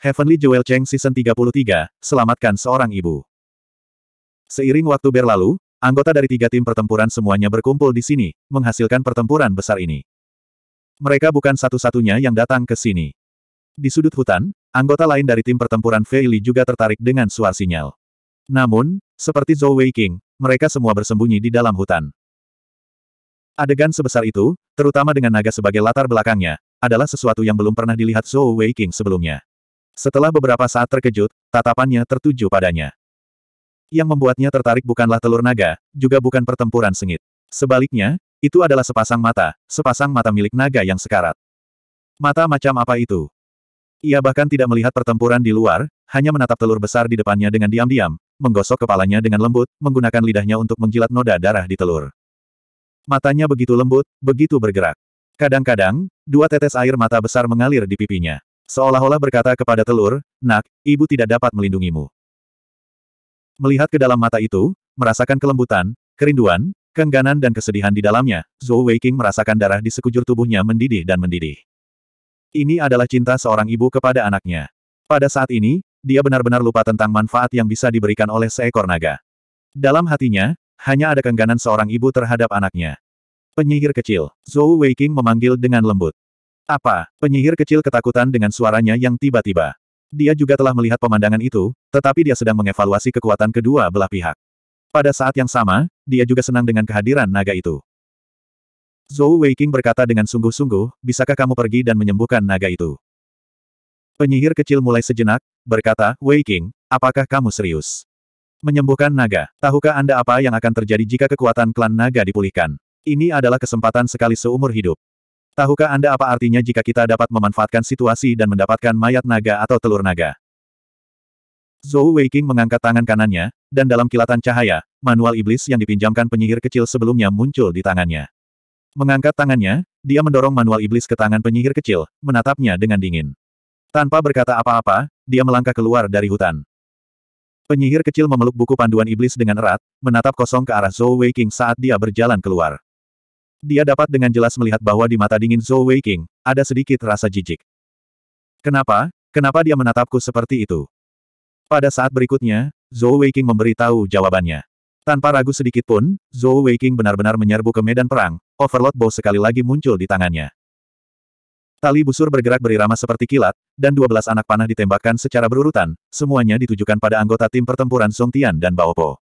Heavenly Jewel Cheng Season 33, Selamatkan Seorang Ibu. Seiring waktu berlalu, anggota dari tiga tim pertempuran semuanya berkumpul di sini, menghasilkan pertempuran besar ini. Mereka bukan satu-satunya yang datang ke sini. Di sudut hutan, anggota lain dari tim pertempuran Feili juga tertarik dengan suar sinyal. Namun, seperti Zhou Wei King, mereka semua bersembunyi di dalam hutan. Adegan sebesar itu, terutama dengan naga sebagai latar belakangnya, adalah sesuatu yang belum pernah dilihat Zhou Wei King sebelumnya. Setelah beberapa saat terkejut, tatapannya tertuju padanya. Yang membuatnya tertarik bukanlah telur naga, juga bukan pertempuran sengit. Sebaliknya, itu adalah sepasang mata, sepasang mata milik naga yang sekarat. Mata macam apa itu? Ia bahkan tidak melihat pertempuran di luar, hanya menatap telur besar di depannya dengan diam-diam, menggosok kepalanya dengan lembut, menggunakan lidahnya untuk menjilat noda darah di telur. Matanya begitu lembut, begitu bergerak. Kadang-kadang, dua tetes air mata besar mengalir di pipinya. Seolah-olah berkata kepada telur, nak, ibu tidak dapat melindungimu. Melihat ke dalam mata itu, merasakan kelembutan, kerinduan, kengganan dan kesedihan di dalamnya, Zhou Weiqing merasakan darah di sekujur tubuhnya mendidih dan mendidih. Ini adalah cinta seorang ibu kepada anaknya. Pada saat ini, dia benar-benar lupa tentang manfaat yang bisa diberikan oleh seekor naga. Dalam hatinya, hanya ada kengganan seorang ibu terhadap anaknya. Penyihir kecil, Zhou Weiqing memanggil dengan lembut. Apa? Penyihir kecil ketakutan dengan suaranya yang tiba-tiba. Dia juga telah melihat pemandangan itu, tetapi dia sedang mengevaluasi kekuatan kedua belah pihak. Pada saat yang sama, dia juga senang dengan kehadiran naga itu. Zhou Weiqing berkata dengan sungguh-sungguh, bisakah kamu pergi dan menyembuhkan naga itu? Penyihir kecil mulai sejenak, berkata, Weiqing, apakah kamu serius? Menyembuhkan naga, tahukah Anda apa yang akan terjadi jika kekuatan klan naga dipulihkan? Ini adalah kesempatan sekali seumur hidup. Tahukah Anda apa artinya jika kita dapat memanfaatkan situasi dan mendapatkan mayat naga atau telur naga? Zhou Weiqing mengangkat tangan kanannya, dan dalam kilatan cahaya, manual iblis yang dipinjamkan penyihir kecil sebelumnya muncul di tangannya. Mengangkat tangannya, dia mendorong manual iblis ke tangan penyihir kecil, menatapnya dengan dingin. Tanpa berkata apa-apa, dia melangkah keluar dari hutan. Penyihir kecil memeluk buku panduan iblis dengan erat, menatap kosong ke arah Zhou Weiqing saat dia berjalan keluar. Dia dapat dengan jelas melihat bahwa di mata dingin Zhou Weiqing, ada sedikit rasa jijik. Kenapa? Kenapa dia menatapku seperti itu? Pada saat berikutnya, Zhou Weiqing memberitahu jawabannya. Tanpa ragu sedikit pun, Zhou Weiqing benar-benar menyerbu ke medan perang, Overlord Bow sekali lagi muncul di tangannya. Tali busur bergerak berirama seperti kilat, dan 12 anak panah ditembakkan secara berurutan, semuanya ditujukan pada anggota tim pertempuran Song Tian dan Bao Po.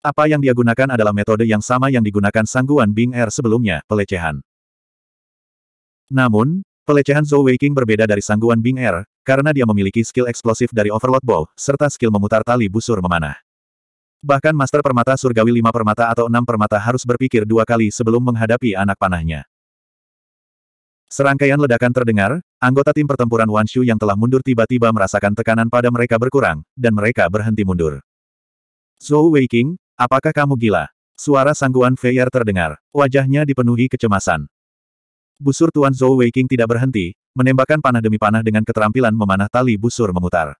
Apa yang dia gunakan adalah metode yang sama yang digunakan Sangguan Bing Er sebelumnya, pelecehan. Namun, pelecehan Zhou Weiqing berbeda dari Sangguan Bing Er, karena dia memiliki skill eksplosif dari Overlord Bow, serta skill memutar tali busur memanah. Bahkan Master Permata Surgawi lima permata atau enam permata harus berpikir dua kali sebelum menghadapi anak panahnya. Serangkaian ledakan terdengar, anggota tim pertempuran Wanshu yang telah mundur tiba-tiba merasakan tekanan pada mereka berkurang, dan mereka berhenti mundur. Zhou Weiqing, Apakah kamu gila? Suara sangguan Feier terdengar. Wajahnya dipenuhi kecemasan. Busur Tuan Zhou Weiking tidak berhenti, menembakkan panah demi panah dengan keterampilan memanah tali busur memutar.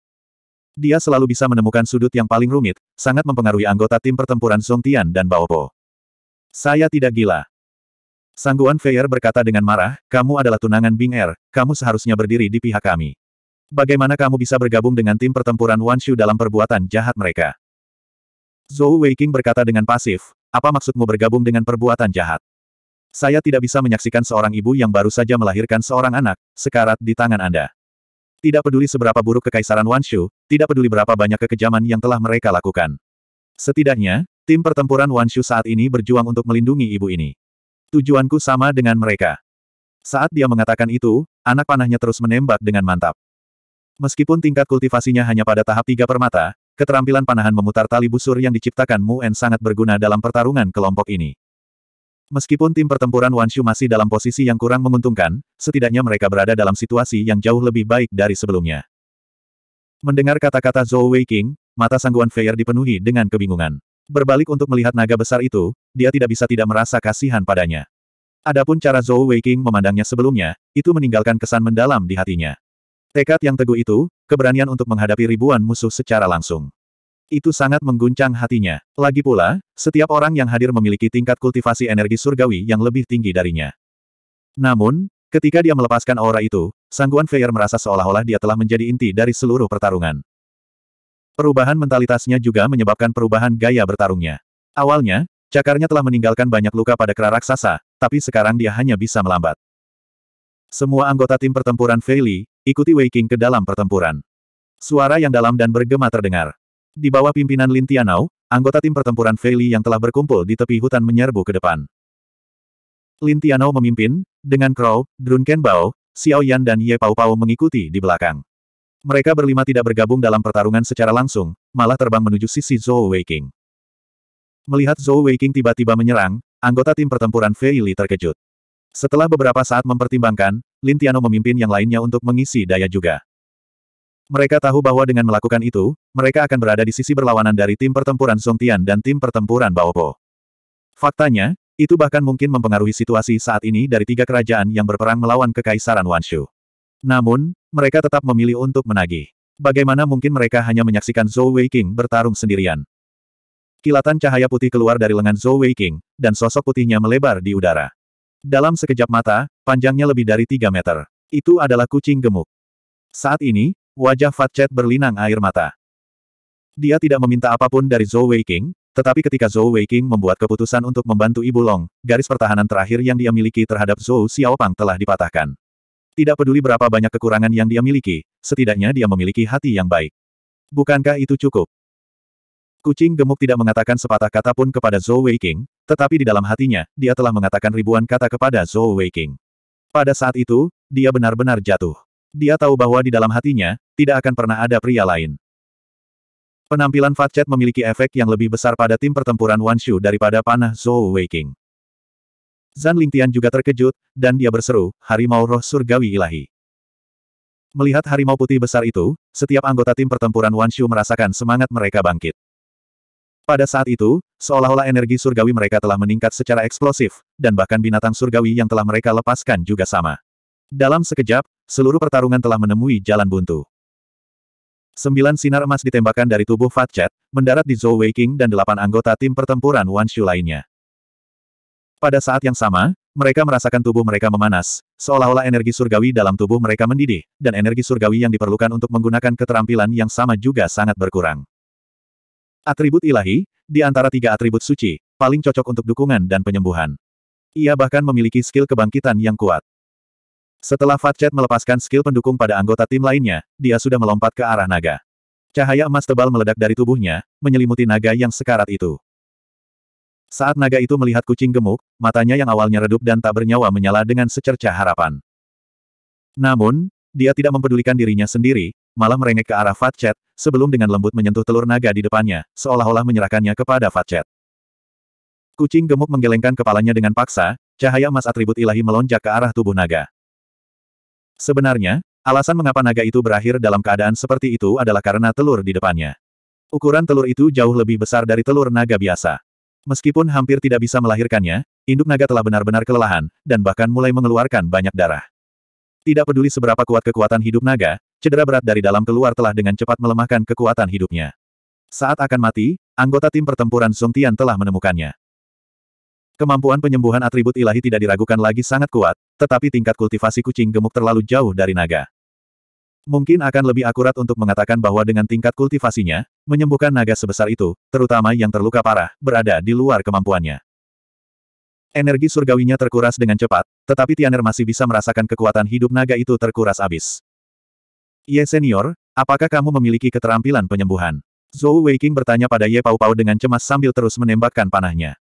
Dia selalu bisa menemukan sudut yang paling rumit, sangat mempengaruhi anggota tim pertempuran Song Tian dan Po. Saya tidak gila. Sangguan Feier berkata dengan marah, kamu adalah tunangan Bing Er, kamu seharusnya berdiri di pihak kami. Bagaimana kamu bisa bergabung dengan tim pertempuran Wan Shu dalam perbuatan jahat mereka? Zhou Weiqing berkata dengan pasif, apa maksudmu bergabung dengan perbuatan jahat? Saya tidak bisa menyaksikan seorang ibu yang baru saja melahirkan seorang anak, sekarat di tangan Anda. Tidak peduli seberapa buruk kekaisaran Wanshu, tidak peduli berapa banyak kekejaman yang telah mereka lakukan. Setidaknya, tim pertempuran Wanshu saat ini berjuang untuk melindungi ibu ini. Tujuanku sama dengan mereka. Saat dia mengatakan itu, anak panahnya terus menembak dengan mantap. Meskipun tingkat kultivasinya hanya pada tahap tiga permata, Keterampilan panahan memutar tali busur yang diciptakan Mu En sangat berguna dalam pertarungan kelompok ini. Meskipun tim pertempuran Wanshu masih dalam posisi yang kurang menguntungkan, setidaknya mereka berada dalam situasi yang jauh lebih baik dari sebelumnya. Mendengar kata-kata Zhou Weiqing, mata sangguan Feier dipenuhi dengan kebingungan. Berbalik untuk melihat naga besar itu, dia tidak bisa tidak merasa kasihan padanya. Adapun cara Zhou Weiqing memandangnya sebelumnya, itu meninggalkan kesan mendalam di hatinya. Tekad yang teguh itu, keberanian untuk menghadapi ribuan musuh secara langsung. Itu sangat mengguncang hatinya. Lagi pula, setiap orang yang hadir memiliki tingkat kultivasi energi surgawi yang lebih tinggi darinya. Namun, ketika dia melepaskan aura itu, sangguan Feier merasa seolah-olah dia telah menjadi inti dari seluruh pertarungan. Perubahan mentalitasnya juga menyebabkan perubahan gaya bertarungnya. Awalnya, cakarnya telah meninggalkan banyak luka pada kera raksasa, tapi sekarang dia hanya bisa melambat. Semua anggota tim pertempuran Feili, ikuti Wei Qing ke dalam pertempuran. Suara yang dalam dan bergema terdengar. Di bawah pimpinan Lin Tianao, anggota tim pertempuran Li yang telah berkumpul di tepi hutan menyerbu ke depan. Lin Tianao memimpin, dengan Crow, Drun Ken Bao, Xiao Yan dan Ye Pao Pao mengikuti di belakang. Mereka berlima tidak bergabung dalam pertarungan secara langsung, malah terbang menuju sisi Zhou Weiqing. Melihat Zhou Weiqing tiba-tiba menyerang, anggota tim pertempuran Fei Li terkejut. Setelah beberapa saat mempertimbangkan, Lintiano memimpin yang lainnya untuk mengisi daya juga. Mereka tahu bahwa dengan melakukan itu, mereka akan berada di sisi berlawanan dari tim pertempuran Song Tian dan tim pertempuran Baopo. Faktanya, itu bahkan mungkin mempengaruhi situasi saat ini dari tiga kerajaan yang berperang melawan Kekaisaran Wanshu. Namun, mereka tetap memilih untuk menagih. Bagaimana mungkin mereka hanya menyaksikan Zhou Weiqing bertarung sendirian? Kilatan cahaya putih keluar dari lengan Zhou Weiqing, dan sosok putihnya melebar di udara. Dalam sekejap mata, panjangnya lebih dari 3 meter. Itu adalah kucing gemuk. Saat ini, wajah Fat Chat berlinang air mata. Dia tidak meminta apapun dari Zhou Weiqing, tetapi ketika Zhou Weiqing membuat keputusan untuk membantu Ibu Long, garis pertahanan terakhir yang dia miliki terhadap Zhou Xiaopang telah dipatahkan. Tidak peduli berapa banyak kekurangan yang dia miliki, setidaknya dia memiliki hati yang baik. Bukankah itu cukup? Kucing gemuk tidak mengatakan sepatah kata pun kepada Zhou Weiqing, tetapi di dalam hatinya, dia telah mengatakan ribuan kata kepada Zhou Weiqing. Pada saat itu, dia benar-benar jatuh. Dia tahu bahwa di dalam hatinya, tidak akan pernah ada pria lain. Penampilan Fatchet memiliki efek yang lebih besar pada tim pertempuran Wanshu daripada panah Zhou Weiqing. Zan Lingtian juga terkejut, dan dia berseru, Harimau Roh Surgawi Ilahi. Melihat harimau putih besar itu, setiap anggota tim pertempuran Wanshu merasakan semangat mereka bangkit. Pada saat itu, Seolah-olah energi surgawi mereka telah meningkat secara eksplosif, dan bahkan binatang surgawi yang telah mereka lepaskan juga sama. Dalam sekejap, seluruh pertarungan telah menemui jalan buntu. Sembilan sinar emas ditembakkan dari tubuh Fat Chat, mendarat di Zhou Weiking dan delapan anggota tim pertempuran Wan Wanshu lainnya. Pada saat yang sama, mereka merasakan tubuh mereka memanas, seolah-olah energi surgawi dalam tubuh mereka mendidih, dan energi surgawi yang diperlukan untuk menggunakan keterampilan yang sama juga sangat berkurang. Atribut ilahi, di antara tiga atribut suci, paling cocok untuk dukungan dan penyembuhan. Ia bahkan memiliki skill kebangkitan yang kuat. Setelah Fatchet melepaskan skill pendukung pada anggota tim lainnya, dia sudah melompat ke arah naga. Cahaya emas tebal meledak dari tubuhnya, menyelimuti naga yang sekarat itu. Saat naga itu melihat kucing gemuk, matanya yang awalnya redup dan tak bernyawa menyala dengan secerca harapan. Namun, dia tidak mempedulikan dirinya sendiri, malah merengek ke arah Fat Chat, sebelum dengan lembut menyentuh telur naga di depannya, seolah-olah menyerahkannya kepada Fat Chat. Kucing gemuk menggelengkan kepalanya dengan paksa, cahaya emas atribut ilahi melonjak ke arah tubuh naga. Sebenarnya, alasan mengapa naga itu berakhir dalam keadaan seperti itu adalah karena telur di depannya. Ukuran telur itu jauh lebih besar dari telur naga biasa. Meskipun hampir tidak bisa melahirkannya, induk naga telah benar-benar kelelahan, dan bahkan mulai mengeluarkan banyak darah. Tidak peduli seberapa kuat kekuatan hidup naga, cedera berat dari dalam keluar telah dengan cepat melemahkan kekuatan hidupnya. Saat akan mati, anggota tim pertempuran Song Tian telah menemukannya. Kemampuan penyembuhan atribut ilahi tidak diragukan lagi sangat kuat, tetapi tingkat kultivasi kucing gemuk terlalu jauh dari naga. Mungkin akan lebih akurat untuk mengatakan bahwa dengan tingkat kultivasinya, menyembuhkan naga sebesar itu, terutama yang terluka parah, berada di luar kemampuannya. Energi surgawinya terkuras dengan cepat, tetapi Tianer masih bisa merasakan kekuatan hidup naga itu terkuras abis. Ye senior, apakah kamu memiliki keterampilan penyembuhan? Zhou Weiqing bertanya pada Ye Pao Pao dengan cemas sambil terus menembakkan panahnya.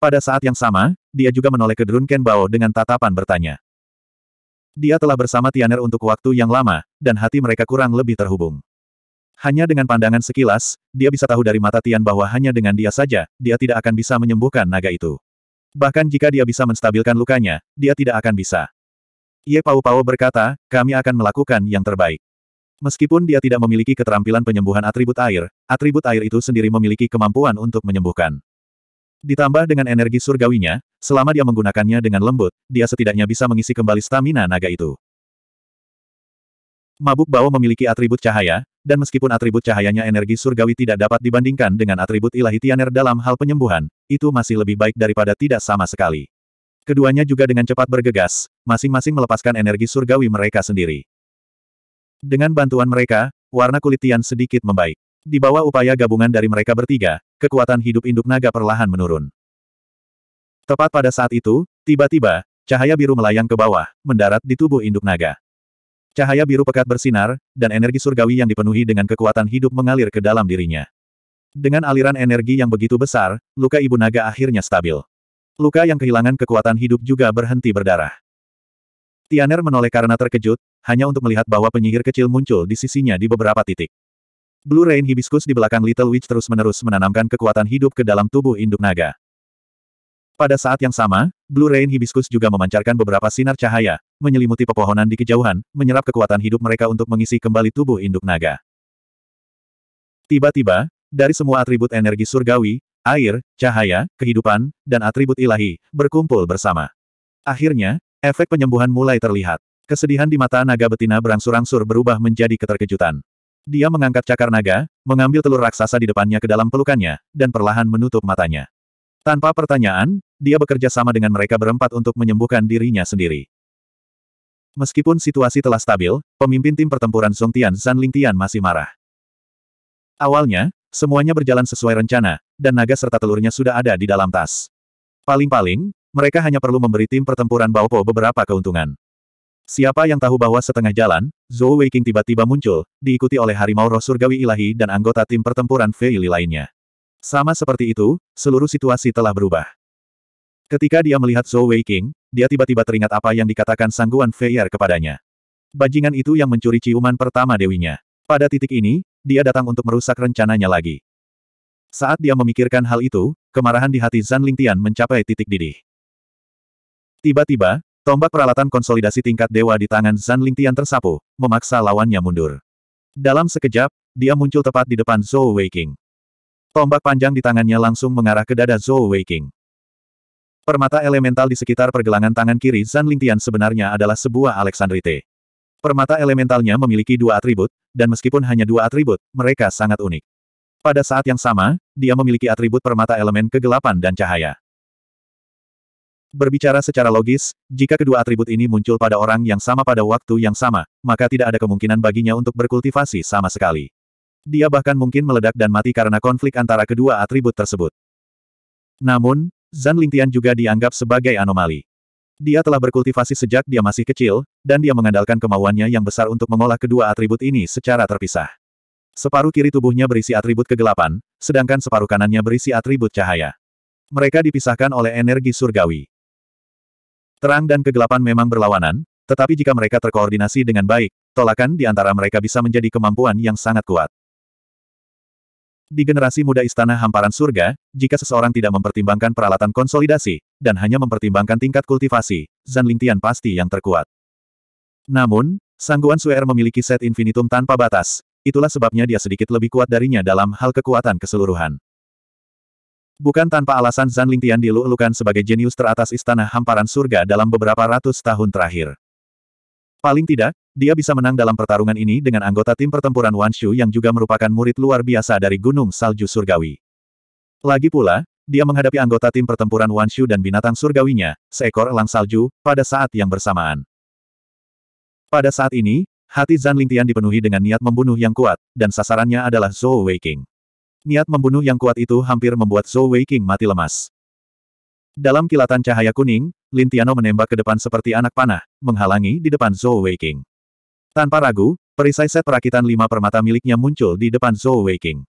Pada saat yang sama, dia juga menoleh ke Drunken Bao dengan tatapan bertanya. Dia telah bersama Tianer untuk waktu yang lama, dan hati mereka kurang lebih terhubung. Hanya dengan pandangan sekilas, dia bisa tahu dari mata Tian bahwa hanya dengan dia saja, dia tidak akan bisa menyembuhkan naga itu. Bahkan jika dia bisa menstabilkan lukanya, dia tidak akan bisa. Ye Pao Pao berkata, kami akan melakukan yang terbaik. Meskipun dia tidak memiliki keterampilan penyembuhan atribut air, atribut air itu sendiri memiliki kemampuan untuk menyembuhkan. Ditambah dengan energi surgawinya, selama dia menggunakannya dengan lembut, dia setidaknya bisa mengisi kembali stamina naga itu. Mabuk bawa memiliki atribut cahaya, dan meskipun atribut cahayanya energi surgawi tidak dapat dibandingkan dengan atribut ilahi Tianer dalam hal penyembuhan, itu masih lebih baik daripada tidak sama sekali. Keduanya juga dengan cepat bergegas, masing-masing melepaskan energi surgawi mereka sendiri. Dengan bantuan mereka, warna kulit Tian sedikit membaik. Di bawah upaya gabungan dari mereka bertiga, kekuatan hidup induk naga perlahan menurun. Tepat pada saat itu, tiba-tiba, cahaya biru melayang ke bawah, mendarat di tubuh induk naga. Cahaya biru pekat bersinar, dan energi surgawi yang dipenuhi dengan kekuatan hidup mengalir ke dalam dirinya. Dengan aliran energi yang begitu besar, luka ibu naga akhirnya stabil. Luka yang kehilangan kekuatan hidup juga berhenti berdarah. Tianer menoleh karena terkejut, hanya untuk melihat bahwa penyihir kecil muncul di sisinya di beberapa titik. Blue Rain Hibiscus di belakang Little Witch terus-menerus menanamkan kekuatan hidup ke dalam tubuh induk naga. Pada saat yang sama, Blue Rain Hibiscus juga memancarkan beberapa sinar cahaya, menyelimuti pepohonan di kejauhan, menyerap kekuatan hidup mereka untuk mengisi kembali tubuh induk naga. Tiba-tiba, dari semua atribut energi surgawi, air, cahaya, kehidupan, dan atribut ilahi, berkumpul bersama. Akhirnya, Efek penyembuhan mulai terlihat. Kesedihan di mata naga betina berangsur-angsur berubah menjadi keterkejutan. Dia mengangkat cakar naga, mengambil telur raksasa di depannya ke dalam pelukannya, dan perlahan menutup matanya. Tanpa pertanyaan, dia bekerja sama dengan mereka berempat untuk menyembuhkan dirinya sendiri. Meskipun situasi telah stabil, pemimpin tim pertempuran Song Tian San Ling Tian masih marah. Awalnya, semuanya berjalan sesuai rencana, dan naga serta telurnya sudah ada di dalam tas. Paling-paling, mereka hanya perlu memberi tim pertempuran Baopo beberapa keuntungan. Siapa yang tahu bahwa setengah jalan, Zhou Weiqing tiba-tiba muncul, diikuti oleh harimau roh surgawi ilahi dan anggota tim pertempuran Feili lainnya. Sama seperti itu, seluruh situasi telah berubah. Ketika dia melihat Zhou Weiqing, dia tiba-tiba teringat apa yang dikatakan Sangguan Feier kepadanya. Bajingan itu yang mencuri ciuman pertama dewinya. Pada titik ini, dia datang untuk merusak rencananya lagi. Saat dia memikirkan hal itu, kemarahan di hati Zan Lingtian mencapai titik didih. Tiba-tiba, tombak peralatan konsolidasi tingkat dewa di tangan Zan Lingtian tersapu, memaksa lawannya mundur. Dalam sekejap, dia muncul tepat di depan Zhou Weiqing. Tombak panjang di tangannya langsung mengarah ke dada Zhou Weiqing. Permata elemental di sekitar pergelangan tangan kiri Zan Lingtian sebenarnya adalah sebuah Alexandrite. Permata elementalnya memiliki dua atribut, dan meskipun hanya dua atribut, mereka sangat unik. Pada saat yang sama, dia memiliki atribut permata elemen kegelapan dan cahaya. Berbicara secara logis, jika kedua atribut ini muncul pada orang yang sama pada waktu yang sama, maka tidak ada kemungkinan baginya untuk berkultivasi sama sekali. Dia bahkan mungkin meledak dan mati karena konflik antara kedua atribut tersebut. Namun, Zan Lingtian juga dianggap sebagai anomali. Dia telah berkultivasi sejak dia masih kecil, dan dia mengandalkan kemauannya yang besar untuk mengolah kedua atribut ini secara terpisah. Separuh kiri tubuhnya berisi atribut kegelapan, sedangkan separuh kanannya berisi atribut cahaya. Mereka dipisahkan oleh energi surgawi. Terang dan kegelapan memang berlawanan, tetapi jika mereka terkoordinasi dengan baik, tolakan di antara mereka bisa menjadi kemampuan yang sangat kuat. Di generasi muda Istana Hamparan Surga, jika seseorang tidak mempertimbangkan peralatan konsolidasi, dan hanya mempertimbangkan tingkat kultivasi, Zan Lingtian pasti yang terkuat. Namun, Sangguan Suer er memiliki set infinitum tanpa batas, itulah sebabnya dia sedikit lebih kuat darinya dalam hal kekuatan keseluruhan. Bukan tanpa alasan Zan Lingtian dilulukan sebagai jenius teratas istana hamparan surga dalam beberapa ratus tahun terakhir. Paling tidak, dia bisa menang dalam pertarungan ini dengan anggota tim pertempuran Wanshu yang juga merupakan murid luar biasa dari Gunung Salju Surgawi. Lagi pula, dia menghadapi anggota tim pertempuran Wanshu dan binatang surgawinya, seekor elang salju, pada saat yang bersamaan. Pada saat ini, hati Zan Lingtian dipenuhi dengan niat membunuh yang kuat, dan sasarannya adalah Zhou Weiking. Niat membunuh yang kuat itu hampir membuat Zhou Weiqing mati lemas. Dalam kilatan cahaya kuning, Lin Tiano menembak ke depan seperti anak panah, menghalangi di depan Zhou Weiqing. Tanpa ragu, perisai set perakitan lima permata miliknya muncul di depan Zhou Weiqing.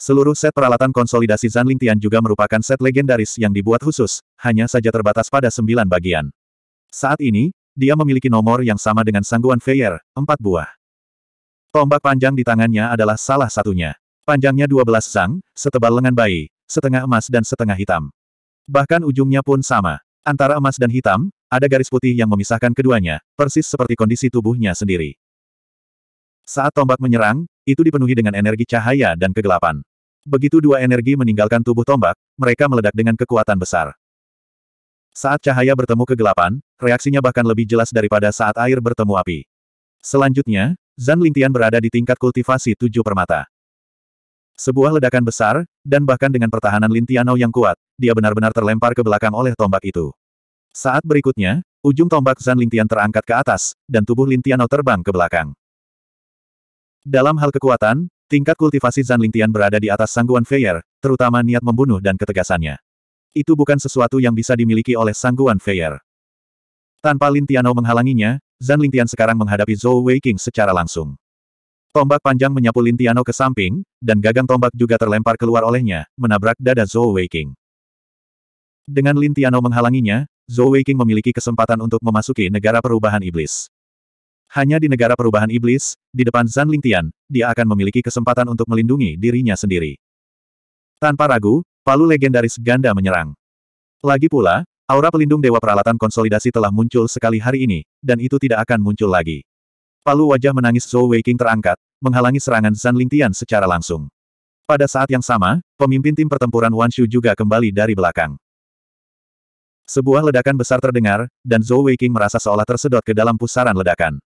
Seluruh set peralatan konsolidasi Zan Ling Tian juga merupakan set legendaris yang dibuat khusus, hanya saja terbatas pada sembilan bagian. Saat ini, dia memiliki nomor yang sama dengan sangguan Feier, empat buah. Tombak panjang di tangannya adalah salah satunya. Panjangnya 12 zang, setebal lengan bayi, setengah emas dan setengah hitam. Bahkan ujungnya pun sama. Antara emas dan hitam, ada garis putih yang memisahkan keduanya, persis seperti kondisi tubuhnya sendiri. Saat tombak menyerang, itu dipenuhi dengan energi cahaya dan kegelapan. Begitu dua energi meninggalkan tubuh tombak, mereka meledak dengan kekuatan besar. Saat cahaya bertemu kegelapan, reaksinya bahkan lebih jelas daripada saat air bertemu api. Selanjutnya, Zan Lingtian berada di tingkat kultivasi tujuh permata. Sebuah ledakan besar, dan bahkan dengan pertahanan Lintianau yang kuat, dia benar-benar terlempar ke belakang oleh tombak itu. Saat berikutnya, ujung tombak Zan Lintian terangkat ke atas, dan tubuh Lintianau terbang ke belakang. Dalam hal kekuatan, tingkat kultivasi Zan Lintian berada di atas sangguan Feier, terutama niat membunuh dan ketegasannya. Itu bukan sesuatu yang bisa dimiliki oleh sangguan Feier. Tanpa Lintiano menghalanginya, Zan Lintian sekarang menghadapi Zhou Weiqing secara langsung. Tombak panjang menyapu Lintiano ke samping, dan gagang tombak juga terlempar keluar olehnya, menabrak dada Zhou Weiqing. Dengan Lintiano menghalanginya, Zhou Weiqing memiliki kesempatan untuk memasuki negara perubahan iblis. Hanya di negara perubahan iblis, di depan Zan Lingtian, dia akan memiliki kesempatan untuk melindungi dirinya sendiri. Tanpa ragu, palu legendaris ganda menyerang. Lagi pula, aura pelindung Dewa Peralatan Konsolidasi telah muncul sekali hari ini, dan itu tidak akan muncul lagi. Palu wajah menangis Zhou Weiqing terangkat, menghalangi serangan Zan Lingtian secara langsung. Pada saat yang sama, pemimpin tim pertempuran Wan Shu juga kembali dari belakang. Sebuah ledakan besar terdengar, dan Zhou Weiqing merasa seolah tersedot ke dalam pusaran ledakan.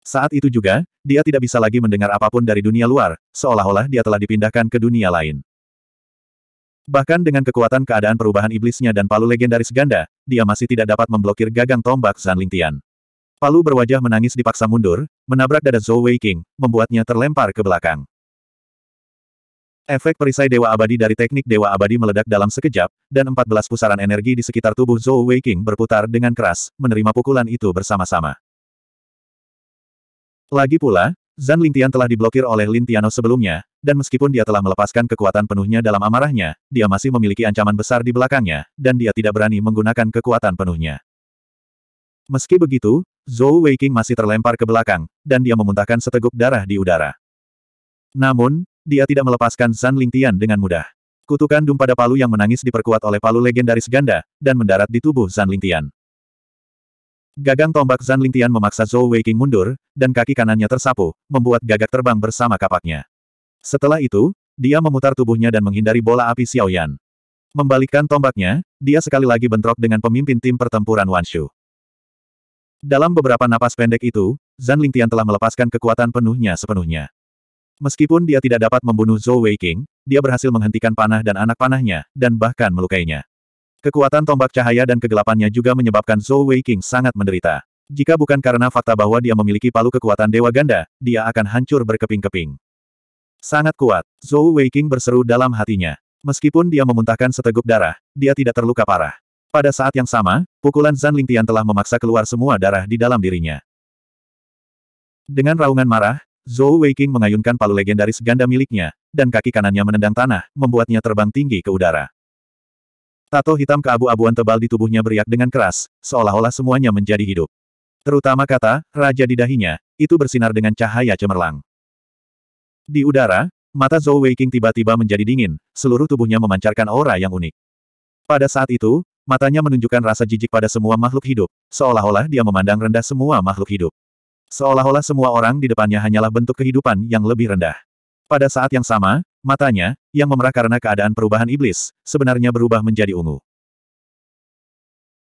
Saat itu juga, dia tidak bisa lagi mendengar apapun dari dunia luar, seolah-olah dia telah dipindahkan ke dunia lain. Bahkan dengan kekuatan keadaan perubahan iblisnya dan palu legendaris ganda, dia masih tidak dapat memblokir gagang tombak Zan Lingtian. Palu berwajah menangis dipaksa mundur, menabrak dada Zhou Wei King, membuatnya terlempar ke belakang. Efek perisai Dewa Abadi dari teknik Dewa Abadi meledak dalam sekejap, dan 14 pusaran energi di sekitar tubuh Zhou Wei King berputar dengan keras, menerima pukulan itu bersama-sama. Lagi pula, Zan Lingtian telah diblokir oleh Lin Tiano sebelumnya, dan meskipun dia telah melepaskan kekuatan penuhnya dalam amarahnya, dia masih memiliki ancaman besar di belakangnya, dan dia tidak berani menggunakan kekuatan penuhnya. Meski begitu, Zhou Weiqing masih terlempar ke belakang, dan dia memuntahkan seteguk darah di udara. Namun, dia tidak melepaskan Zan Lingtian dengan mudah. Kutukan dum pada palu yang menangis diperkuat oleh palu legendaris ganda, dan mendarat di tubuh Zan Lingtian. Gagang tombak Zan Lingtian memaksa Zhou Weiqing mundur, dan kaki kanannya tersapu, membuat gagak terbang bersama kapaknya. Setelah itu, dia memutar tubuhnya dan menghindari bola api Xiaoyan. Membalikkan tombaknya, dia sekali lagi bentrok dengan pemimpin tim pertempuran Wanshu. Dalam beberapa napas pendek itu, Zan Lingtian telah melepaskan kekuatan penuhnya sepenuhnya. Meskipun dia tidak dapat membunuh Zhou Weiqing, dia berhasil menghentikan panah dan anak panahnya, dan bahkan melukainya. Kekuatan tombak cahaya dan kegelapannya juga menyebabkan Zhou Weiqing sangat menderita. Jika bukan karena fakta bahwa dia memiliki palu kekuatan Dewa Ganda, dia akan hancur berkeping-keping. Sangat kuat, Zhou Weiqing berseru dalam hatinya. Meskipun dia memuntahkan seteguk darah, dia tidak terluka parah. Pada saat yang sama, pukulan Zan Lingtian telah memaksa keluar semua darah di dalam dirinya. Dengan raungan marah, Zhou Weiqing mengayunkan palu legendaris ganda miliknya, dan kaki kanannya menendang tanah, membuatnya terbang tinggi ke udara. Tato hitam keabu-abuan tebal di tubuhnya beriak dengan keras, seolah-olah semuanya menjadi hidup. Terutama kata, raja di dahinya, itu bersinar dengan cahaya cemerlang. Di udara, mata Zhou Weiqing tiba-tiba menjadi dingin, seluruh tubuhnya memancarkan aura yang unik. Pada saat itu, Matanya menunjukkan rasa jijik pada semua makhluk hidup, seolah-olah dia memandang rendah semua makhluk hidup. Seolah-olah semua orang di depannya hanyalah bentuk kehidupan yang lebih rendah. Pada saat yang sama, matanya, yang memerah karena keadaan perubahan iblis, sebenarnya berubah menjadi ungu.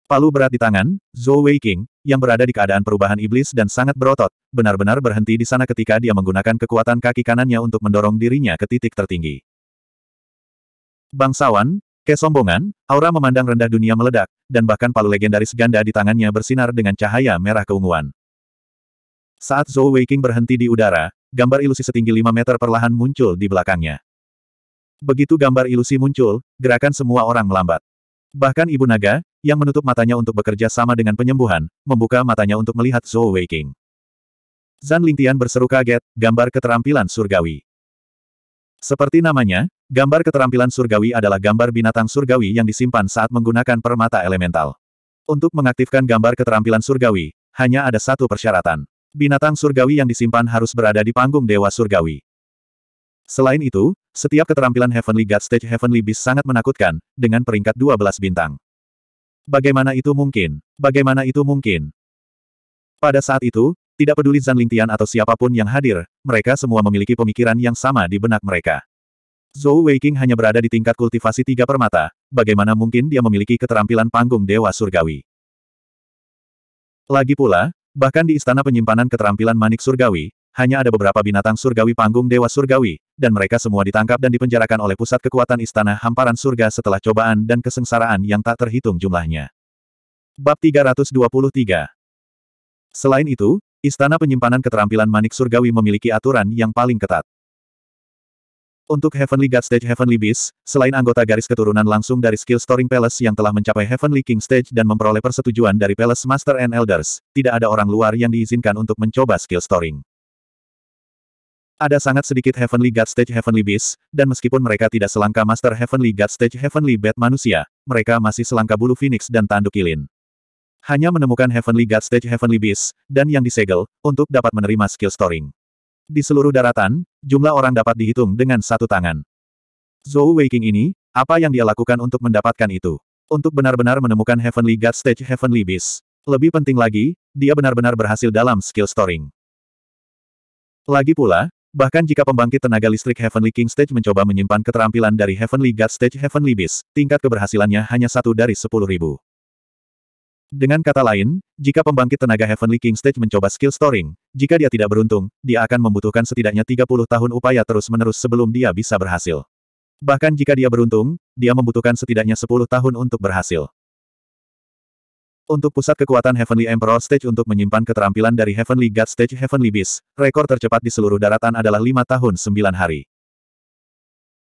Palu berat di tangan, Zhou Wei King yang berada di keadaan perubahan iblis dan sangat berotot, benar-benar berhenti di sana ketika dia menggunakan kekuatan kaki kanannya untuk mendorong dirinya ke titik tertinggi. Bangsawan, Kesombongan, aura memandang rendah dunia meledak, dan bahkan palu legendaris ganda di tangannya bersinar dengan cahaya merah keunguan. Saat Zhou Weiqing berhenti di udara, gambar ilusi setinggi 5 meter perlahan muncul di belakangnya. Begitu gambar ilusi muncul, gerakan semua orang melambat. Bahkan Ibu Naga, yang menutup matanya untuk bekerja sama dengan penyembuhan, membuka matanya untuk melihat Zhou Weiqing. Zan Lingtian berseru kaget, gambar keterampilan surgawi. Seperti namanya, gambar keterampilan surgawi adalah gambar binatang surgawi yang disimpan saat menggunakan permata elemental. Untuk mengaktifkan gambar keterampilan surgawi, hanya ada satu persyaratan. Binatang surgawi yang disimpan harus berada di panggung Dewa Surgawi. Selain itu, setiap keterampilan Heavenly God Stage Heavenly Beast sangat menakutkan, dengan peringkat 12 bintang. Bagaimana itu mungkin? Bagaimana itu mungkin? Pada saat itu, tidak peduli Zan Lingtian atau siapapun yang hadir, mereka semua memiliki pemikiran yang sama di benak mereka. Zhou Weiqing hanya berada di tingkat kultivasi tiga permata, bagaimana mungkin dia memiliki keterampilan panggung Dewa Surgawi. Lagi pula, bahkan di istana penyimpanan keterampilan manik surgawi, hanya ada beberapa binatang surgawi panggung Dewa Surgawi, dan mereka semua ditangkap dan dipenjarakan oleh pusat kekuatan istana hamparan surga setelah cobaan dan kesengsaraan yang tak terhitung jumlahnya. Bab 323 Selain itu, Istana penyimpanan keterampilan manik surgawi memiliki aturan yang paling ketat. Untuk Heavenly God Stage Heavenly Beast, selain anggota garis keturunan langsung dari skill storing Palace yang telah mencapai Heavenly King Stage dan memperoleh persetujuan dari Palace Master and Elders, tidak ada orang luar yang diizinkan untuk mencoba skill storing. Ada sangat sedikit Heavenly God Stage Heavenly Beast, dan meskipun mereka tidak selangka Master Heavenly God Stage Heavenly Bat manusia, mereka masih selangka bulu phoenix dan tanduk ilin hanya menemukan Heavenly God Stage Heavenly Beast, dan yang disegel, untuk dapat menerima skill storing. Di seluruh daratan, jumlah orang dapat dihitung dengan satu tangan. Zhou Waking ini, apa yang dia lakukan untuk mendapatkan itu? Untuk benar-benar menemukan Heavenly God Stage Heavenly Beast. Lebih penting lagi, dia benar-benar berhasil dalam skill storing. Lagi pula, bahkan jika pembangkit tenaga listrik Heavenly King Stage mencoba menyimpan keterampilan dari Heavenly God Stage Heavenly Beast, tingkat keberhasilannya hanya satu dari sepuluh ribu. Dengan kata lain, jika pembangkit tenaga Heavenly King Stage mencoba skill storing, jika dia tidak beruntung, dia akan membutuhkan setidaknya 30 tahun upaya terus-menerus sebelum dia bisa berhasil. Bahkan jika dia beruntung, dia membutuhkan setidaknya 10 tahun untuk berhasil. Untuk pusat kekuatan Heavenly Emperor Stage untuk menyimpan keterampilan dari Heavenly God Stage Heavenly Beast, rekor tercepat di seluruh daratan adalah 5 tahun 9 hari.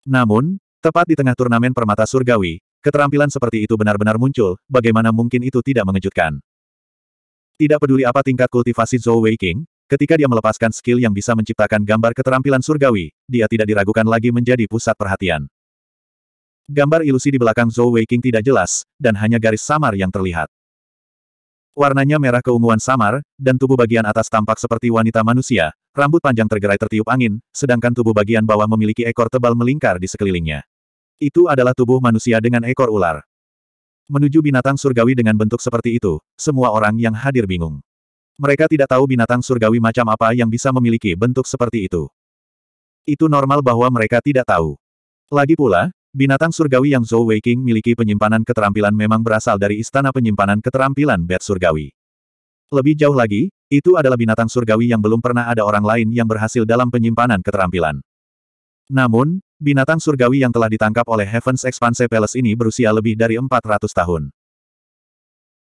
Namun, tepat di tengah turnamen permata surgawi, Keterampilan seperti itu benar-benar muncul, bagaimana mungkin itu tidak mengejutkan. Tidak peduli apa tingkat kultivasi Zhou Weiqing, ketika dia melepaskan skill yang bisa menciptakan gambar keterampilan surgawi, dia tidak diragukan lagi menjadi pusat perhatian. Gambar ilusi di belakang Zhou Weiqing tidak jelas, dan hanya garis samar yang terlihat. Warnanya merah keunguan samar, dan tubuh bagian atas tampak seperti wanita manusia, rambut panjang tergerai tertiup angin, sedangkan tubuh bagian bawah memiliki ekor tebal melingkar di sekelilingnya. Itu adalah tubuh manusia dengan ekor ular. Menuju binatang surgawi dengan bentuk seperti itu, semua orang yang hadir bingung. Mereka tidak tahu binatang surgawi macam apa yang bisa memiliki bentuk seperti itu. Itu normal bahwa mereka tidak tahu. Lagi pula, binatang surgawi yang Zhou Weiqing miliki penyimpanan keterampilan memang berasal dari Istana Penyimpanan Keterampilan Bed Surgawi. Lebih jauh lagi, itu adalah binatang surgawi yang belum pernah ada orang lain yang berhasil dalam penyimpanan keterampilan. Namun, Binatang surgawi yang telah ditangkap oleh Heaven's Expanse Palace ini berusia lebih dari 400 tahun.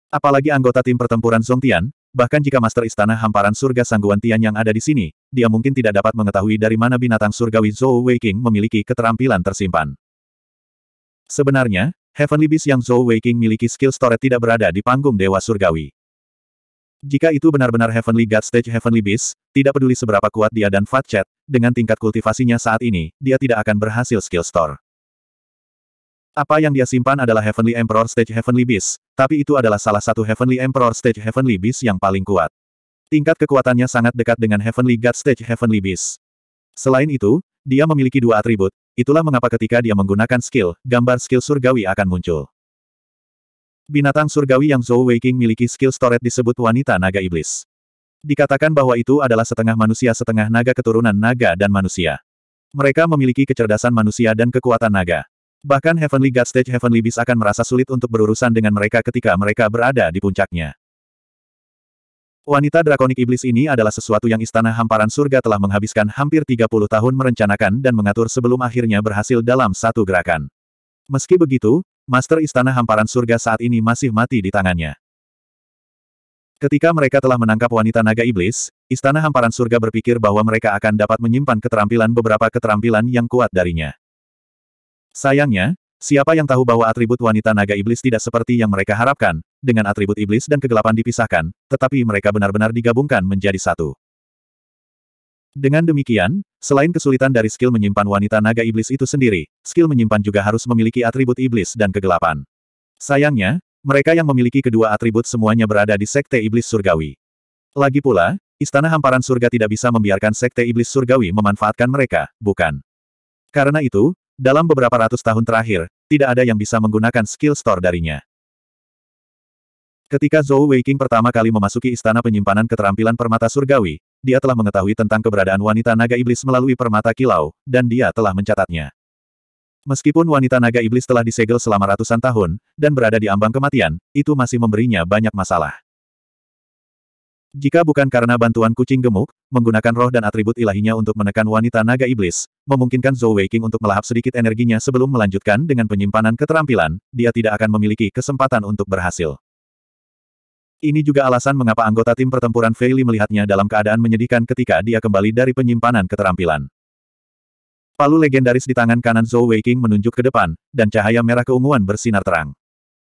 Apalagi anggota tim pertempuran Zongtian, bahkan jika Master Istana Hamparan Surga Sangguan Tian yang ada di sini, dia mungkin tidak dapat mengetahui dari mana binatang surgawi Zhou Waking memiliki keterampilan tersimpan. Sebenarnya, Heavenly Beast yang Zhou Waking miliki skill storage tidak berada di panggung Dewa Surgawi. Jika itu benar-benar Heavenly God Stage Heavenly Beast, tidak peduli seberapa kuat dia dan Fat Chat, dengan tingkat kultivasinya saat ini, dia tidak akan berhasil skill store. Apa yang dia simpan adalah Heavenly Emperor Stage Heavenly Beast, tapi itu adalah salah satu Heavenly Emperor Stage Heavenly Beast yang paling kuat. Tingkat kekuatannya sangat dekat dengan Heavenly God Stage Heavenly Beast. Selain itu, dia memiliki dua atribut, itulah mengapa ketika dia menggunakan skill, gambar skill surgawi akan muncul. Binatang surgawi yang Zhou Weiqing miliki skill storet disebut wanita naga iblis. Dikatakan bahwa itu adalah setengah manusia setengah naga keturunan naga dan manusia. Mereka memiliki kecerdasan manusia dan kekuatan naga. Bahkan Heavenly God Stage Heavenly Beast akan merasa sulit untuk berurusan dengan mereka ketika mereka berada di puncaknya. Wanita drakonik iblis ini adalah sesuatu yang istana hamparan surga telah menghabiskan hampir 30 tahun merencanakan dan mengatur sebelum akhirnya berhasil dalam satu gerakan. Meski begitu, Master Istana Hamparan Surga saat ini masih mati di tangannya. Ketika mereka telah menangkap wanita naga iblis, Istana Hamparan Surga berpikir bahwa mereka akan dapat menyimpan keterampilan beberapa keterampilan yang kuat darinya. Sayangnya, siapa yang tahu bahwa atribut wanita naga iblis tidak seperti yang mereka harapkan, dengan atribut iblis dan kegelapan dipisahkan, tetapi mereka benar-benar digabungkan menjadi satu. Dengan demikian, selain kesulitan dari skill menyimpan wanita naga iblis itu sendiri, skill menyimpan juga harus memiliki atribut iblis dan kegelapan. Sayangnya, mereka yang memiliki kedua atribut semuanya berada di Sekte Iblis Surgawi. Lagi pula, Istana Hamparan Surga tidak bisa membiarkan Sekte Iblis Surgawi memanfaatkan mereka, bukan? Karena itu, dalam beberapa ratus tahun terakhir, tidak ada yang bisa menggunakan skill store darinya. Ketika Zhou Weiqing pertama kali memasuki istana penyimpanan keterampilan permata surgawi, dia telah mengetahui tentang keberadaan wanita naga iblis melalui permata kilau, dan dia telah mencatatnya. Meskipun wanita naga iblis telah disegel selama ratusan tahun, dan berada di ambang kematian, itu masih memberinya banyak masalah. Jika bukan karena bantuan kucing gemuk, menggunakan roh dan atribut ilahinya untuk menekan wanita naga iblis, memungkinkan Zhou Weiqing untuk melahap sedikit energinya sebelum melanjutkan dengan penyimpanan keterampilan, dia tidak akan memiliki kesempatan untuk berhasil. Ini juga alasan mengapa anggota tim pertempuran Feili melihatnya dalam keadaan menyedihkan ketika dia kembali dari penyimpanan keterampilan. Palu legendaris di tangan kanan Zhou Weiqing menunjuk ke depan, dan cahaya merah keunguan bersinar terang.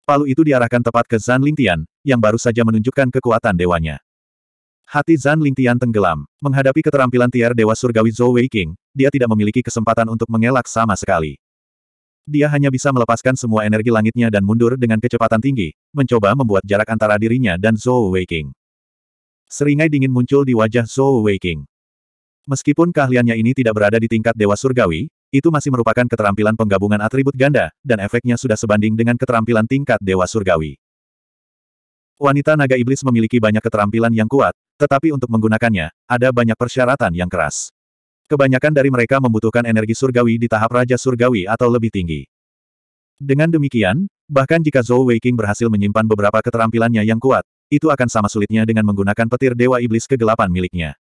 Palu itu diarahkan tepat ke Zan Lingtian, yang baru saja menunjukkan kekuatan dewanya. Hati Zan Lingtian tenggelam. Menghadapi keterampilan tiar Dewa Surgawi Zhou Weiqing, dia tidak memiliki kesempatan untuk mengelak sama sekali. Dia hanya bisa melepaskan semua energi langitnya dan mundur dengan kecepatan tinggi, mencoba membuat jarak antara dirinya dan Zhou Weiqing. Seringai dingin muncul di wajah Zhou Weiqing. Meskipun keahliannya ini tidak berada di tingkat Dewa Surgawi, itu masih merupakan keterampilan penggabungan atribut ganda, dan efeknya sudah sebanding dengan keterampilan tingkat Dewa Surgawi. Wanita naga iblis memiliki banyak keterampilan yang kuat, tetapi untuk menggunakannya, ada banyak persyaratan yang keras. Kebanyakan dari mereka membutuhkan energi surgawi di tahap Raja Surgawi atau lebih tinggi. Dengan demikian, bahkan jika Zhou Weiqing berhasil menyimpan beberapa keterampilannya yang kuat, itu akan sama sulitnya dengan menggunakan petir Dewa Iblis kegelapan miliknya.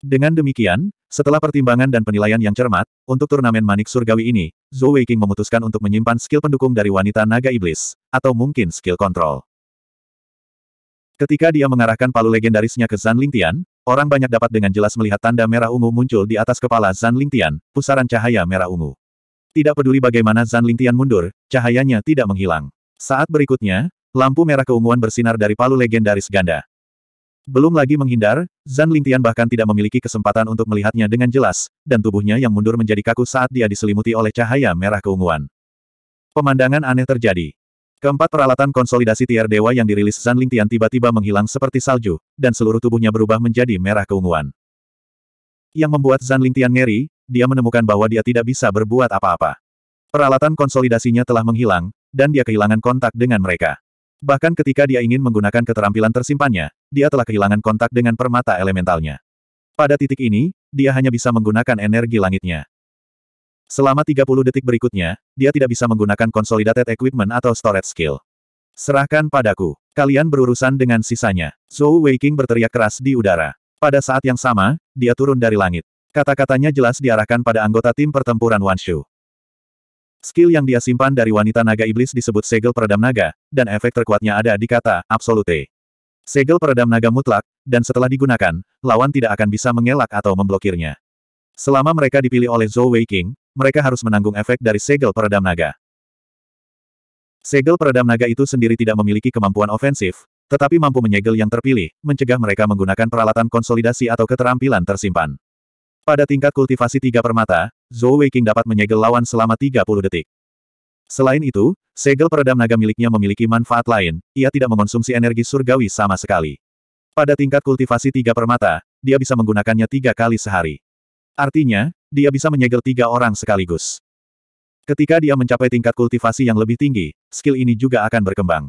Dengan demikian, setelah pertimbangan dan penilaian yang cermat, untuk turnamen manik surgawi ini, Zhou Weiqing memutuskan untuk menyimpan skill pendukung dari wanita naga iblis, atau mungkin skill kontrol. Ketika dia mengarahkan palu legendarisnya ke Zan Lingtian, orang banyak dapat dengan jelas melihat tanda merah ungu muncul di atas kepala Zan Lingtian, pusaran cahaya merah ungu. Tidak peduli bagaimana Zan Lingtian mundur, cahayanya tidak menghilang. Saat berikutnya, lampu merah keunguan bersinar dari palu legendaris ganda. Belum lagi menghindar, Zan Lingtian bahkan tidak memiliki kesempatan untuk melihatnya dengan jelas, dan tubuhnya yang mundur menjadi kaku saat dia diselimuti oleh cahaya merah keunguan. Pemandangan aneh terjadi. Keempat peralatan konsolidasi tier dewa yang dirilis Zan Lingtian tiba-tiba menghilang seperti salju, dan seluruh tubuhnya berubah menjadi merah keunguan. Yang membuat Zan Lingtian ngeri, dia menemukan bahwa dia tidak bisa berbuat apa-apa. Peralatan konsolidasinya telah menghilang, dan dia kehilangan kontak dengan mereka. Bahkan ketika dia ingin menggunakan keterampilan tersimpannya, dia telah kehilangan kontak dengan permata elementalnya. Pada titik ini, dia hanya bisa menggunakan energi langitnya. Selama 30 detik berikutnya, dia tidak bisa menggunakan Consolidated Equipment atau Storage Skill. Serahkan padaku. Kalian berurusan dengan sisanya. Zhou Weiqing berteriak keras di udara. Pada saat yang sama, dia turun dari langit. Kata-katanya jelas diarahkan pada anggota tim pertempuran Wanshu. Skill yang dia simpan dari wanita naga iblis disebut segel peredam naga, dan efek terkuatnya ada di kata absolute. Segel peredam naga mutlak, dan setelah digunakan, lawan tidak akan bisa mengelak atau memblokirnya. Selama mereka dipilih oleh Zhou Weiqing, mereka harus menanggung efek dari segel peredam naga. Segel peredam naga itu sendiri tidak memiliki kemampuan ofensif, tetapi mampu menyegel yang terpilih, mencegah mereka menggunakan peralatan konsolidasi atau keterampilan tersimpan. Pada tingkat kultivasi tiga permata, Zhou Weiqing dapat menyegel lawan selama 30 detik. Selain itu, segel peredam naga miliknya memiliki manfaat lain, ia tidak mengonsumsi energi surgawi sama sekali. Pada tingkat kultivasi tiga permata, dia bisa menggunakannya tiga kali sehari. Artinya, dia bisa menyegel tiga orang sekaligus. Ketika dia mencapai tingkat kultivasi yang lebih tinggi, skill ini juga akan berkembang.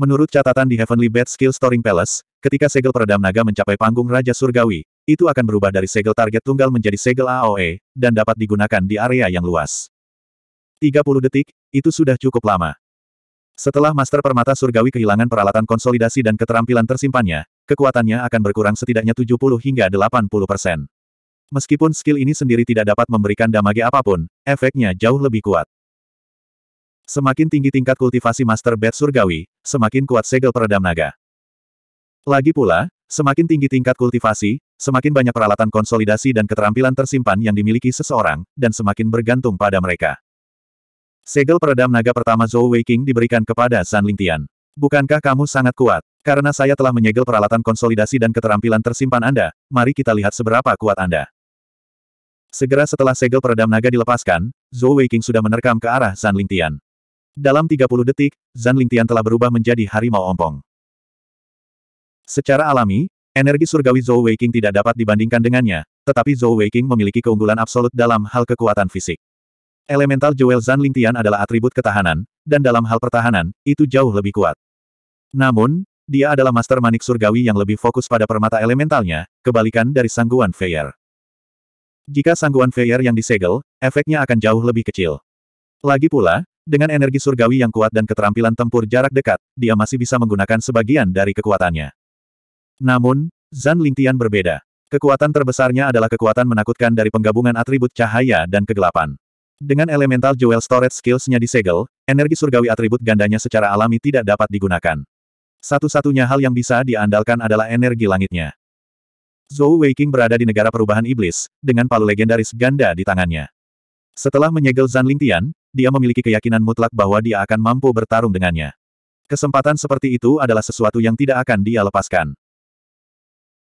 Menurut catatan di Heavenly Bed Skill Storing Palace, ketika segel peredam naga mencapai panggung Raja Surgawi, itu akan berubah dari segel target tunggal menjadi segel AOE, dan dapat digunakan di area yang luas. 30 detik, itu sudah cukup lama. Setelah Master Permata Surgawi kehilangan peralatan konsolidasi dan keterampilan tersimpannya, kekuatannya akan berkurang setidaknya 70 hingga 80 persen. Meskipun skill ini sendiri tidak dapat memberikan damage apapun, efeknya jauh lebih kuat. Semakin tinggi tingkat kultivasi Master Bed Surgawi, semakin kuat segel peredam naga. Lagi pula, semakin tinggi tingkat kultivasi, semakin banyak peralatan konsolidasi dan keterampilan tersimpan yang dimiliki seseorang, dan semakin bergantung pada mereka. Segel peredam naga pertama Zhou Weiking diberikan kepada San Lingtian. Bukankah kamu sangat kuat? Karena saya telah menyegel peralatan konsolidasi dan keterampilan tersimpan Anda, mari kita lihat seberapa kuat Anda. Segera setelah segel peredam naga dilepaskan, Zhou Weiqing sudah menerkam ke arah Zan Lingtian. Dalam 30 detik, Zan Lingtian telah berubah menjadi harimau ompong. Secara alami, energi surgawi Zhou Weiqing tidak dapat dibandingkan dengannya, tetapi Zhou Weiqing memiliki keunggulan absolut dalam hal kekuatan fisik. Elemental Jewel Zan Lingtian adalah atribut ketahanan, dan dalam hal pertahanan, itu jauh lebih kuat. Namun, dia adalah master manik surgawi yang lebih fokus pada permata elementalnya, kebalikan dari sangguan Feyer. Jika sangguan Feier yang disegel, efeknya akan jauh lebih kecil. Lagi pula, dengan energi surgawi yang kuat dan keterampilan tempur jarak dekat, dia masih bisa menggunakan sebagian dari kekuatannya. Namun, Zan Lingtian berbeda. Kekuatan terbesarnya adalah kekuatan menakutkan dari penggabungan atribut cahaya dan kegelapan. Dengan elemental jewel storage skills-nya disegel, energi surgawi atribut gandanya secara alami tidak dapat digunakan. Satu-satunya hal yang bisa diandalkan adalah energi langitnya. Zhou Weiqing berada di negara perubahan iblis, dengan palu legendaris ganda di tangannya. Setelah menyegel Zan Lingtian, dia memiliki keyakinan mutlak bahwa dia akan mampu bertarung dengannya. Kesempatan seperti itu adalah sesuatu yang tidak akan dia lepaskan.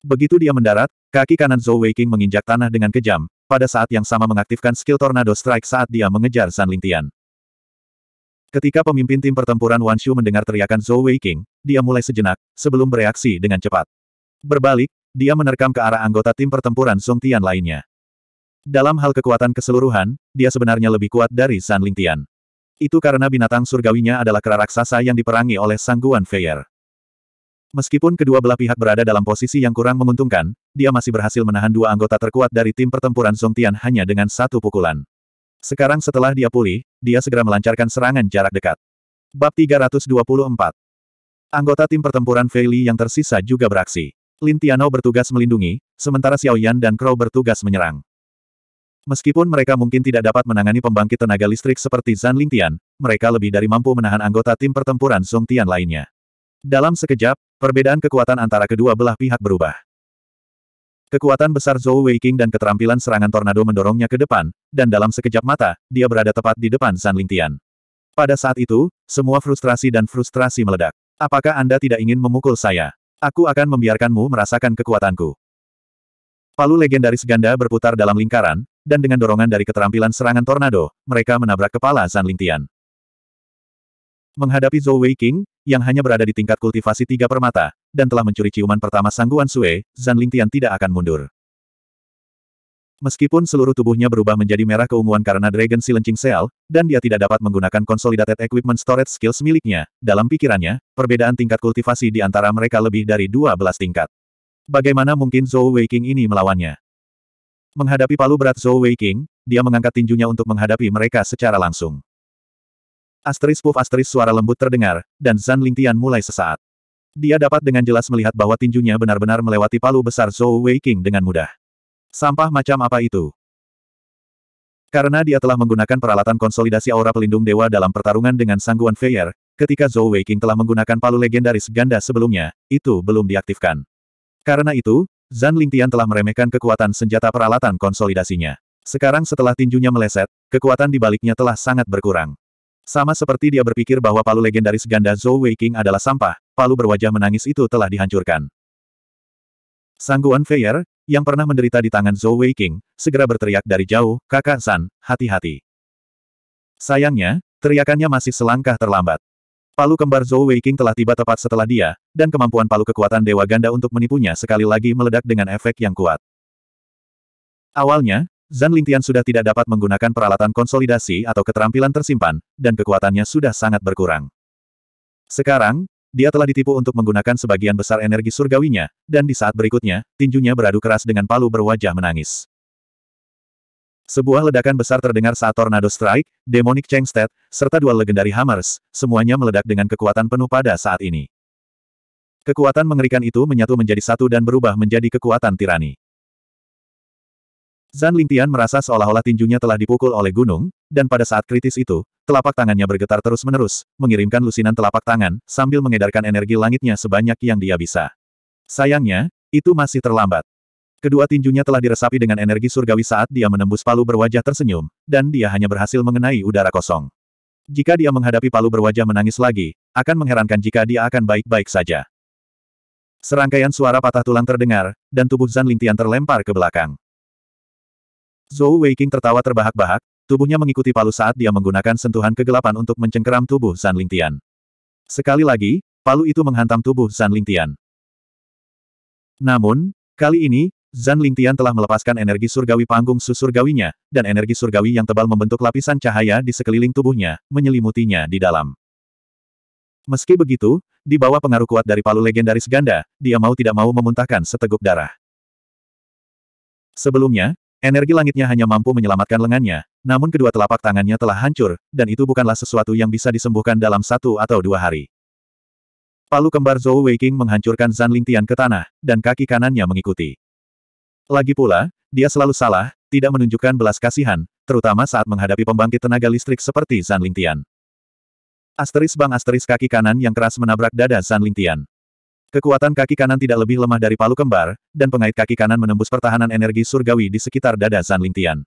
Begitu dia mendarat, kaki kanan Zhou Weiqing menginjak tanah dengan kejam, pada saat yang sama mengaktifkan skill Tornado Strike saat dia mengejar Zan Lingtian. Ketika pemimpin tim pertempuran Wan Shu mendengar teriakan Zhou Weiqing, dia mulai sejenak, sebelum bereaksi dengan cepat. Berbalik, dia menerkam ke arah anggota tim pertempuran Song Tian lainnya. Dalam hal kekuatan keseluruhan, dia sebenarnya lebih kuat dari San Ling Tian. Itu karena binatang surgawinya adalah kera raksasa yang diperangi oleh Sang Guan Feier. Meskipun kedua belah pihak berada dalam posisi yang kurang menguntungkan, dia masih berhasil menahan dua anggota terkuat dari tim pertempuran Song Tian hanya dengan satu pukulan. Sekarang setelah dia pulih, dia segera melancarkan serangan jarak dekat. Bab 324 Anggota tim pertempuran Fei Li yang tersisa juga beraksi. Lin Tiano bertugas melindungi, sementara Xiao Yan dan Crow bertugas menyerang. Meskipun mereka mungkin tidak dapat menangani pembangkit tenaga listrik seperti Zan Tian, mereka lebih dari mampu menahan anggota tim pertempuran Song Tian lainnya. Dalam sekejap, perbedaan kekuatan antara kedua belah pihak berubah. Kekuatan besar Zhou Weiqing dan keterampilan serangan tornado mendorongnya ke depan, dan dalam sekejap mata, dia berada tepat di depan San Tian. Pada saat itu, semua frustrasi dan frustrasi meledak. Apakah Anda tidak ingin memukul saya? Aku akan membiarkanmu merasakan kekuatanku. Palu legendaris ganda berputar dalam lingkaran, dan dengan dorongan dari keterampilan serangan tornado, mereka menabrak kepala Zan Lingtian. Menghadapi Zhou Wei King, yang hanya berada di tingkat kultivasi tiga permata, dan telah mencuri ciuman pertama sangguan Sue, Zan Lingtian tidak akan mundur. Meskipun seluruh tubuhnya berubah menjadi merah keunguan karena Dragon Silencing Seal, dan dia tidak dapat menggunakan Consolidated Equipment Storage Skills miliknya, dalam pikirannya, perbedaan tingkat kultivasi di antara mereka lebih dari 12 tingkat. Bagaimana mungkin Zhou Weiqing ini melawannya? Menghadapi palu berat Zhou Weiqing, dia mengangkat tinjunya untuk menghadapi mereka secara langsung. Asteris puff asteris suara lembut terdengar, dan Zan Lingtian mulai sesaat. Dia dapat dengan jelas melihat bahwa tinjunya benar-benar melewati palu besar Zhou Weiqing dengan mudah. Sampah macam apa itu? Karena dia telah menggunakan peralatan konsolidasi aura pelindung dewa dalam pertarungan dengan sangguan Feyer, ketika Zhou Weiqing telah menggunakan palu legendaris ganda sebelumnya, itu belum diaktifkan. Karena itu, Zan Lingtian telah meremehkan kekuatan senjata peralatan konsolidasinya. Sekarang setelah tinjunya meleset, kekuatan di baliknya telah sangat berkurang. Sama seperti dia berpikir bahwa palu legendaris ganda Zhou Weiqing adalah sampah, palu berwajah menangis itu telah dihancurkan. Sangguan Feyer, yang pernah menderita di tangan Zhou Wei King, segera berteriak dari jauh, kakak San, hati-hati. Sayangnya, teriakannya masih selangkah terlambat. Palu kembar Zhou Wei King telah tiba tepat setelah dia, dan kemampuan palu kekuatan Dewa Ganda untuk menipunya sekali lagi meledak dengan efek yang kuat. Awalnya, Zan Lingtian sudah tidak dapat menggunakan peralatan konsolidasi atau keterampilan tersimpan, dan kekuatannya sudah sangat berkurang. Sekarang, dia telah ditipu untuk menggunakan sebagian besar energi surgawinya, dan di saat berikutnya, tinjunya beradu keras dengan palu berwajah menangis. Sebuah ledakan besar terdengar saat Tornado Strike, Demonic chengstead, serta dua legendari Hammers, semuanya meledak dengan kekuatan penuh pada saat ini. Kekuatan mengerikan itu menyatu menjadi satu dan berubah menjadi kekuatan tirani. Zan Lingtian merasa seolah-olah tinjunya telah dipukul oleh gunung, dan pada saat kritis itu, telapak tangannya bergetar terus-menerus, mengirimkan lusinan telapak tangan, sambil mengedarkan energi langitnya sebanyak yang dia bisa. Sayangnya, itu masih terlambat. Kedua tinjunya telah diresapi dengan energi surgawi saat dia menembus palu berwajah tersenyum, dan dia hanya berhasil mengenai udara kosong. Jika dia menghadapi palu berwajah menangis lagi, akan mengherankan jika dia akan baik-baik saja. Serangkaian suara patah tulang terdengar, dan tubuh Zan Lingtian terlempar ke belakang. Zhou Weiqing tertawa terbahak-bahak, tubuhnya mengikuti palu saat dia menggunakan sentuhan kegelapan untuk mencengkeram tubuh Zan Lingtian. Sekali lagi, palu itu menghantam tubuh Zan Lingtian. Namun, kali ini, Zan Lingtian telah melepaskan energi surgawi panggung susurgawinya, dan energi surgawi yang tebal membentuk lapisan cahaya di sekeliling tubuhnya, menyelimutinya di dalam. Meski begitu, di bawah pengaruh kuat dari palu legendaris ganda, dia mau tidak mau memuntahkan seteguk darah. Sebelumnya, Energi langitnya hanya mampu menyelamatkan lengannya, namun kedua telapak tangannya telah hancur, dan itu bukanlah sesuatu yang bisa disembuhkan dalam satu atau dua hari. Palu kembar Zhou Weiqing menghancurkan Zan Lingtian ke tanah, dan kaki kanannya mengikuti. Lagi pula, dia selalu salah, tidak menunjukkan belas kasihan, terutama saat menghadapi pembangkit tenaga listrik seperti Zan Lingtian. Asteris bang asteris kaki kanan yang keras menabrak dada Zan Lingtian. Kekuatan kaki kanan tidak lebih lemah dari palu kembar, dan pengait kaki kanan menembus pertahanan energi surgawi di sekitar dada Zan Lingtian.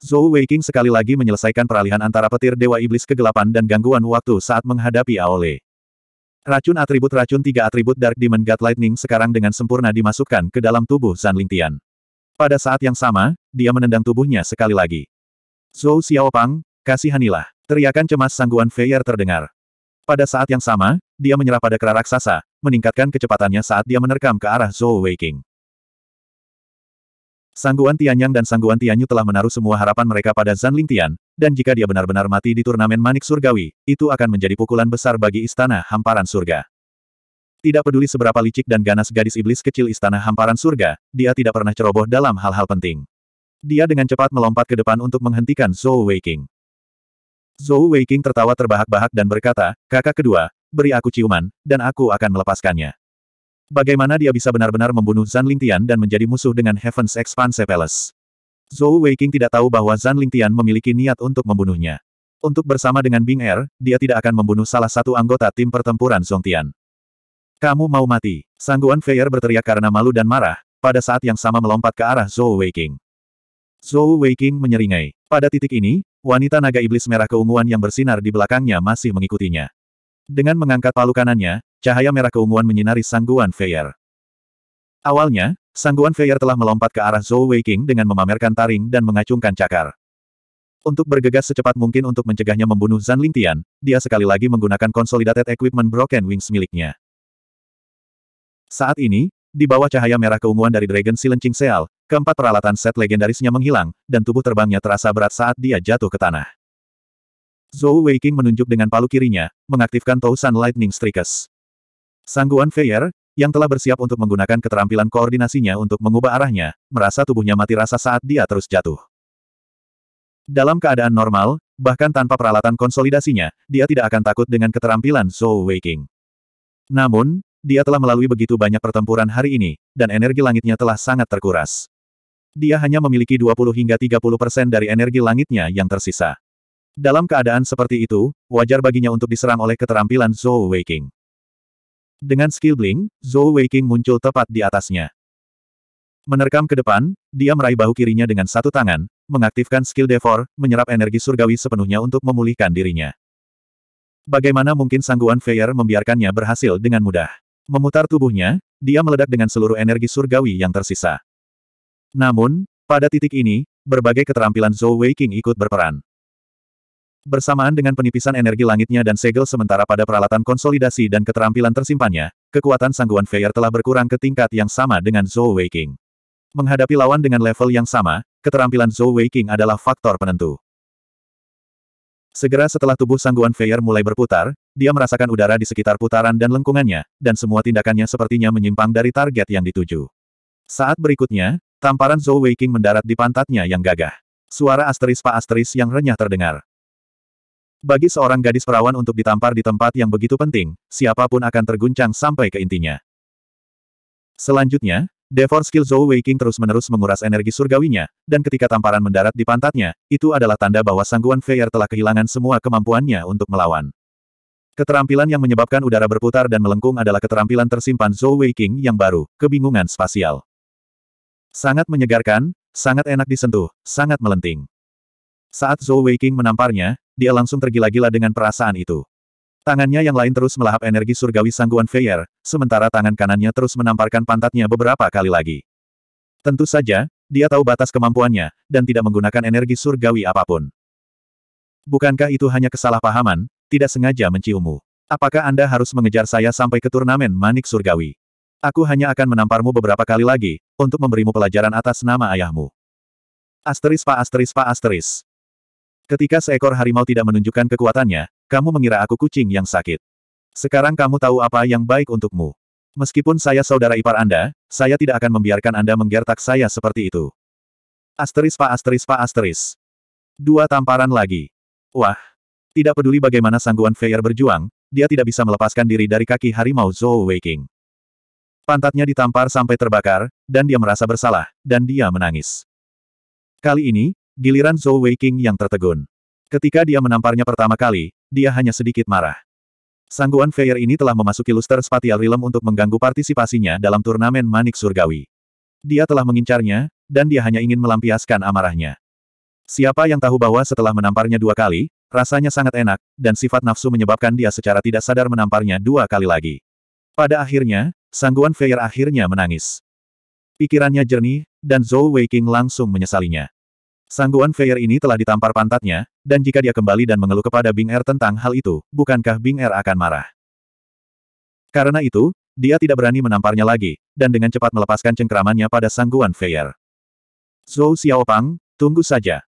Zhou Weiking sekali lagi menyelesaikan peralihan antara petir Dewa Iblis kegelapan dan gangguan waktu saat menghadapi Aole. Racun atribut racun tiga atribut Dark Demon God Lightning sekarang dengan sempurna dimasukkan ke dalam tubuh Zan Lingtian. Pada saat yang sama, dia menendang tubuhnya sekali lagi. Zhou Xiaopang, kasihanilah. Teriakan cemas sangguan Feier terdengar. Pada saat yang sama, dia menyerah pada kera raksasa, meningkatkan kecepatannya saat dia menerkam ke arah Zhou Weiqing. Sangguan Tianyang dan Sangguan Tianyu telah menaruh semua harapan mereka pada Zan Lingtian, dan jika dia benar-benar mati di turnamen Manik Surgawi, itu akan menjadi pukulan besar bagi Istana Hamparan Surga. Tidak peduli seberapa licik dan ganas gadis iblis kecil Istana Hamparan Surga, dia tidak pernah ceroboh dalam hal-hal penting. Dia dengan cepat melompat ke depan untuk menghentikan Zhou Weiqing. Zhou Weiqing tertawa terbahak-bahak dan berkata, kakak kedua, beri aku ciuman, dan aku akan melepaskannya. Bagaimana dia bisa benar-benar membunuh Zan Lingtian dan menjadi musuh dengan Heaven's Expanse Palace? Zhou Weiqing tidak tahu bahwa Zan Lingtian memiliki niat untuk membunuhnya. Untuk bersama dengan Bing Er, dia tidak akan membunuh salah satu anggota tim pertempuran Zongtian. Kamu mau mati. Sangguan Feier berteriak karena malu dan marah, pada saat yang sama melompat ke arah Zhou Weiqing. Zhou Weiqing menyeringai. Pada titik ini, wanita naga iblis merah keunguan yang bersinar di belakangnya masih mengikutinya. Dengan mengangkat palu kanannya, cahaya merah keunguan menyinari sangguan Feier. Awalnya, sangguan Feier telah melompat ke arah Zhou Weiqing dengan memamerkan taring dan mengacungkan cakar. Untuk bergegas secepat mungkin untuk mencegahnya membunuh Zan Lingtian, dia sekali lagi menggunakan Consolidated Equipment Broken Wings miliknya. Saat ini, di bawah cahaya merah keunguan dari Dragon Silencing Seal, Keempat peralatan set legendarisnya menghilang, dan tubuh terbangnya terasa berat saat dia jatuh ke tanah. Zhou Weiqing menunjuk dengan palu kirinya, mengaktifkan Tousan Lightning Strikes. Sangguan Feier, yang telah bersiap untuk menggunakan keterampilan koordinasinya untuk mengubah arahnya, merasa tubuhnya mati rasa saat dia terus jatuh. Dalam keadaan normal, bahkan tanpa peralatan konsolidasinya, dia tidak akan takut dengan keterampilan Zhou Weiqing. Namun, dia telah melalui begitu banyak pertempuran hari ini, dan energi langitnya telah sangat terkuras. Dia hanya memiliki 20 hingga 30 persen dari energi langitnya yang tersisa. Dalam keadaan seperti itu, wajar baginya untuk diserang oleh keterampilan Zhou Weiqing. Dengan skill bling, Zhou Weiqing muncul tepat di atasnya. Menerkam ke depan, dia meraih bahu kirinya dengan satu tangan, mengaktifkan skill Devor, menyerap energi surgawi sepenuhnya untuk memulihkan dirinya. Bagaimana mungkin sangguan Feyer membiarkannya berhasil dengan mudah? Memutar tubuhnya, dia meledak dengan seluruh energi surgawi yang tersisa. Namun, pada titik ini, berbagai keterampilan Zhou Weiqing ikut berperan. Bersamaan dengan penipisan energi langitnya dan segel sementara pada peralatan konsolidasi dan keterampilan tersimpannya, kekuatan sangguan Feier telah berkurang ke tingkat yang sama dengan Zhou Weiqing. Menghadapi lawan dengan level yang sama, keterampilan Zhou Weiqing adalah faktor penentu. Segera setelah tubuh sangguan Feier mulai berputar, dia merasakan udara di sekitar putaran dan lengkungannya, dan semua tindakannya sepertinya menyimpang dari target yang dituju. Saat berikutnya, Tamparan Zhou Weiking mendarat di pantatnya yang gagah. Suara asteris pa asteris yang renyah terdengar. Bagi seorang gadis perawan untuk ditampar di tempat yang begitu penting, siapapun akan terguncang sampai ke intinya. Selanjutnya, Devor skill Zhou Weiqing terus-menerus menguras energi surgawinya, dan ketika tamparan mendarat di pantatnya, itu adalah tanda bahwa sangguan Feier telah kehilangan semua kemampuannya untuk melawan. Keterampilan yang menyebabkan udara berputar dan melengkung adalah keterampilan tersimpan Zhou Weiking yang baru, kebingungan spasial. Sangat menyegarkan, sangat enak disentuh, sangat melenting. Saat Zhou Weiqing menamparnya, dia langsung tergila-gila dengan perasaan itu. Tangannya yang lain terus melahap energi surgawi sangguan Feier, sementara tangan kanannya terus menamparkan pantatnya beberapa kali lagi. Tentu saja, dia tahu batas kemampuannya, dan tidak menggunakan energi surgawi apapun. Bukankah itu hanya kesalahpahaman, tidak sengaja menciummu? Apakah Anda harus mengejar saya sampai ke turnamen manik surgawi? Aku hanya akan menamparmu beberapa kali lagi, untuk memberimu pelajaran atas nama ayahmu. Asteris pa asteris pa asteris. Ketika seekor harimau tidak menunjukkan kekuatannya, kamu mengira aku kucing yang sakit. Sekarang kamu tahu apa yang baik untukmu. Meskipun saya saudara ipar Anda, saya tidak akan membiarkan Anda menggertak saya seperti itu. Asteris pa asteris pa asteris. Dua tamparan lagi. Wah. Tidak peduli bagaimana sangguan Feyer berjuang, dia tidak bisa melepaskan diri dari kaki harimau Zhou Waking. Pantatnya ditampar sampai terbakar, dan dia merasa bersalah, dan dia menangis. Kali ini, giliran Zhou Weiqing yang tertegun. Ketika dia menamparnya pertama kali, dia hanya sedikit marah. Sangguan Feier ini telah memasuki luster spatial realm untuk mengganggu partisipasinya dalam turnamen Manik Surgawi. Dia telah mengincarnya, dan dia hanya ingin melampiaskan amarahnya. Siapa yang tahu bahwa setelah menamparnya dua kali, rasanya sangat enak, dan sifat nafsu menyebabkan dia secara tidak sadar menamparnya dua kali lagi. Pada akhirnya, sangguan Feier akhirnya menangis. Pikirannya jernih, dan Zhou Weiqing langsung menyesalinya. Sangguan Feier ini telah ditampar pantatnya, dan jika dia kembali dan mengeluh kepada Bing Er tentang hal itu, bukankah Bing Er akan marah? Karena itu, dia tidak berani menamparnya lagi, dan dengan cepat melepaskan cengkeramannya pada Sangguan Feier. Zhou Xiaopang, tunggu saja.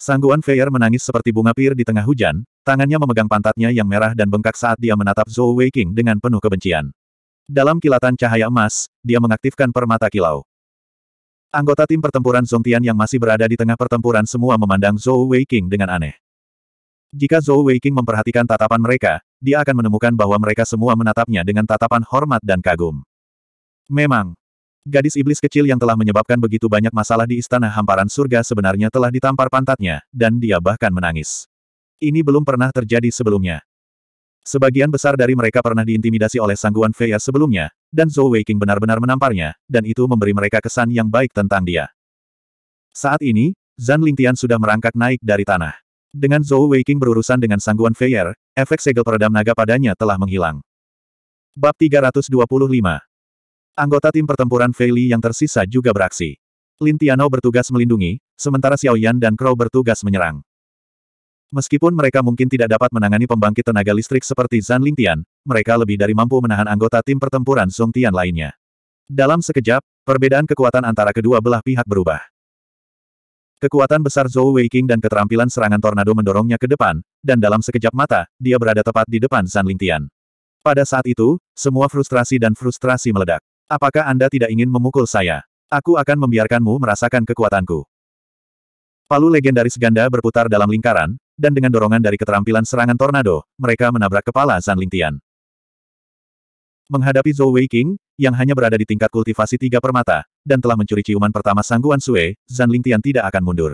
Sangguan Feier menangis seperti bunga pir di tengah hujan, Tangannya memegang pantatnya yang merah dan bengkak saat dia menatap Zhou Weiqing dengan penuh kebencian. Dalam kilatan cahaya emas, dia mengaktifkan permata kilau. Anggota tim pertempuran Zongtian yang masih berada di tengah pertempuran semua memandang Zhou Weiqing dengan aneh. Jika Zhou Weiqing memperhatikan tatapan mereka, dia akan menemukan bahwa mereka semua menatapnya dengan tatapan hormat dan kagum. Memang, gadis iblis kecil yang telah menyebabkan begitu banyak masalah di Istana Hamparan Surga sebenarnya telah ditampar pantatnya, dan dia bahkan menangis. Ini belum pernah terjadi sebelumnya. Sebagian besar dari mereka pernah diintimidasi oleh sangguan Feiya sebelumnya, dan Zhou Weiqing benar-benar menamparnya, dan itu memberi mereka kesan yang baik tentang dia. Saat ini, Zan Lingtian sudah merangkak naik dari tanah. Dengan Zhou Weiqing berurusan dengan sangguan Feiyer, efek segel peredam naga padanya telah menghilang. Bab 325 Anggota tim pertempuran Fei Li yang tersisa juga beraksi. Lintiano bertugas melindungi, sementara Xiao Yan dan Crow bertugas menyerang. Meskipun mereka mungkin tidak dapat menangani pembangkit tenaga listrik seperti Zan Lingtian, mereka lebih dari mampu menahan anggota tim pertempuran Song Tian lainnya. Dalam sekejap, perbedaan kekuatan antara kedua belah pihak berubah. Kekuatan besar Zhou Weiqing dan keterampilan serangan tornado mendorongnya ke depan, dan dalam sekejap mata, dia berada tepat di depan Zan Lingtian. Pada saat itu, semua frustrasi dan frustrasi meledak. Apakah Anda tidak ingin memukul saya? Aku akan membiarkanmu merasakan kekuatanku. Palu legendaris ganda berputar dalam lingkaran, dan dengan dorongan dari keterampilan serangan tornado, mereka menabrak kepala Zan Lingtian. Menghadapi Zhou Wei yang hanya berada di tingkat kultivasi tiga permata, dan telah mencuri ciuman pertama Sangguan Sue, Zan Lingtian tidak akan mundur.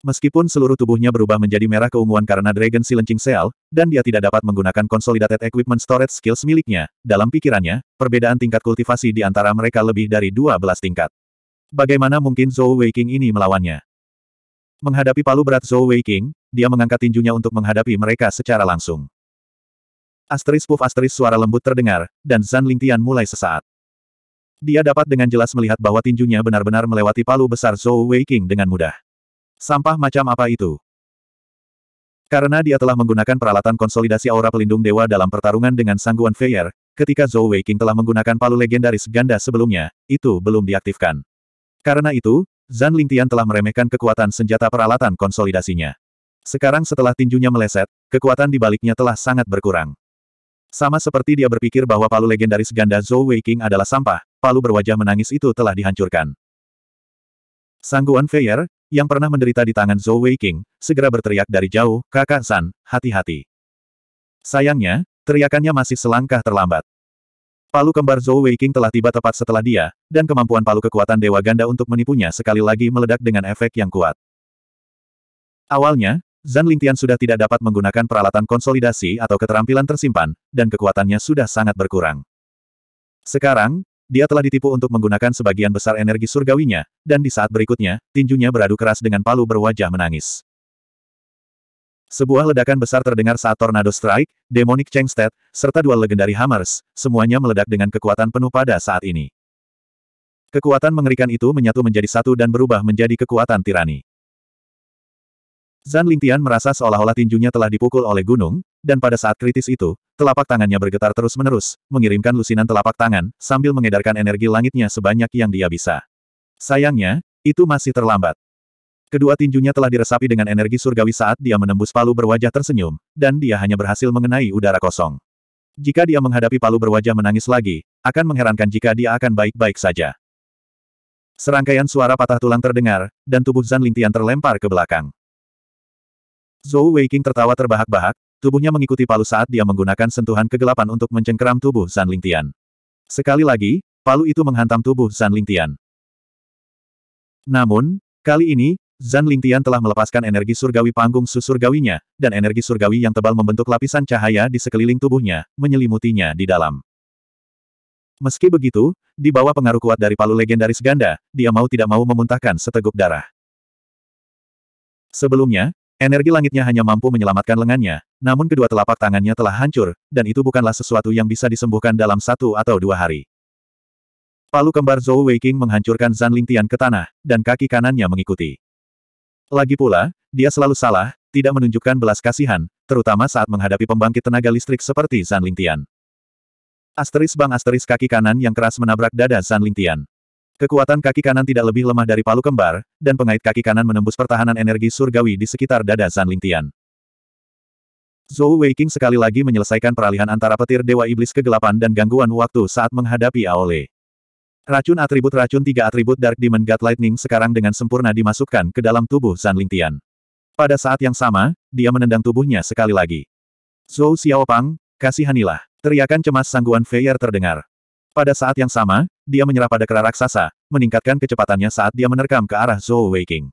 Meskipun seluruh tubuhnya berubah menjadi merah keunguan karena Dragon Silencing Seal, dan dia tidak dapat menggunakan Consolidated Equipment Storage Skills miliknya, dalam pikirannya, perbedaan tingkat kultivasi di antara mereka lebih dari 12 tingkat. Bagaimana mungkin Zhou Weiqing ini melawannya? Menghadapi palu berat Zhou Wei King, dia mengangkat tinjunya untuk menghadapi mereka secara langsung. Asteris puff asteris suara lembut terdengar, dan Zan Lingtian mulai sesaat. Dia dapat dengan jelas melihat bahwa tinjunya benar-benar melewati palu besar Zhou Wei King dengan mudah. Sampah macam apa itu? Karena dia telah menggunakan peralatan konsolidasi aura pelindung dewa dalam pertarungan dengan sangguan Feier, ketika Zhou Wei King telah menggunakan palu legendaris ganda sebelumnya, itu belum diaktifkan. Karena itu, Zan Lingtian telah meremehkan kekuatan senjata peralatan konsolidasinya. Sekarang setelah tinjunya meleset, kekuatan di baliknya telah sangat berkurang. Sama seperti dia berpikir bahwa palu legendaris ganda Zhou Weiqing adalah sampah, palu berwajah menangis itu telah dihancurkan. Sangguan Feier, yang pernah menderita di tangan Zhou Weiqing, segera berteriak dari jauh, kakak San, hati-hati. Sayangnya, teriakannya masih selangkah terlambat. Palu kembar Zhou Weiqing telah tiba tepat setelah dia, dan kemampuan palu kekuatan Dewa Ganda untuk menipunya sekali lagi meledak dengan efek yang kuat. Awalnya, Zan Lingtian sudah tidak dapat menggunakan peralatan konsolidasi atau keterampilan tersimpan, dan kekuatannya sudah sangat berkurang. Sekarang, dia telah ditipu untuk menggunakan sebagian besar energi surgawinya, dan di saat berikutnya, tinjunya beradu keras dengan palu berwajah menangis. Sebuah ledakan besar terdengar saat Tornado Strike, Demonic Changstead, serta dua legendari Hammers, semuanya meledak dengan kekuatan penuh pada saat ini. Kekuatan mengerikan itu menyatu menjadi satu dan berubah menjadi kekuatan tirani. Zan Lingtian merasa seolah-olah tinjunya telah dipukul oleh gunung, dan pada saat kritis itu, telapak tangannya bergetar terus-menerus, mengirimkan lusinan telapak tangan, sambil mengedarkan energi langitnya sebanyak yang dia bisa. Sayangnya, itu masih terlambat. Kedua tinjunya telah diresapi dengan energi surgawi saat dia menembus palu berwajah tersenyum, dan dia hanya berhasil mengenai udara kosong. Jika dia menghadapi palu berwajah menangis lagi, akan mengherankan jika dia akan baik-baik saja. Serangkaian suara patah tulang terdengar, dan tubuh Zan Lingtian terlempar ke belakang. Zhou Weiqing tertawa terbahak-bahak, tubuhnya mengikuti palu saat dia menggunakan sentuhan kegelapan untuk mencengkeram tubuh Zan Lingtian. Sekali lagi, palu itu menghantam tubuh Zan Lingtian. Namun, kali ini, Zan Lingtian telah melepaskan energi surgawi panggung susurgawinya, dan energi surgawi yang tebal membentuk lapisan cahaya di sekeliling tubuhnya, menyelimutinya di dalam. Meski begitu, di bawah pengaruh kuat dari palu legendaris ganda, dia mau tidak mau memuntahkan seteguk darah. Sebelumnya, energi langitnya hanya mampu menyelamatkan lengannya, namun kedua telapak tangannya telah hancur, dan itu bukanlah sesuatu yang bisa disembuhkan dalam satu atau dua hari. Palu kembar Zhou Weiqing menghancurkan Zan Lingtian ke tanah, dan kaki kanannya mengikuti. Lagi pula, dia selalu salah, tidak menunjukkan belas kasihan, terutama saat menghadapi pembangkit tenaga listrik seperti San Lingtian. Asteris bang asteris kaki kanan yang keras menabrak dada San Lingtian. Kekuatan kaki kanan tidak lebih lemah dari palu kembar, dan pengait kaki kanan menembus pertahanan energi surgawi di sekitar dada San Lingtian. Zhou Weiking sekali lagi menyelesaikan peralihan antara petir Dewa Iblis kegelapan dan gangguan waktu saat menghadapi Aole. Racun atribut racun tiga atribut Dark Demon God Lightning sekarang dengan sempurna dimasukkan ke dalam tubuh Zan Lingtian. Pada saat yang sama, dia menendang tubuhnya sekali lagi. Zhou Xiaopang, kasihanilah. Teriakan cemas sangguan Feier terdengar. Pada saat yang sama, dia menyerah pada kera raksasa, meningkatkan kecepatannya saat dia menerkam ke arah Zhou Weiking.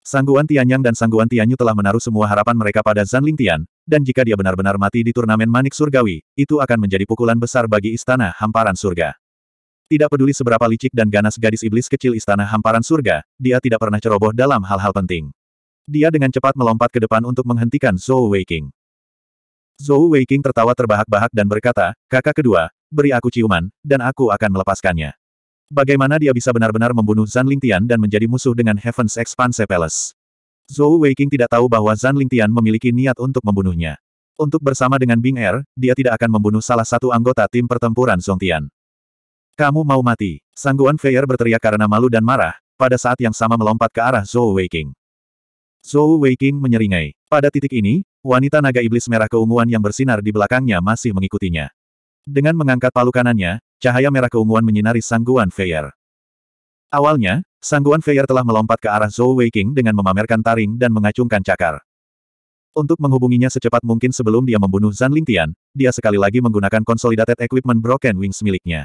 Sangguan Tianyang dan Sangguan Tianyu telah menaruh semua harapan mereka pada Zan Lingtian, dan jika dia benar-benar mati di turnamen Manik Surgawi, itu akan menjadi pukulan besar bagi Istana Hamparan Surga. Tidak peduli seberapa licik dan ganas gadis iblis kecil Istana Hamparan Surga, dia tidak pernah ceroboh dalam hal-hal penting. Dia dengan cepat melompat ke depan untuk menghentikan Zhou Weiking. Zhou Weiking tertawa terbahak-bahak dan berkata, kakak kedua, beri aku ciuman, dan aku akan melepaskannya. Bagaimana dia bisa benar-benar membunuh Zan Lingtian dan menjadi musuh dengan Heaven's Expanse Palace? Zhou Weiqing tidak tahu bahwa Zan Lingtian memiliki niat untuk membunuhnya. Untuk bersama dengan Bing Er, dia tidak akan membunuh salah satu anggota tim pertempuran Zongtian. Kamu mau mati. Sangguan Feier berteriak karena malu dan marah, pada saat yang sama melompat ke arah Zhou Weiqing. Zhou Weiqing menyeringai. Pada titik ini, wanita naga iblis merah keunguan yang bersinar di belakangnya masih mengikutinya. Dengan mengangkat palu kanannya, Cahaya merah keunguan menyinari sangguan Feier. Awalnya, sangguan Feier telah melompat ke arah Zhou Weiqing dengan memamerkan taring dan mengacungkan cakar. Untuk menghubunginya secepat mungkin sebelum dia membunuh Zan Lingtian, dia sekali lagi menggunakan Consolidated Equipment Broken Wings miliknya.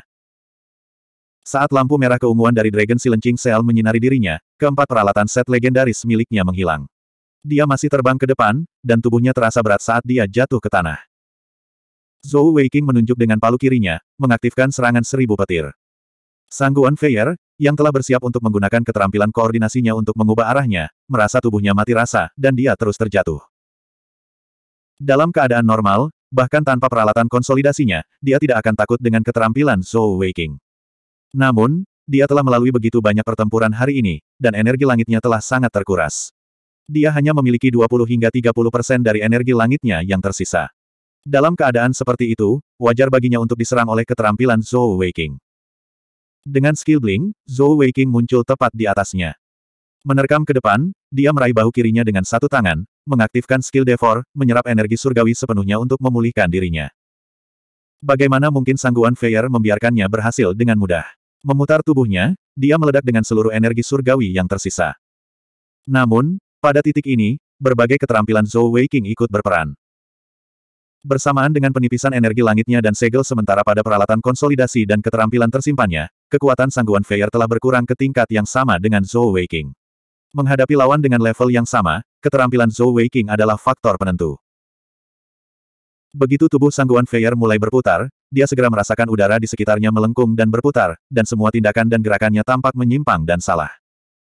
Saat lampu merah keunguan dari Dragon Silencing Cell menyinari dirinya, keempat peralatan set legendaris miliknya menghilang. Dia masih terbang ke depan, dan tubuhnya terasa berat saat dia jatuh ke tanah. Zhou Weiqing menunjuk dengan palu kirinya, mengaktifkan serangan seribu petir. Sangguan Feier, yang telah bersiap untuk menggunakan keterampilan koordinasinya untuk mengubah arahnya, merasa tubuhnya mati rasa, dan dia terus terjatuh. Dalam keadaan normal, bahkan tanpa peralatan konsolidasinya, dia tidak akan takut dengan keterampilan Zhou Weiqing. Namun, dia telah melalui begitu banyak pertempuran hari ini, dan energi langitnya telah sangat terkuras. Dia hanya memiliki 20 hingga 30 persen dari energi langitnya yang tersisa. Dalam keadaan seperti itu, wajar baginya untuk diserang oleh keterampilan Zhou Weiqing. Dengan skill bling, Zhou Weiqing muncul tepat di atasnya. Menerkam ke depan, dia meraih bahu kirinya dengan satu tangan, mengaktifkan skill Devor, menyerap energi surgawi sepenuhnya untuk memulihkan dirinya. Bagaimana mungkin sangguan Feier membiarkannya berhasil dengan mudah? Memutar tubuhnya, dia meledak dengan seluruh energi surgawi yang tersisa. Namun, pada titik ini, berbagai keterampilan Zhou Weiqing ikut berperan. Bersamaan dengan penipisan energi langitnya dan segel sementara pada peralatan konsolidasi dan keterampilan tersimpannya, kekuatan sangguan Feier telah berkurang ke tingkat yang sama dengan Zhou Weiqing. Menghadapi lawan dengan level yang sama, keterampilan Zhou Weiqing adalah faktor penentu. Begitu tubuh sangguan Feier mulai berputar, dia segera merasakan udara di sekitarnya melengkung dan berputar, dan semua tindakan dan gerakannya tampak menyimpang dan salah.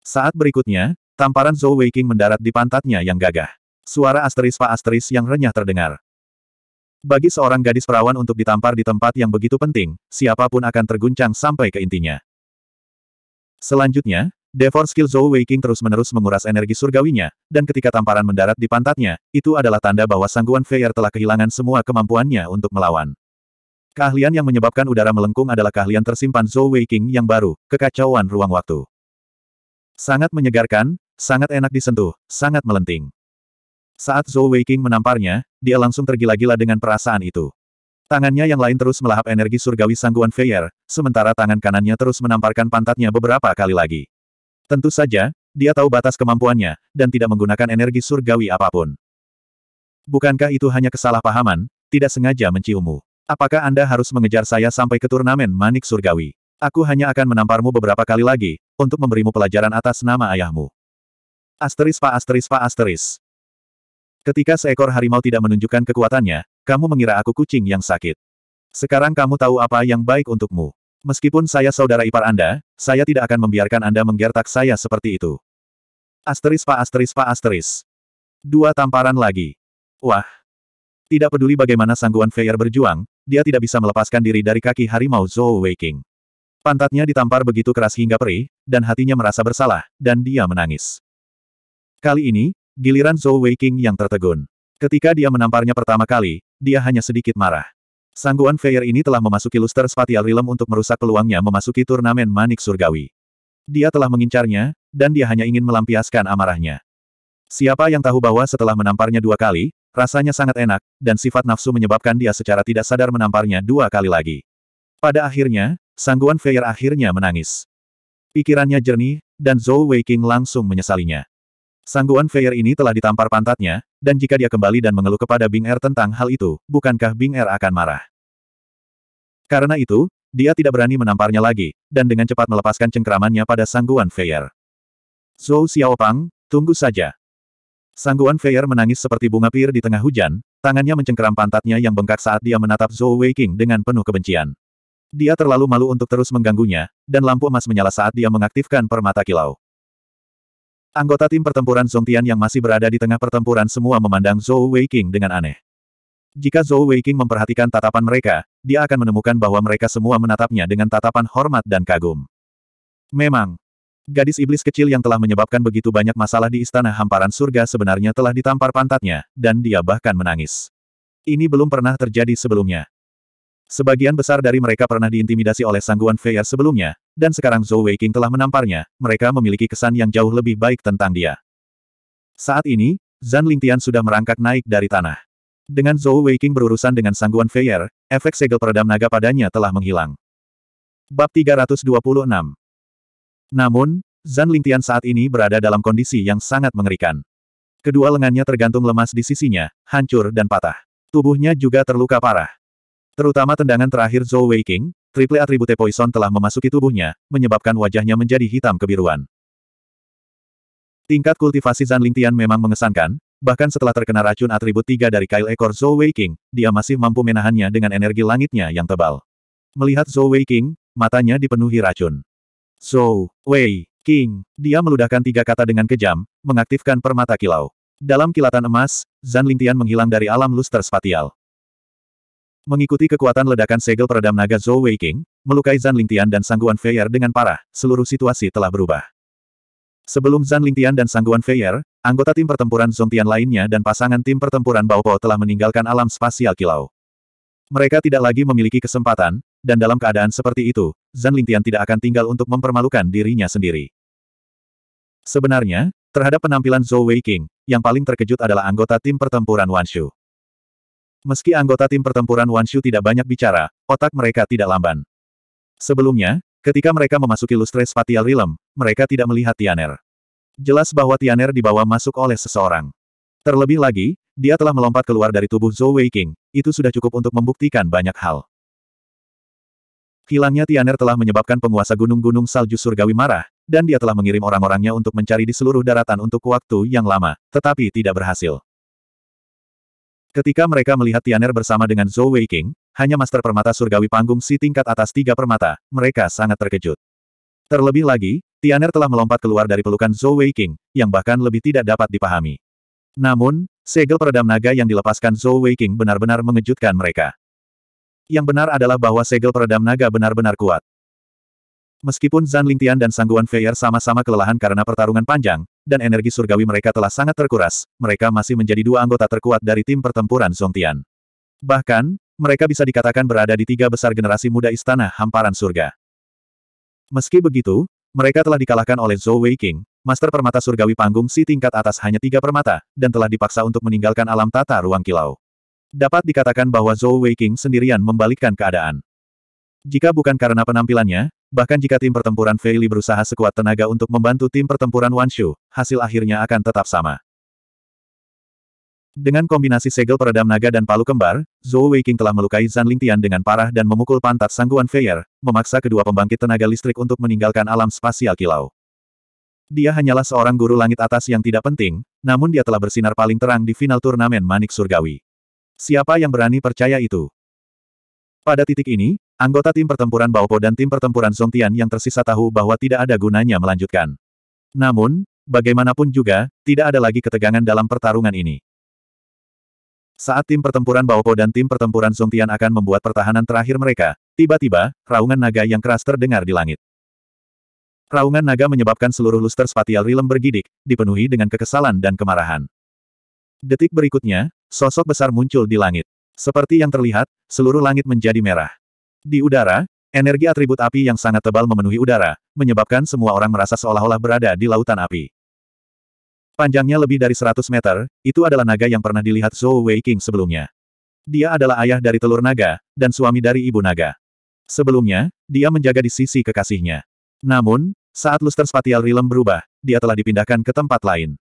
Saat berikutnya, tamparan Zhou Weiqing mendarat di pantatnya yang gagah. Suara asteris pa asteris yang renyah terdengar. Bagi seorang gadis perawan untuk ditampar di tempat yang begitu penting, siapapun akan terguncang sampai ke intinya. Selanjutnya, Devor skill Zhou Weiking terus-menerus menguras energi surgawinya, dan ketika tamparan mendarat di pantatnya, itu adalah tanda bahwa sangguan Feier telah kehilangan semua kemampuannya untuk melawan. Keahlian yang menyebabkan udara melengkung adalah keahlian tersimpan Zhou Weiking yang baru, kekacauan ruang waktu. Sangat menyegarkan, sangat enak disentuh, sangat melenting. Saat Zhou Weiqing menamparnya, dia langsung tergila-gila dengan perasaan itu. Tangannya yang lain terus melahap energi surgawi sangguan Feier, sementara tangan kanannya terus menamparkan pantatnya beberapa kali lagi. Tentu saja, dia tahu batas kemampuannya, dan tidak menggunakan energi surgawi apapun. Bukankah itu hanya kesalahpahaman, tidak sengaja menciummu? Apakah Anda harus mengejar saya sampai ke turnamen manik surgawi? Aku hanya akan menamparmu beberapa kali lagi, untuk memberimu pelajaran atas nama ayahmu. Asteris pa asteris pa asteris. Ketika seekor harimau tidak menunjukkan kekuatannya, kamu mengira aku kucing yang sakit. Sekarang kamu tahu apa yang baik untukmu. Meskipun saya saudara ipar Anda, saya tidak akan membiarkan Anda menggertak saya seperti itu. Asteris pa asteris pa asteris. Dua tamparan lagi. Wah. Tidak peduli bagaimana sangguan Feier berjuang, dia tidak bisa melepaskan diri dari kaki harimau Zhou Weiking. Pantatnya ditampar begitu keras hingga perih, dan hatinya merasa bersalah, dan dia menangis. Kali ini, Giliran Zhou Weiqing yang tertegun. Ketika dia menamparnya pertama kali, dia hanya sedikit marah. Sangguan Feier ini telah memasuki luster spatial realm untuk merusak peluangnya memasuki turnamen manik surgawi. Dia telah mengincarnya, dan dia hanya ingin melampiaskan amarahnya. Siapa yang tahu bahwa setelah menamparnya dua kali, rasanya sangat enak, dan sifat nafsu menyebabkan dia secara tidak sadar menamparnya dua kali lagi. Pada akhirnya, Sangguan Feier akhirnya menangis. Pikirannya jernih, dan Zhou Weiqing langsung menyesalinya. Sangguan Feier ini telah ditampar pantatnya, dan jika dia kembali dan mengeluh kepada Bing Er tentang hal itu, bukankah Bing Er akan marah? Karena itu, dia tidak berani menamparnya lagi, dan dengan cepat melepaskan cengkeramannya pada Sangguan Feier. Zhou Xiaopang, tunggu saja. Sangguan Feier menangis seperti bunga pir di tengah hujan, tangannya mencengkeram pantatnya yang bengkak saat dia menatap Zhou Weiqing dengan penuh kebencian. Dia terlalu malu untuk terus mengganggunya, dan lampu emas menyala saat dia mengaktifkan permata kilau. Anggota tim pertempuran Zongtian yang masih berada di tengah pertempuran semua memandang Zhou Weiqing dengan aneh. Jika Zhou Weiqing memperhatikan tatapan mereka, dia akan menemukan bahwa mereka semua menatapnya dengan tatapan hormat dan kagum. Memang, gadis iblis kecil yang telah menyebabkan begitu banyak masalah di istana hamparan surga sebenarnya telah ditampar pantatnya, dan dia bahkan menangis. Ini belum pernah terjadi sebelumnya. Sebagian besar dari mereka pernah diintimidasi oleh sangguan Feier sebelumnya, dan sekarang Zhou Weiqing telah menamparnya, mereka memiliki kesan yang jauh lebih baik tentang dia. Saat ini, Zan Lingtian sudah merangkak naik dari tanah. Dengan Zhou Weiqing berurusan dengan sangguan Feier, efek segel peredam naga padanya telah menghilang. Bab 326 Namun, Zan Lingtian saat ini berada dalam kondisi yang sangat mengerikan. Kedua lengannya tergantung lemas di sisinya, hancur dan patah. Tubuhnya juga terluka parah. Terutama tendangan terakhir Zhou Weiqing, triple atribute poison telah memasuki tubuhnya, menyebabkan wajahnya menjadi hitam kebiruan. Tingkat kultivasi Zan Lingtian memang mengesankan, bahkan setelah terkena racun atribut tiga dari kail ekor Zhou Weiqing, dia masih mampu menahannya dengan energi langitnya yang tebal. Melihat Zhou Weiqing, matanya dipenuhi racun. Zhou Wei King, dia meludahkan tiga kata dengan kejam, mengaktifkan permata kilau. Dalam kilatan emas, Zan Lingtian menghilang dari alam luster spatial. Mengikuti kekuatan ledakan segel peredam naga Zhou King, melukai Zan Lingtian dan Sangguan Feier dengan parah, seluruh situasi telah berubah. Sebelum Zan Lingtian dan Sangguan Feier, anggota tim pertempuran Zongtian lainnya dan pasangan tim pertempuran Baopo telah meninggalkan alam spasial kilau. Mereka tidak lagi memiliki kesempatan, dan dalam keadaan seperti itu, Zan Lingtian tidak akan tinggal untuk mempermalukan dirinya sendiri. Sebenarnya, terhadap penampilan Zhou King, yang paling terkejut adalah anggota tim pertempuran Wanshu. Meski anggota tim pertempuran Wanshu tidak banyak bicara, otak mereka tidak lamban. Sebelumnya, ketika mereka memasuki lustre spatial realm, mereka tidak melihat Tianer. Jelas bahwa Tianer dibawa masuk oleh seseorang. Terlebih lagi, dia telah melompat keluar dari tubuh Zhou Weiqing, itu sudah cukup untuk membuktikan banyak hal. Hilangnya Tianer telah menyebabkan penguasa gunung-gunung salju surgawi marah, dan dia telah mengirim orang-orangnya untuk mencari di seluruh daratan untuk waktu yang lama, tetapi tidak berhasil. Ketika mereka melihat Tianer bersama dengan Zhou Weiqing, hanya Master Permata Surgawi Panggung si tingkat atas tiga permata, mereka sangat terkejut. Terlebih lagi, Tianer telah melompat keluar dari pelukan Zhou Weiqing, yang bahkan lebih tidak dapat dipahami. Namun, segel peredam naga yang dilepaskan Zhou Weiqing benar-benar mengejutkan mereka. Yang benar adalah bahwa segel peredam naga benar-benar kuat. Meskipun Zan Lingtian dan Sangguan Feier sama-sama kelelahan karena pertarungan panjang, dan energi surgawi mereka telah sangat terkuras, mereka masih menjadi dua anggota terkuat dari tim pertempuran Zongtian. Bahkan, mereka bisa dikatakan berada di tiga besar generasi muda istana hamparan surga. Meski begitu, mereka telah dikalahkan oleh Zhou Weiqing, Master Permata Surgawi Panggung Si tingkat atas hanya tiga permata, dan telah dipaksa untuk meninggalkan alam tata ruang kilau. Dapat dikatakan bahwa Zhou Weiqing sendirian membalikkan keadaan. Jika bukan karena penampilannya, Bahkan jika tim pertempuran Fei Li berusaha sekuat tenaga untuk membantu tim pertempuran Wanshu, hasil akhirnya akan tetap sama. Dengan kombinasi segel peredam naga dan palu kembar, Zhou Weiqing telah melukai Zan Lingtian dengan parah dan memukul pantat sangguan Feier, memaksa kedua pembangkit tenaga listrik untuk meninggalkan alam spasial kilau. Dia hanyalah seorang guru langit atas yang tidak penting, namun dia telah bersinar paling terang di final turnamen Manik Surgawi. Siapa yang berani percaya itu? Pada titik ini, anggota tim pertempuran Baopo dan tim pertempuran Zongtian yang tersisa tahu bahwa tidak ada gunanya melanjutkan. Namun, bagaimanapun juga, tidak ada lagi ketegangan dalam pertarungan ini. Saat tim pertempuran Baopo dan tim pertempuran Zongtian akan membuat pertahanan terakhir mereka, tiba-tiba, raungan naga yang keras terdengar di langit. Raungan naga menyebabkan seluruh luster spatial rilem bergidik, dipenuhi dengan kekesalan dan kemarahan. Detik berikutnya, sosok besar muncul di langit. Seperti yang terlihat, seluruh langit menjadi merah. Di udara, energi atribut api yang sangat tebal memenuhi udara, menyebabkan semua orang merasa seolah-olah berada di lautan api. Panjangnya lebih dari 100 meter, itu adalah naga yang pernah dilihat Zhou Wei King sebelumnya. Dia adalah ayah dari telur naga, dan suami dari ibu naga. Sebelumnya, dia menjaga di sisi kekasihnya. Namun, saat luster spatial rilem berubah, dia telah dipindahkan ke tempat lain.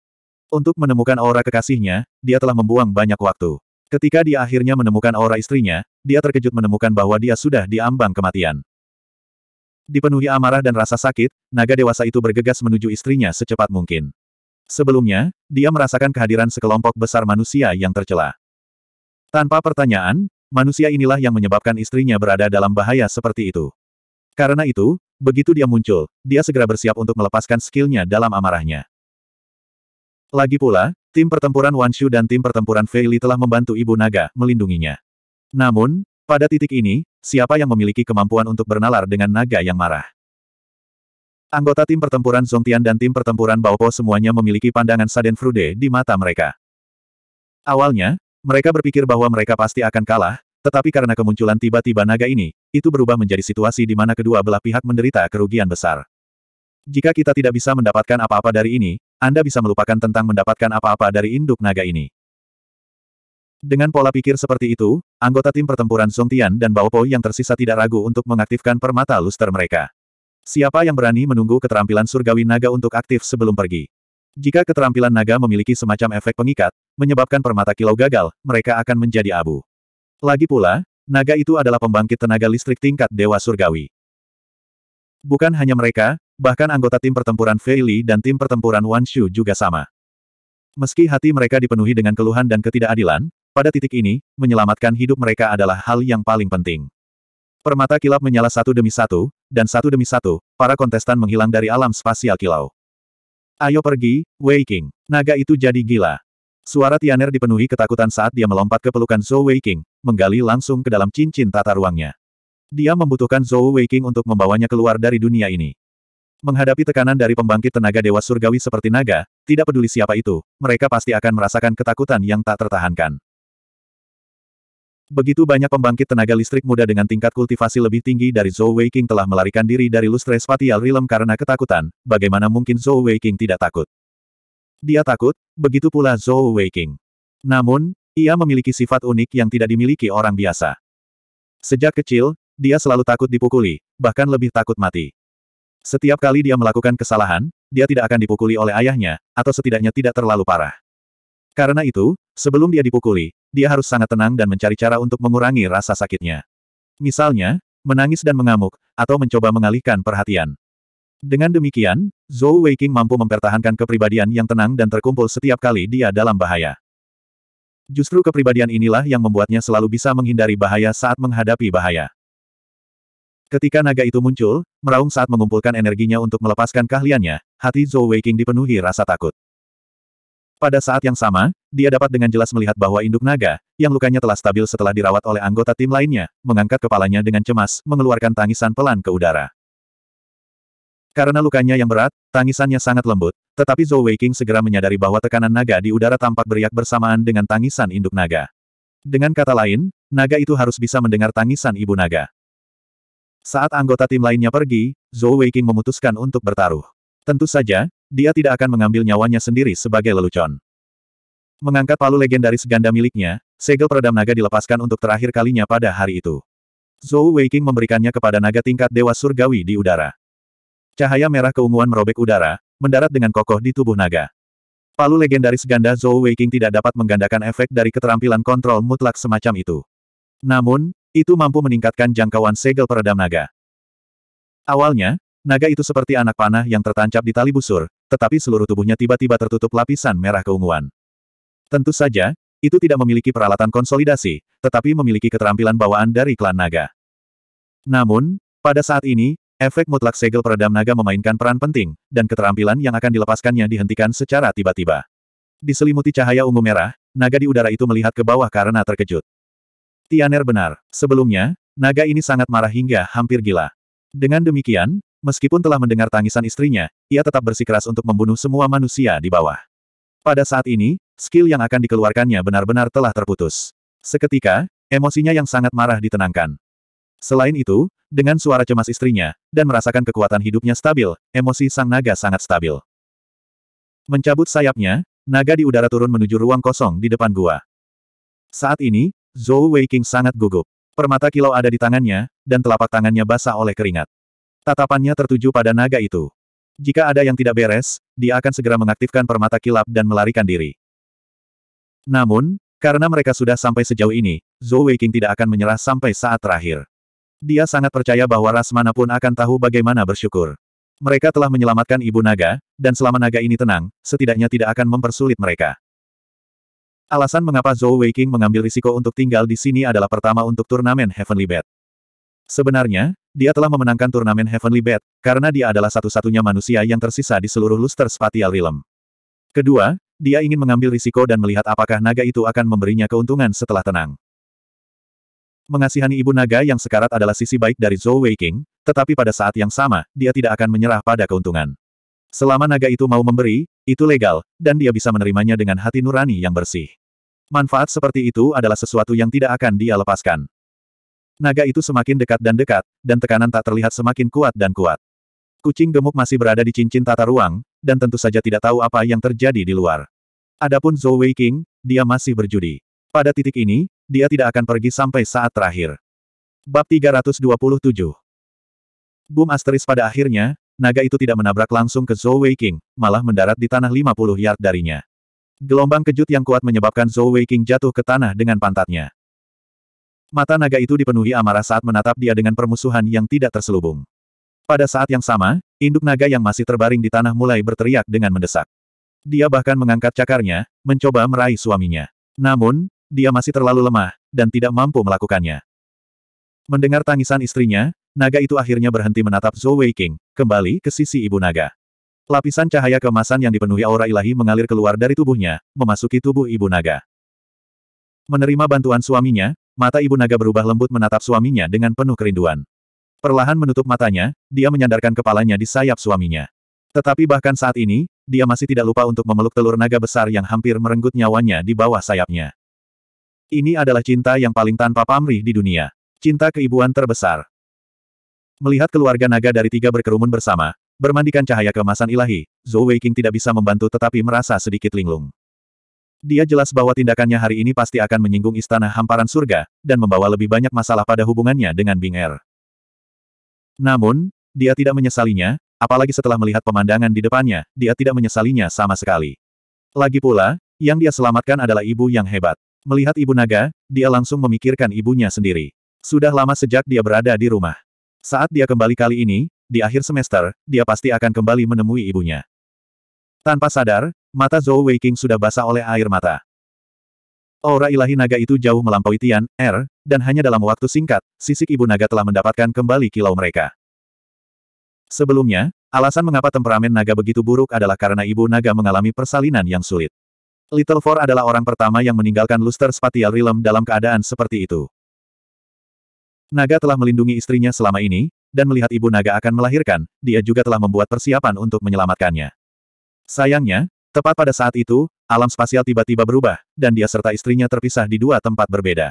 Untuk menemukan aura kekasihnya, dia telah membuang banyak waktu. Ketika dia akhirnya menemukan aura istrinya, dia terkejut menemukan bahwa dia sudah diambang kematian. Dipenuhi amarah dan rasa sakit, naga dewasa itu bergegas menuju istrinya secepat mungkin. Sebelumnya, dia merasakan kehadiran sekelompok besar manusia yang tercela. Tanpa pertanyaan, manusia inilah yang menyebabkan istrinya berada dalam bahaya seperti itu. Karena itu, begitu dia muncul, dia segera bersiap untuk melepaskan skillnya dalam amarahnya. Lagi pula, tim pertempuran Wanshu dan tim pertempuran Fei Li telah membantu Ibu Naga melindunginya. Namun, pada titik ini, siapa yang memiliki kemampuan untuk bernalar dengan naga yang marah? Anggota tim pertempuran Tian dan tim pertempuran Baopo semuanya memiliki pandangan saden frude di mata mereka. Awalnya, mereka berpikir bahwa mereka pasti akan kalah, tetapi karena kemunculan tiba-tiba naga ini, itu berubah menjadi situasi di mana kedua belah pihak menderita kerugian besar. Jika kita tidak bisa mendapatkan apa-apa dari ini, anda bisa melupakan tentang mendapatkan apa-apa dari induk naga ini. Dengan pola pikir seperti itu, anggota tim pertempuran Song Tian dan Bao Po yang tersisa tidak ragu untuk mengaktifkan permata luster mereka. Siapa yang berani menunggu keterampilan surgawi naga untuk aktif sebelum pergi? Jika keterampilan naga memiliki semacam efek pengikat, menyebabkan permata kilau gagal, mereka akan menjadi abu. Lagi pula, naga itu adalah pembangkit tenaga listrik tingkat dewa surgawi. Bukan hanya mereka, Bahkan anggota tim pertempuran Fei Li dan tim pertempuran Wan Shu juga sama. Meski hati mereka dipenuhi dengan keluhan dan ketidakadilan, pada titik ini, menyelamatkan hidup mereka adalah hal yang paling penting. Permata kilap menyala satu demi satu, dan satu demi satu, para kontestan menghilang dari alam spasial kilau. Ayo pergi, Wei King. Naga itu jadi gila. Suara Tianer dipenuhi ketakutan saat dia melompat ke pelukan Zhou Wei King, menggali langsung ke dalam cincin tata ruangnya. Dia membutuhkan Zhou Wei King untuk membawanya keluar dari dunia ini. Menghadapi tekanan dari pembangkit tenaga dewa surgawi seperti naga, tidak peduli siapa itu, mereka pasti akan merasakan ketakutan yang tak tertahankan. Begitu banyak pembangkit tenaga listrik muda dengan tingkat kultivasi lebih tinggi dari Zhou Weiqing telah melarikan diri dari lustre spatial realm karena ketakutan, bagaimana mungkin Zhou Weiqing tidak takut? Dia takut, begitu pula Zhou Weiqing. Namun, ia memiliki sifat unik yang tidak dimiliki orang biasa. Sejak kecil, dia selalu takut dipukuli, bahkan lebih takut mati. Setiap kali dia melakukan kesalahan, dia tidak akan dipukuli oleh ayahnya, atau setidaknya tidak terlalu parah. Karena itu, sebelum dia dipukuli, dia harus sangat tenang dan mencari cara untuk mengurangi rasa sakitnya. Misalnya, menangis dan mengamuk, atau mencoba mengalihkan perhatian. Dengan demikian, Zhou Weiqing mampu mempertahankan kepribadian yang tenang dan terkumpul setiap kali dia dalam bahaya. Justru kepribadian inilah yang membuatnya selalu bisa menghindari bahaya saat menghadapi bahaya. Ketika naga itu muncul, meraung saat mengumpulkan energinya untuk melepaskan keahliannya, hati Zhou Weiqing dipenuhi rasa takut. Pada saat yang sama, dia dapat dengan jelas melihat bahwa induk naga, yang lukanya telah stabil setelah dirawat oleh anggota tim lainnya, mengangkat kepalanya dengan cemas, mengeluarkan tangisan pelan ke udara. Karena lukanya yang berat, tangisannya sangat lembut, tetapi Zhou Weiqing segera menyadari bahwa tekanan naga di udara tampak beriak bersamaan dengan tangisan induk naga. Dengan kata lain, naga itu harus bisa mendengar tangisan ibu naga. Saat anggota tim lainnya pergi, Zhou Weiqing memutuskan untuk bertaruh. Tentu saja, dia tidak akan mengambil nyawanya sendiri sebagai lelucon. Mengangkat palu legendaris ganda miliknya, segel peredam naga dilepaskan untuk terakhir kalinya pada hari itu. Zhou Weiqing memberikannya kepada naga tingkat Dewa Surgawi di udara. Cahaya merah keunguan merobek udara, mendarat dengan kokoh di tubuh naga. Palu legendaris ganda Zhou Weiqing tidak dapat menggandakan efek dari keterampilan kontrol mutlak semacam itu. Namun, itu mampu meningkatkan jangkauan segel peredam naga. Awalnya, naga itu seperti anak panah yang tertancap di tali busur, tetapi seluruh tubuhnya tiba-tiba tertutup lapisan merah keunguan. Tentu saja, itu tidak memiliki peralatan konsolidasi, tetapi memiliki keterampilan bawaan dari klan naga. Namun, pada saat ini, efek mutlak segel peredam naga memainkan peran penting, dan keterampilan yang akan dilepaskannya dihentikan secara tiba-tiba. Diselimuti cahaya ungu merah, naga di udara itu melihat ke bawah karena terkejut. Tianer benar. Sebelumnya, naga ini sangat marah hingga hampir gila. Dengan demikian, meskipun telah mendengar tangisan istrinya, ia tetap bersikeras untuk membunuh semua manusia di bawah. Pada saat ini, skill yang akan dikeluarkannya benar-benar telah terputus. Seketika, emosinya yang sangat marah ditenangkan. Selain itu, dengan suara cemas istrinya, dan merasakan kekuatan hidupnya stabil, emosi sang naga sangat stabil. Mencabut sayapnya, naga di udara turun menuju ruang kosong di depan gua. Saat ini, Zhou Weiqing sangat gugup. Permata kilau ada di tangannya, dan telapak tangannya basah oleh keringat. Tatapannya tertuju pada naga itu. Jika ada yang tidak beres, dia akan segera mengaktifkan permata kilap dan melarikan diri. Namun, karena mereka sudah sampai sejauh ini, Zhou Weiqing tidak akan menyerah sampai saat terakhir. Dia sangat percaya bahwa ras manapun akan tahu bagaimana bersyukur. Mereka telah menyelamatkan ibu naga, dan selama naga ini tenang, setidaknya tidak akan mempersulit mereka. Alasan mengapa Zhou Weiqing mengambil risiko untuk tinggal di sini adalah pertama untuk turnamen Heavenly Bet. Sebenarnya, dia telah memenangkan turnamen Heavenly Bet, karena dia adalah satu-satunya manusia yang tersisa di seluruh luster spatial realm. Kedua, dia ingin mengambil risiko dan melihat apakah naga itu akan memberinya keuntungan setelah tenang. Mengasihani ibu naga yang sekarat adalah sisi baik dari Zhou Weiqing, tetapi pada saat yang sama, dia tidak akan menyerah pada keuntungan. Selama naga itu mau memberi, itu legal, dan dia bisa menerimanya dengan hati nurani yang bersih. Manfaat seperti itu adalah sesuatu yang tidak akan dia lepaskan. Naga itu semakin dekat dan dekat, dan tekanan tak terlihat semakin kuat dan kuat. Kucing gemuk masih berada di cincin tata ruang, dan tentu saja tidak tahu apa yang terjadi di luar. Adapun Zhou Wei King, dia masih berjudi. Pada titik ini, dia tidak akan pergi sampai saat terakhir. Bab 327 Boom asteris pada akhirnya, naga itu tidak menabrak langsung ke Zhou Wei King, malah mendarat di tanah 50 yard darinya. Gelombang kejut yang kuat menyebabkan Zhou Weiqing jatuh ke tanah dengan pantatnya. Mata naga itu dipenuhi amarah saat menatap dia dengan permusuhan yang tidak terselubung. Pada saat yang sama, induk naga yang masih terbaring di tanah mulai berteriak dengan mendesak. Dia bahkan mengangkat cakarnya, mencoba meraih suaminya. Namun, dia masih terlalu lemah, dan tidak mampu melakukannya. Mendengar tangisan istrinya, naga itu akhirnya berhenti menatap Zhou Weiqing, kembali ke sisi ibu naga. Lapisan cahaya kemasan yang dipenuhi aura ilahi mengalir keluar dari tubuhnya, memasuki tubuh ibu naga. Menerima bantuan suaminya, mata ibu naga berubah lembut menatap suaminya dengan penuh kerinduan. Perlahan menutup matanya, dia menyandarkan kepalanya di sayap suaminya. Tetapi bahkan saat ini, dia masih tidak lupa untuk memeluk telur naga besar yang hampir merenggut nyawanya di bawah sayapnya. Ini adalah cinta yang paling tanpa pamrih di dunia. Cinta keibuan terbesar. Melihat keluarga naga dari tiga berkerumun bersama, bermandikan cahaya kemasan ilahi, Zhou Weiqing tidak bisa membantu tetapi merasa sedikit linglung. Dia jelas bahwa tindakannya hari ini pasti akan menyinggung istana hamparan surga, dan membawa lebih banyak masalah pada hubungannya dengan Bing Er. Namun, dia tidak menyesalinya, apalagi setelah melihat pemandangan di depannya, dia tidak menyesalinya sama sekali. Lagi pula, yang dia selamatkan adalah ibu yang hebat. Melihat ibu naga, dia langsung memikirkan ibunya sendiri. Sudah lama sejak dia berada di rumah. Saat dia kembali kali ini, di akhir semester, dia pasti akan kembali menemui ibunya. Tanpa sadar, mata Zhou Weiqing sudah basah oleh air mata. Aura ilahi naga itu jauh melampaui Tian, Er, dan hanya dalam waktu singkat, sisik ibu naga telah mendapatkan kembali kilau mereka. Sebelumnya, alasan mengapa temperamen naga begitu buruk adalah karena ibu naga mengalami persalinan yang sulit. Little Four adalah orang pertama yang meninggalkan luster spatial realm dalam keadaan seperti itu. Naga telah melindungi istrinya selama ini, dan melihat ibu naga akan melahirkan, dia juga telah membuat persiapan untuk menyelamatkannya. Sayangnya, tepat pada saat itu, alam spasial tiba-tiba berubah, dan dia serta istrinya terpisah di dua tempat berbeda.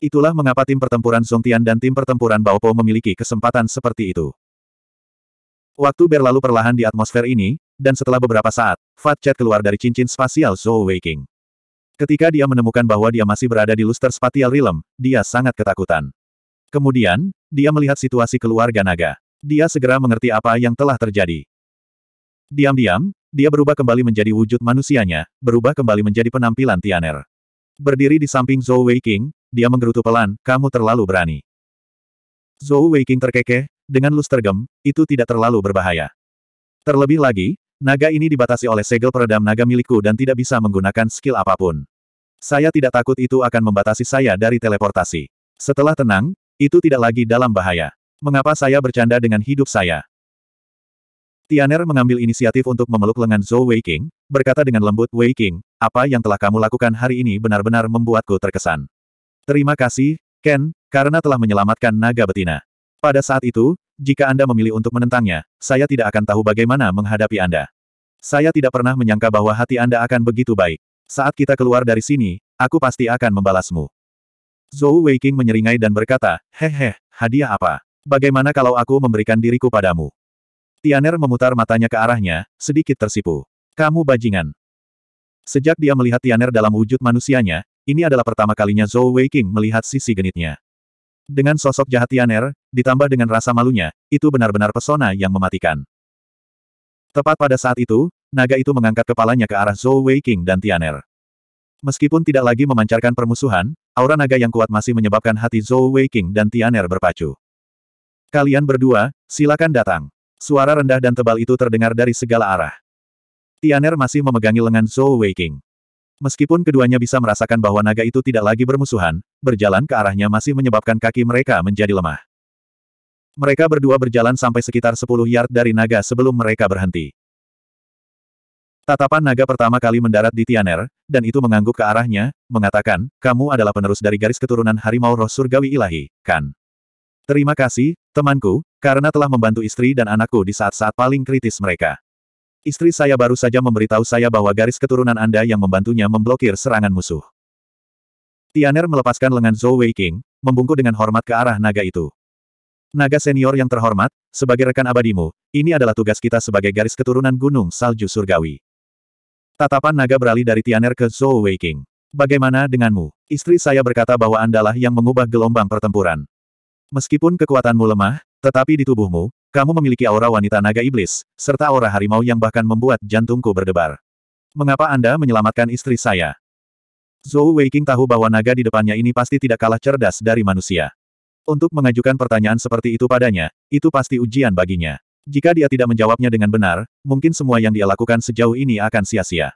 Itulah mengapa tim pertempuran Songtian dan tim pertempuran Baopo memiliki kesempatan seperti itu. Waktu berlalu perlahan di atmosfer ini, dan setelah beberapa saat, Fat Chat keluar dari cincin spasial Zhou Waking. Ketika dia menemukan bahwa dia masih berada di luster spatial realm, dia sangat ketakutan. Kemudian, dia melihat situasi keluarga naga. Dia segera mengerti apa yang telah terjadi. Diam-diam, dia berubah kembali menjadi wujud manusianya, berubah kembali menjadi penampilan Tianer. Berdiri di samping Zhou Wei dia menggerutu pelan, kamu terlalu berani. Zhou Wei terkekeh, dengan lus tergem, itu tidak terlalu berbahaya. Terlebih lagi, naga ini dibatasi oleh segel peredam naga milikku dan tidak bisa menggunakan skill apapun. Saya tidak takut itu akan membatasi saya dari teleportasi. Setelah tenang, itu tidak lagi dalam bahaya. Mengapa saya bercanda dengan hidup saya? Tianer mengambil inisiatif untuk memeluk lengan Zhou Weiqing, berkata dengan lembut Weiqing, apa yang telah kamu lakukan hari ini benar-benar membuatku terkesan. Terima kasih, Ken, karena telah menyelamatkan naga betina. Pada saat itu, jika Anda memilih untuk menentangnya, saya tidak akan tahu bagaimana menghadapi Anda. Saya tidak pernah menyangka bahwa hati Anda akan begitu baik. Saat kita keluar dari sini, aku pasti akan membalasmu. Zhou Weiqing menyeringai dan berkata, Hehe, hadiah apa? Bagaimana kalau aku memberikan diriku padamu? Tianer memutar matanya ke arahnya, sedikit tersipu. Kamu bajingan. Sejak dia melihat Tianer dalam wujud manusianya, ini adalah pertama kalinya Zhou Weiqing melihat sisi genitnya. Dengan sosok jahat Tianer, ditambah dengan rasa malunya, itu benar-benar pesona yang mematikan. Tepat pada saat itu, naga itu mengangkat kepalanya ke arah Zhou Weiqing dan Tianer. Meskipun tidak lagi memancarkan permusuhan, aura naga yang kuat masih menyebabkan hati Zhou Weiqing dan Tianer berpacu. Kalian berdua, silakan datang. Suara rendah dan tebal itu terdengar dari segala arah. Tianer masih memegangi lengan Zhou Weiqing. Meskipun keduanya bisa merasakan bahwa naga itu tidak lagi bermusuhan, berjalan ke arahnya masih menyebabkan kaki mereka menjadi lemah. Mereka berdua berjalan sampai sekitar 10 yard dari naga sebelum mereka berhenti. Tatapan naga pertama kali mendarat di Tianer, dan itu mengangguk ke arahnya, mengatakan, kamu adalah penerus dari garis keturunan harimau roh surgawi ilahi, kan? Terima kasih, temanku, karena telah membantu istri dan anakku di saat-saat paling kritis mereka. Istri saya baru saja memberitahu saya bahwa garis keturunan Anda yang membantunya memblokir serangan musuh. Tianer melepaskan lengan Zhou Wei King, membungkuk dengan hormat ke arah naga itu. Naga senior yang terhormat, sebagai rekan abadimu, ini adalah tugas kita sebagai garis keturunan Gunung Salju Surgawi. Tatapan naga beralih dari Tianer ke Zhou Weiking. Bagaimana denganmu? Istri saya berkata bahwa andalah yang mengubah gelombang pertempuran. Meskipun kekuatanmu lemah, tetapi di tubuhmu, kamu memiliki aura wanita naga iblis, serta aura harimau yang bahkan membuat jantungku berdebar. Mengapa Anda menyelamatkan istri saya? Zhou Weiking tahu bahwa naga di depannya ini pasti tidak kalah cerdas dari manusia. Untuk mengajukan pertanyaan seperti itu padanya, itu pasti ujian baginya. Jika dia tidak menjawabnya dengan benar, mungkin semua yang dia lakukan sejauh ini akan sia-sia.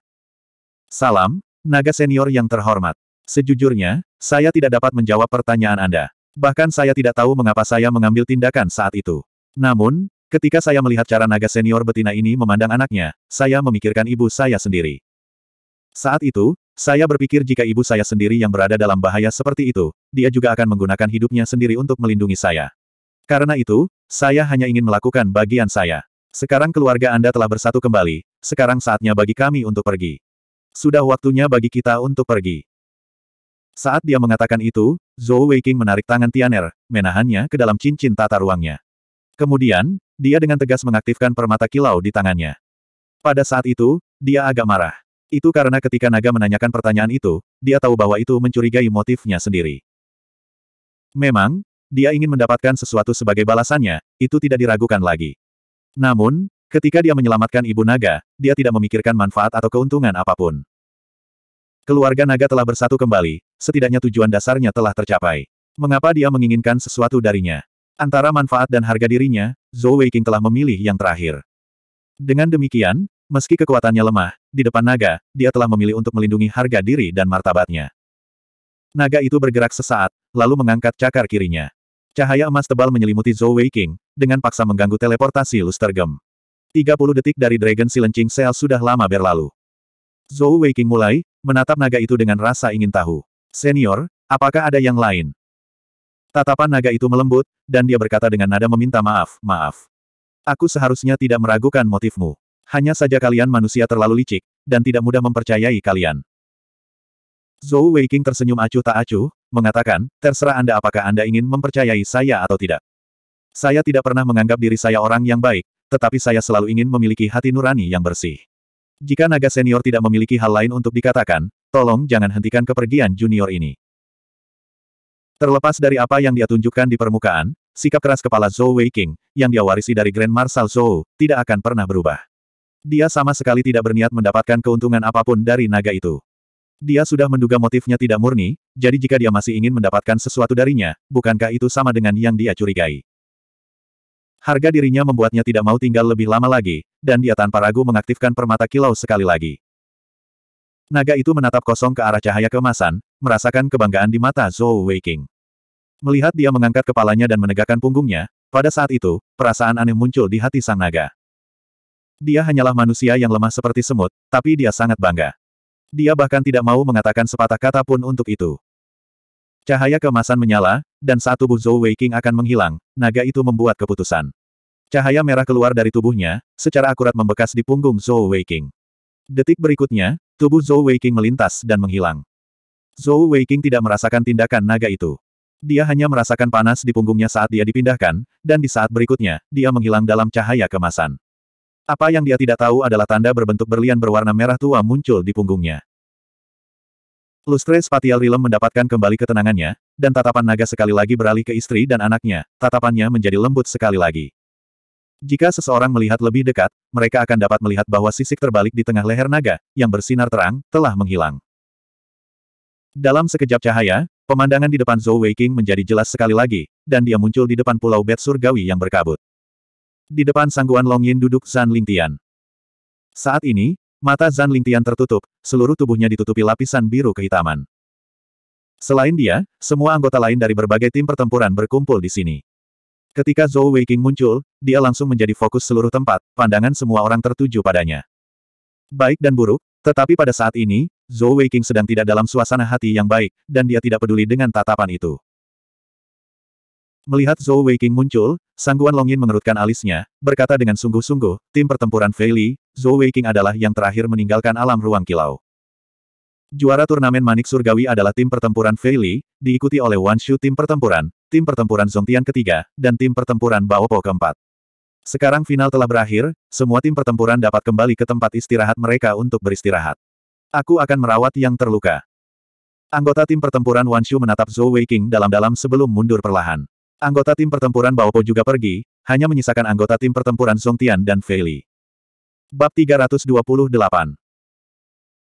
Salam, naga senior yang terhormat. Sejujurnya, saya tidak dapat menjawab pertanyaan Anda. Bahkan saya tidak tahu mengapa saya mengambil tindakan saat itu. Namun, ketika saya melihat cara naga senior betina ini memandang anaknya, saya memikirkan ibu saya sendiri. Saat itu, saya berpikir jika ibu saya sendiri yang berada dalam bahaya seperti itu, dia juga akan menggunakan hidupnya sendiri untuk melindungi saya. Karena itu, saya hanya ingin melakukan bagian saya. Sekarang keluarga Anda telah bersatu kembali, sekarang saatnya bagi kami untuk pergi. Sudah waktunya bagi kita untuk pergi. Saat dia mengatakan itu, Zhou Weiqing menarik tangan Tianer, menahannya ke dalam cincin tata ruangnya. Kemudian, dia dengan tegas mengaktifkan permata kilau di tangannya. Pada saat itu, dia agak marah. Itu karena ketika naga menanyakan pertanyaan itu, dia tahu bahwa itu mencurigai motifnya sendiri. Memang, dia ingin mendapatkan sesuatu sebagai balasannya, itu tidak diragukan lagi. Namun, ketika dia menyelamatkan ibu naga, dia tidak memikirkan manfaat atau keuntungan apapun. Keluarga naga telah bersatu kembali, setidaknya tujuan dasarnya telah tercapai. Mengapa dia menginginkan sesuatu darinya? Antara manfaat dan harga dirinya, Zhou Weiqing telah memilih yang terakhir. Dengan demikian, meski kekuatannya lemah, di depan naga, dia telah memilih untuk melindungi harga diri dan martabatnya. Naga itu bergerak sesaat, lalu mengangkat cakar kirinya. Cahaya emas tebal menyelimuti Zhou Weiqing, dengan paksa mengganggu teleportasi Luster Gem. 30 detik dari Dragon Silencing Cell sudah lama berlalu. Zhou Weiqing mulai, menatap naga itu dengan rasa ingin tahu. Senior, apakah ada yang lain? Tatapan naga itu melembut, dan dia berkata dengan nada meminta maaf, maaf. Aku seharusnya tidak meragukan motifmu. Hanya saja kalian manusia terlalu licik, dan tidak mudah mempercayai kalian. Zhou Weiqing tersenyum acuh tak acuh, mengatakan, terserah Anda apakah Anda ingin mempercayai saya atau tidak. Saya tidak pernah menganggap diri saya orang yang baik, tetapi saya selalu ingin memiliki hati nurani yang bersih. Jika naga senior tidak memiliki hal lain untuk dikatakan, tolong jangan hentikan kepergian junior ini. Terlepas dari apa yang dia tunjukkan di permukaan, sikap keras kepala Zhou Weiqing, yang dia warisi dari Grand Marshal Zhou, tidak akan pernah berubah. Dia sama sekali tidak berniat mendapatkan keuntungan apapun dari naga itu. Dia sudah menduga motifnya tidak murni, jadi jika dia masih ingin mendapatkan sesuatu darinya, bukankah itu sama dengan yang dia curigai? Harga dirinya membuatnya tidak mau tinggal lebih lama lagi, dan dia tanpa ragu mengaktifkan permata kilau sekali lagi. Naga itu menatap kosong ke arah cahaya kemasan, merasakan kebanggaan di mata Zhou Weiking. Melihat dia mengangkat kepalanya dan menegakkan punggungnya, pada saat itu, perasaan aneh muncul di hati sang naga. Dia hanyalah manusia yang lemah seperti semut, tapi dia sangat bangga. Dia bahkan tidak mau mengatakan sepatah kata pun untuk itu. Cahaya kemasan menyala, dan saat tubuh Zhou Weiqing akan menghilang, naga itu membuat keputusan. Cahaya merah keluar dari tubuhnya, secara akurat membekas di punggung Zhou Weiqing. Detik berikutnya, tubuh Zhou Weiqing melintas dan menghilang. Zhou Weiqing tidak merasakan tindakan naga itu. Dia hanya merasakan panas di punggungnya saat dia dipindahkan, dan di saat berikutnya, dia menghilang dalam cahaya kemasan. Apa yang dia tidak tahu adalah tanda berbentuk berlian berwarna merah tua muncul di punggungnya. Lustre Spatial Rilem mendapatkan kembali ketenangannya, dan tatapan naga sekali lagi beralih ke istri dan anaknya, tatapannya menjadi lembut sekali lagi. Jika seseorang melihat lebih dekat, mereka akan dapat melihat bahwa sisik terbalik di tengah leher naga, yang bersinar terang, telah menghilang. Dalam sekejap cahaya, pemandangan di depan Zhou Weiqing menjadi jelas sekali lagi, dan dia muncul di depan pulau Bet surgawi yang berkabut. Di depan sangguan Long Yin duduk Zan Lingtian. Saat ini, mata Zan Lingtian tertutup, seluruh tubuhnya ditutupi lapisan biru kehitaman. Selain dia, semua anggota lain dari berbagai tim pertempuran berkumpul di sini. Ketika Zhou Weiqing muncul, dia langsung menjadi fokus seluruh tempat, pandangan semua orang tertuju padanya. Baik dan buruk, tetapi pada saat ini, Zhou Weiqing sedang tidak dalam suasana hati yang baik, dan dia tidak peduli dengan tatapan itu. Melihat Zhou Weiqing muncul, Sangguan Longin mengerutkan alisnya, berkata dengan sungguh-sungguh, tim pertempuran Fei Zhou Weiqing adalah yang terakhir meninggalkan alam ruang kilau. Juara turnamen Manik Surgawi adalah tim pertempuran Fei diikuti oleh Wan Shu tim pertempuran, tim pertempuran Tian ketiga, dan tim pertempuran Bao Po keempat. Sekarang final telah berakhir, semua tim pertempuran dapat kembali ke tempat istirahat mereka untuk beristirahat. Aku akan merawat yang terluka. Anggota tim pertempuran Wan Shu menatap Zhou Weiqing dalam-dalam sebelum mundur perlahan. Anggota tim pertempuran Baopo juga pergi, hanya menyisakan anggota tim pertempuran Song Tian dan Fei Li. Bab 328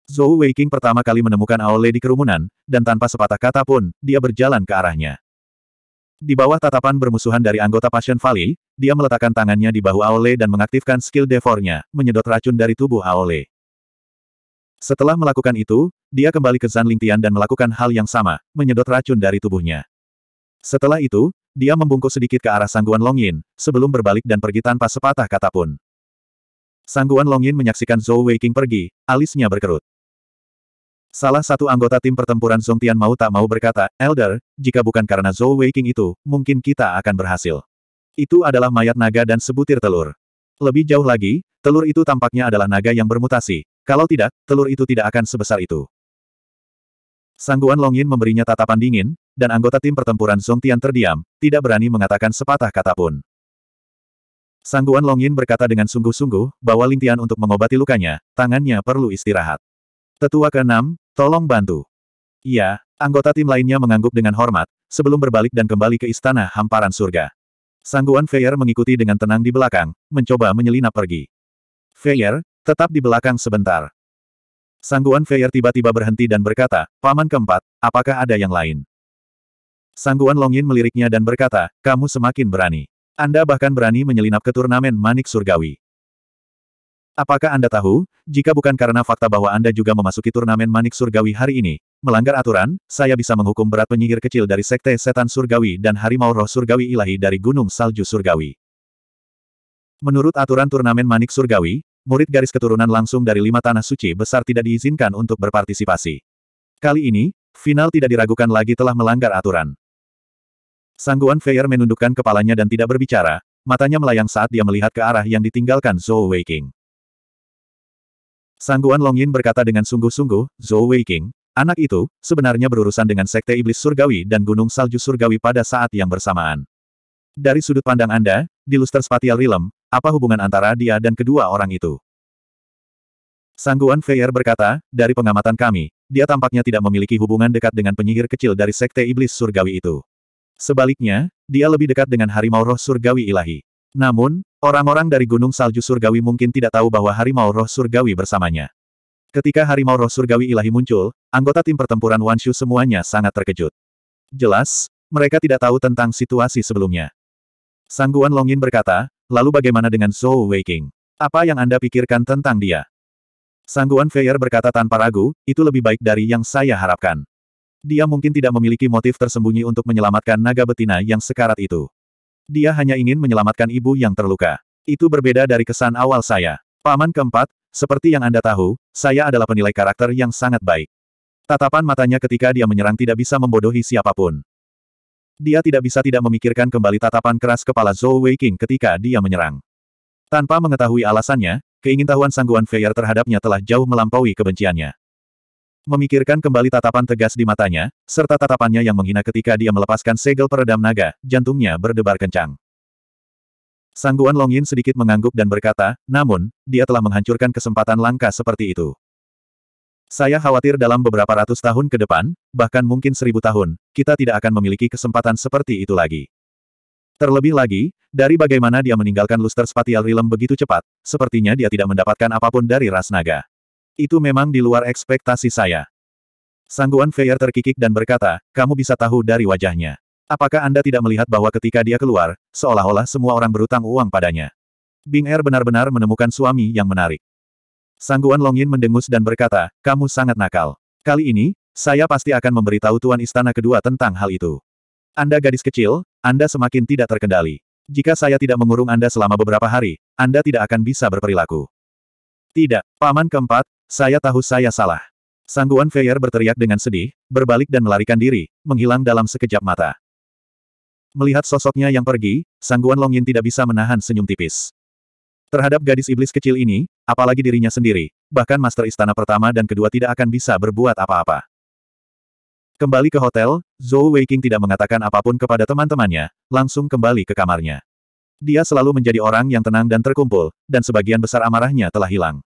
Zhou Weiqing pertama kali menemukan Ao Lei di kerumunan, dan tanpa sepatah kata pun, dia berjalan ke arahnya. Di bawah tatapan bermusuhan dari anggota Passion Valley, dia meletakkan tangannya di bahu Aole dan mengaktifkan skill Devornya, menyedot racun dari tubuh Aole. Setelah melakukan itu, dia kembali ke Zan Lingtian dan melakukan hal yang sama, menyedot racun dari tubuhnya. Setelah itu, dia membungkuk sedikit ke arah Sangguan Longyin, sebelum berbalik dan pergi tanpa sepatah kata pun. Sangguan Longyin menyaksikan Zhou Weiqing pergi, alisnya berkerut. Salah satu anggota tim pertempuran Song Tian mau tak mau berkata, Elder, jika bukan karena Zhou Weiqing itu, mungkin kita akan berhasil. Itu adalah mayat naga dan sebutir telur. Lebih jauh lagi, telur itu tampaknya adalah naga yang bermutasi. Kalau tidak, telur itu tidak akan sebesar itu. Sangguan Longyin memberinya tatapan dingin, dan anggota tim pertempuran Song Tian terdiam, tidak berani mengatakan sepatah kata pun. Sangguan Long Yin berkata dengan sungguh-sungguh, bahwa Tian untuk mengobati lukanya, tangannya perlu istirahat. Tetua keenam, tolong bantu. Iya, anggota tim lainnya mengangguk dengan hormat, sebelum berbalik dan kembali ke istana hamparan surga. Sangguan Feyer mengikuti dengan tenang di belakang, mencoba menyelinap pergi. Feyer, tetap di belakang sebentar. Sangguan Feyer tiba-tiba berhenti dan berkata, Paman keempat, apakah ada yang lain? Sangguan Longin meliriknya dan berkata, kamu semakin berani. Anda bahkan berani menyelinap ke turnamen manik surgawi. Apakah Anda tahu, jika bukan karena fakta bahwa Anda juga memasuki turnamen manik surgawi hari ini, melanggar aturan, saya bisa menghukum berat penyihir kecil dari sekte setan surgawi dan harimau roh surgawi ilahi dari gunung salju surgawi. Menurut aturan turnamen manik surgawi, murid garis keturunan langsung dari lima tanah suci besar tidak diizinkan untuk berpartisipasi. Kali ini, final tidak diragukan lagi telah melanggar aturan. Sangguan Feier menundukkan kepalanya dan tidak berbicara, matanya melayang saat dia melihat ke arah yang ditinggalkan Zhou Weiqing. Sangguan Long Yin berkata dengan sungguh-sungguh, Zhou Weiqing, anak itu, sebenarnya berurusan dengan Sekte Iblis Surgawi dan Gunung Salju Surgawi pada saat yang bersamaan. Dari sudut pandang Anda, di Luster Spatial Realm, apa hubungan antara dia dan kedua orang itu? Sangguan Feier berkata, dari pengamatan kami, dia tampaknya tidak memiliki hubungan dekat dengan penyihir kecil dari Sekte Iblis Surgawi itu. Sebaliknya, dia lebih dekat dengan harimau roh surgawi ilahi. Namun, orang-orang dari Gunung Salju Surgawi mungkin tidak tahu bahwa harimau roh surgawi bersamanya. Ketika harimau roh surgawi ilahi muncul, anggota tim pertempuran Wanshu semuanya sangat terkejut. Jelas, mereka tidak tahu tentang situasi sebelumnya. Sangguan Longin berkata, lalu bagaimana dengan Zhou Weiqing? Apa yang Anda pikirkan tentang dia? Sangguan Feier berkata tanpa ragu, itu lebih baik dari yang saya harapkan. Dia mungkin tidak memiliki motif tersembunyi untuk menyelamatkan naga betina yang sekarat itu. Dia hanya ingin menyelamatkan ibu yang terluka. Itu berbeda dari kesan awal saya. Paman keempat, seperti yang Anda tahu, saya adalah penilai karakter yang sangat baik. Tatapan matanya ketika dia menyerang tidak bisa membodohi siapapun. Dia tidak bisa tidak memikirkan kembali tatapan keras kepala Zhou Weiqing ketika dia menyerang. Tanpa mengetahui alasannya, keingintahuan sangguan Feier terhadapnya telah jauh melampaui kebenciannya. Memikirkan kembali tatapan tegas di matanya, serta tatapannya yang menghina ketika dia melepaskan segel peredam naga, jantungnya berdebar kencang. Sangguan Longin sedikit mengangguk dan berkata, namun, dia telah menghancurkan kesempatan langka seperti itu. Saya khawatir dalam beberapa ratus tahun ke depan, bahkan mungkin seribu tahun, kita tidak akan memiliki kesempatan seperti itu lagi. Terlebih lagi, dari bagaimana dia meninggalkan luster spatial realm begitu cepat, sepertinya dia tidak mendapatkan apapun dari ras naga. Itu memang di luar ekspektasi saya. Sangguan Feier terkikik dan berkata, kamu bisa tahu dari wajahnya. Apakah Anda tidak melihat bahwa ketika dia keluar, seolah-olah semua orang berutang uang padanya? Bing Er benar-benar menemukan suami yang menarik. Sangguan Long Yin mendengus dan berkata, kamu sangat nakal. Kali ini, saya pasti akan memberitahu Tuan Istana Kedua tentang hal itu. Anda gadis kecil, Anda semakin tidak terkendali. Jika saya tidak mengurung Anda selama beberapa hari, Anda tidak akan bisa berperilaku. Tidak, paman keempat, saya tahu saya salah. Sangguan Feier berteriak dengan sedih, berbalik dan melarikan diri, menghilang dalam sekejap mata. Melihat sosoknya yang pergi, Sangguan Longin tidak bisa menahan senyum tipis. Terhadap gadis iblis kecil ini, apalagi dirinya sendiri, bahkan Master Istana pertama dan kedua tidak akan bisa berbuat apa-apa. Kembali ke hotel, Zhou Weiqing tidak mengatakan apapun kepada teman-temannya, langsung kembali ke kamarnya. Dia selalu menjadi orang yang tenang dan terkumpul, dan sebagian besar amarahnya telah hilang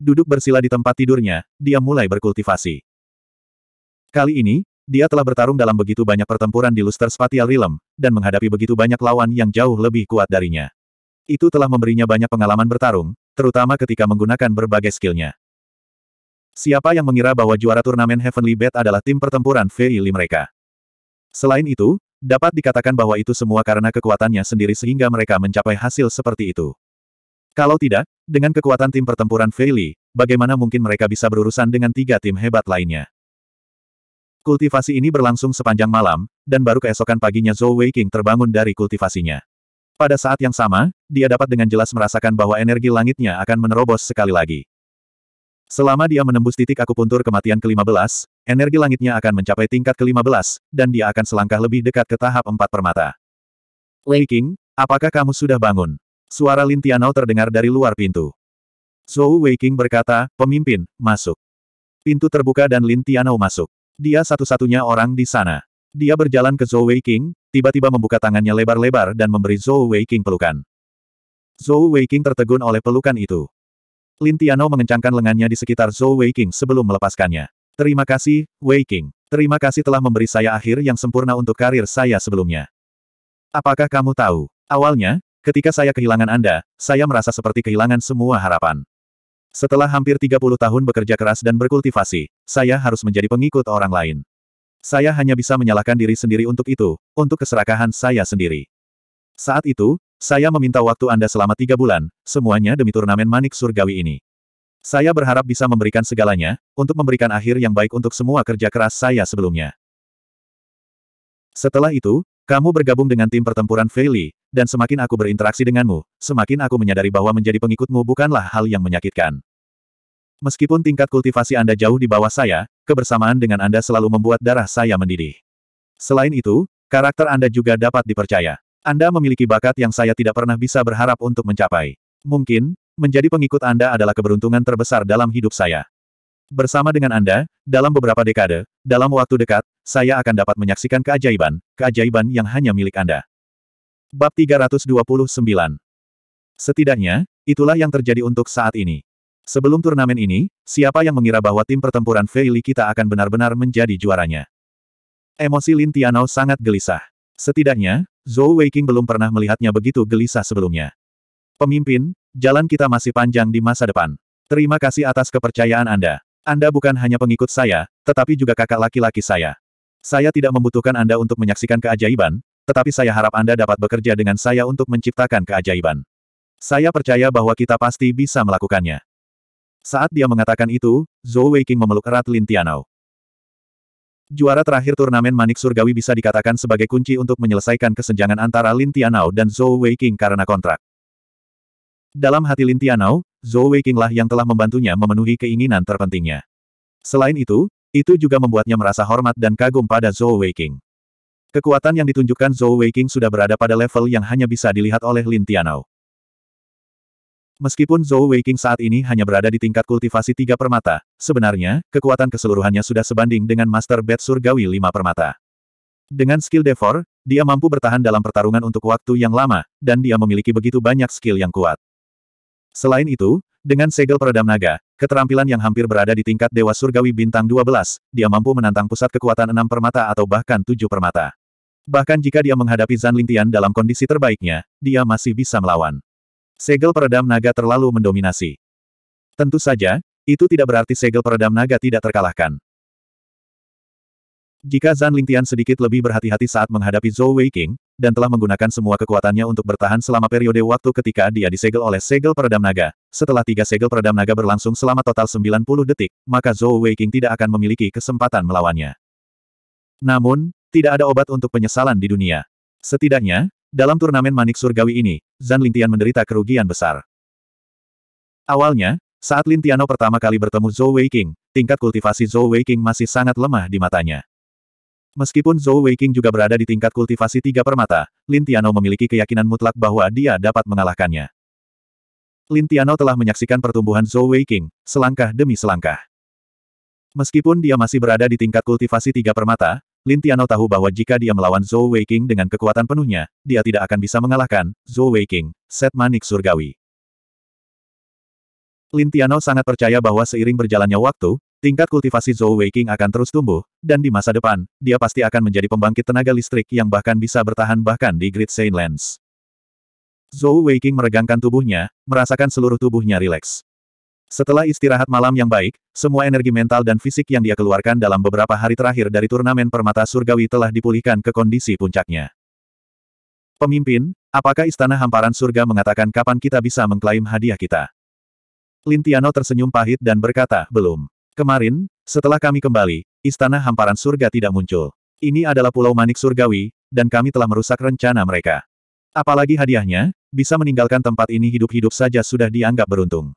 duduk bersila di tempat tidurnya, dia mulai berkultivasi. Kali ini, dia telah bertarung dalam begitu banyak pertempuran di Luster Spatial Realm, dan menghadapi begitu banyak lawan yang jauh lebih kuat darinya. Itu telah memberinya banyak pengalaman bertarung, terutama ketika menggunakan berbagai skillnya. Siapa yang mengira bahwa juara turnamen Heavenly Bet adalah tim pertempuran VIL mereka? Selain itu, dapat dikatakan bahwa itu semua karena kekuatannya sendiri sehingga mereka mencapai hasil seperti itu. Kalau tidak, dengan kekuatan tim pertempuran Feili, bagaimana mungkin mereka bisa berurusan dengan tiga tim hebat lainnya? Kultivasi ini berlangsung sepanjang malam, dan baru keesokan paginya Zhou Weiqing terbangun dari kultivasinya. Pada saat yang sama, dia dapat dengan jelas merasakan bahwa energi langitnya akan menerobos sekali lagi. Selama dia menembus titik akupuntur kematian ke-15, energi langitnya akan mencapai tingkat ke-15, dan dia akan selangkah lebih dekat ke tahap empat permata. Wei King, apakah kamu sudah bangun? Suara Lin Tianao terdengar dari luar pintu. Zhou Weiqing berkata, pemimpin, masuk. Pintu terbuka dan Lin Tianao masuk. Dia satu-satunya orang di sana. Dia berjalan ke Zhou Weiqing, tiba-tiba membuka tangannya lebar-lebar dan memberi Zhou Weiqing pelukan. Zhou Weiqing tertegun oleh pelukan itu. Lin Tianao mengencangkan lengannya di sekitar Zhou Weiqing sebelum melepaskannya. Terima kasih, Weiqing. Terima kasih telah memberi saya akhir yang sempurna untuk karir saya sebelumnya. Apakah kamu tahu? Awalnya, Ketika saya kehilangan Anda, saya merasa seperti kehilangan semua harapan. Setelah hampir 30 tahun bekerja keras dan berkultivasi, saya harus menjadi pengikut orang lain. Saya hanya bisa menyalahkan diri sendiri untuk itu, untuk keserakahan saya sendiri. Saat itu, saya meminta waktu Anda selama tiga bulan, semuanya demi turnamen manik surgawi ini. Saya berharap bisa memberikan segalanya, untuk memberikan akhir yang baik untuk semua kerja keras saya sebelumnya. Setelah itu, kamu bergabung dengan tim pertempuran Feili, dan semakin aku berinteraksi denganmu, semakin aku menyadari bahwa menjadi pengikutmu bukanlah hal yang menyakitkan. Meskipun tingkat kultivasi Anda jauh di bawah saya, kebersamaan dengan Anda selalu membuat darah saya mendidih. Selain itu, karakter Anda juga dapat dipercaya. Anda memiliki bakat yang saya tidak pernah bisa berharap untuk mencapai. Mungkin, menjadi pengikut Anda adalah keberuntungan terbesar dalam hidup saya. Bersama dengan Anda, dalam beberapa dekade, dalam waktu dekat, saya akan dapat menyaksikan keajaiban, keajaiban yang hanya milik Anda. Bab 329 Setidaknya, itulah yang terjadi untuk saat ini. Sebelum turnamen ini, siapa yang mengira bahwa tim pertempuran Feili kita akan benar-benar menjadi juaranya? Emosi Lin Tianao sangat gelisah. Setidaknya, Zhou Weiqing belum pernah melihatnya begitu gelisah sebelumnya. Pemimpin, jalan kita masih panjang di masa depan. Terima kasih atas kepercayaan Anda. Anda bukan hanya pengikut saya, tetapi juga kakak laki-laki saya. Saya tidak membutuhkan Anda untuk menyaksikan keajaiban, tetapi saya harap Anda dapat bekerja dengan saya untuk menciptakan keajaiban. Saya percaya bahwa kita pasti bisa melakukannya. Saat dia mengatakan itu, Zhou Weiqing memeluk erat Lin Tianao. Juara terakhir turnamen Manik Surgawi bisa dikatakan sebagai kunci untuk menyelesaikan kesenjangan antara Lin Tianao dan Zhou Weiqing karena kontrak. Dalam hati Lin Tianao, Zhou Weiqing lah yang telah membantunya memenuhi keinginan terpentingnya. Selain itu, itu juga membuatnya merasa hormat dan kagum pada Zhou Weiqing. Kekuatan yang ditunjukkan Zhou Weiqing sudah berada pada level yang hanya bisa dilihat oleh Lin Tianao. Meskipun Zhou Weiqing saat ini hanya berada di tingkat kultivasi tiga permata, sebenarnya, kekuatan keseluruhannya sudah sebanding dengan Master Bed Surgawi lima permata. Dengan skill Devor, dia mampu bertahan dalam pertarungan untuk waktu yang lama, dan dia memiliki begitu banyak skill yang kuat. Selain itu, dengan segel peredam naga, keterampilan yang hampir berada di tingkat Dewa Surgawi Bintang 12, dia mampu menantang pusat kekuatan enam permata atau bahkan tujuh permata. Bahkan jika dia menghadapi Zan Lingtian dalam kondisi terbaiknya, dia masih bisa melawan. Segel peredam naga terlalu mendominasi. Tentu saja, itu tidak berarti segel peredam naga tidak terkalahkan. Jika Zan Lingtian sedikit lebih berhati-hati saat menghadapi Zhou Weiqing, dan telah menggunakan semua kekuatannya untuk bertahan selama periode waktu ketika dia disegel oleh segel peredam naga, setelah tiga segel peredam naga berlangsung selama total 90 detik, maka Zhou Weiqing tidak akan memiliki kesempatan melawannya. Namun, tidak ada obat untuk penyesalan di dunia. Setidaknya, dalam turnamen manik surgawi ini, Zan Lintian menderita kerugian besar. Awalnya, saat Lintiano pertama kali bertemu Zhou Weiqing, tingkat kultivasi Zhou Weiqing masih sangat lemah di matanya. Meskipun Zhou Weiqing juga berada di tingkat kultivasi tiga permata, Lintiano memiliki keyakinan mutlak bahwa dia dapat mengalahkannya. Lintiano telah menyaksikan pertumbuhan Zhou Weiqing, selangkah demi selangkah. Meskipun dia masih berada di tingkat kultivasi tiga permata, Lin Tiano tahu bahwa jika dia melawan Zhou Weiqing dengan kekuatan penuhnya, dia tidak akan bisa mengalahkan Zhou Weiqing, set manik surgawi. Lin Tiano sangat percaya bahwa seiring berjalannya waktu, tingkat kultivasi Zhou Weiqing akan terus tumbuh, dan di masa depan, dia pasti akan menjadi pembangkit tenaga listrik yang bahkan bisa bertahan bahkan di Great Saint Lands. Zhou Weiqing meregangkan tubuhnya, merasakan seluruh tubuhnya rileks. Setelah istirahat malam yang baik, semua energi mental dan fisik yang dia keluarkan dalam beberapa hari terakhir dari turnamen permata surgawi telah dipulihkan ke kondisi puncaknya. Pemimpin, apakah Istana Hamparan Surga mengatakan kapan kita bisa mengklaim hadiah kita? Lintiano tersenyum pahit dan berkata, belum. Kemarin, setelah kami kembali, Istana Hamparan Surga tidak muncul. Ini adalah Pulau Manik Surgawi, dan kami telah merusak rencana mereka. Apalagi hadiahnya, bisa meninggalkan tempat ini hidup-hidup saja sudah dianggap beruntung.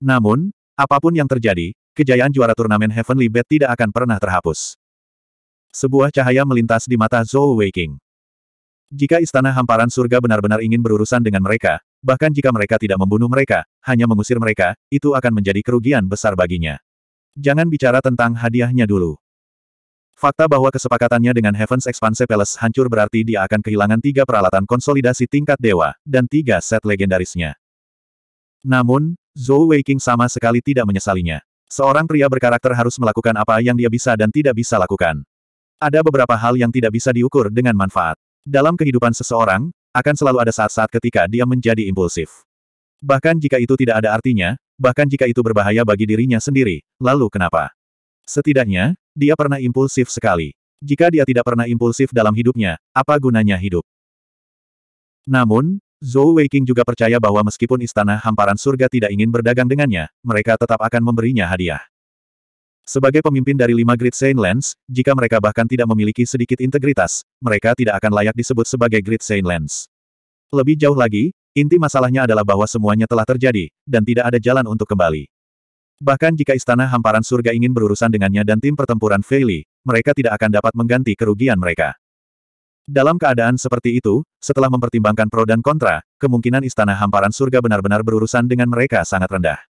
Namun, apapun yang terjadi, kejayaan juara turnamen Heavenly Bet tidak akan pernah terhapus. Sebuah cahaya melintas di mata Zhou Weiqing. Jika istana hamparan surga benar-benar ingin berurusan dengan mereka, bahkan jika mereka tidak membunuh mereka, hanya mengusir mereka, itu akan menjadi kerugian besar baginya. Jangan bicara tentang hadiahnya dulu. Fakta bahwa kesepakatannya dengan Heaven's Expanse Palace hancur berarti dia akan kehilangan tiga peralatan konsolidasi tingkat dewa, dan tiga set legendarisnya. Namun, Zhou Weiqing sama sekali tidak menyesalinya. Seorang pria berkarakter harus melakukan apa yang dia bisa dan tidak bisa lakukan. Ada beberapa hal yang tidak bisa diukur dengan manfaat. Dalam kehidupan seseorang, akan selalu ada saat-saat ketika dia menjadi impulsif. Bahkan jika itu tidak ada artinya, bahkan jika itu berbahaya bagi dirinya sendiri, lalu kenapa? Setidaknya, dia pernah impulsif sekali. Jika dia tidak pernah impulsif dalam hidupnya, apa gunanya hidup? Namun, Zhou Weiqing juga percaya bahwa meskipun istana hamparan surga tidak ingin berdagang dengannya, mereka tetap akan memberinya hadiah. Sebagai pemimpin dari lima Great Saint Lands, jika mereka bahkan tidak memiliki sedikit integritas, mereka tidak akan layak disebut sebagai Great Saint Lands. Lebih jauh lagi, inti masalahnya adalah bahwa semuanya telah terjadi, dan tidak ada jalan untuk kembali. Bahkan jika istana hamparan surga ingin berurusan dengannya dan tim pertempuran Feili, mereka tidak akan dapat mengganti kerugian mereka. Dalam keadaan seperti itu, setelah mempertimbangkan pro dan kontra, kemungkinan istana hamparan surga benar-benar berurusan dengan mereka sangat rendah.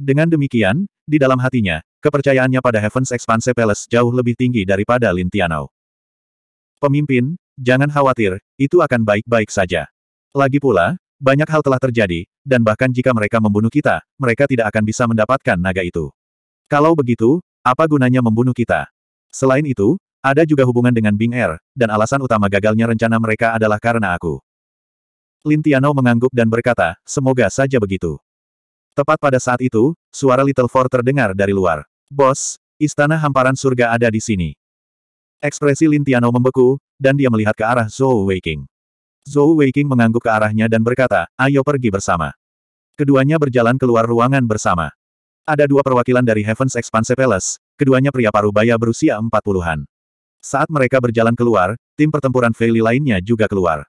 Dengan demikian, di dalam hatinya, kepercayaannya pada Heaven's Expanse Palace jauh lebih tinggi daripada Lin Tianou. Pemimpin, jangan khawatir, itu akan baik-baik saja. Lagi pula, banyak hal telah terjadi, dan bahkan jika mereka membunuh kita, mereka tidak akan bisa mendapatkan naga itu. Kalau begitu, apa gunanya membunuh kita? Selain itu, ada juga hubungan dengan Bing Er, dan alasan utama gagalnya rencana mereka adalah karena aku. Lintiano mengangguk dan berkata, semoga saja begitu. Tepat pada saat itu, suara Little Four terdengar dari luar. Bos, istana hamparan surga ada di sini. Ekspresi Lintiano membeku, dan dia melihat ke arah Zhou Weiking. Zhou Weiking mengangguk ke arahnya dan berkata, ayo pergi bersama. Keduanya berjalan keluar ruangan bersama. Ada dua perwakilan dari Heaven's Expanse Palace, keduanya pria paruh baya berusia empat puluhan. Saat mereka berjalan keluar, tim pertempuran Feili lainnya juga keluar.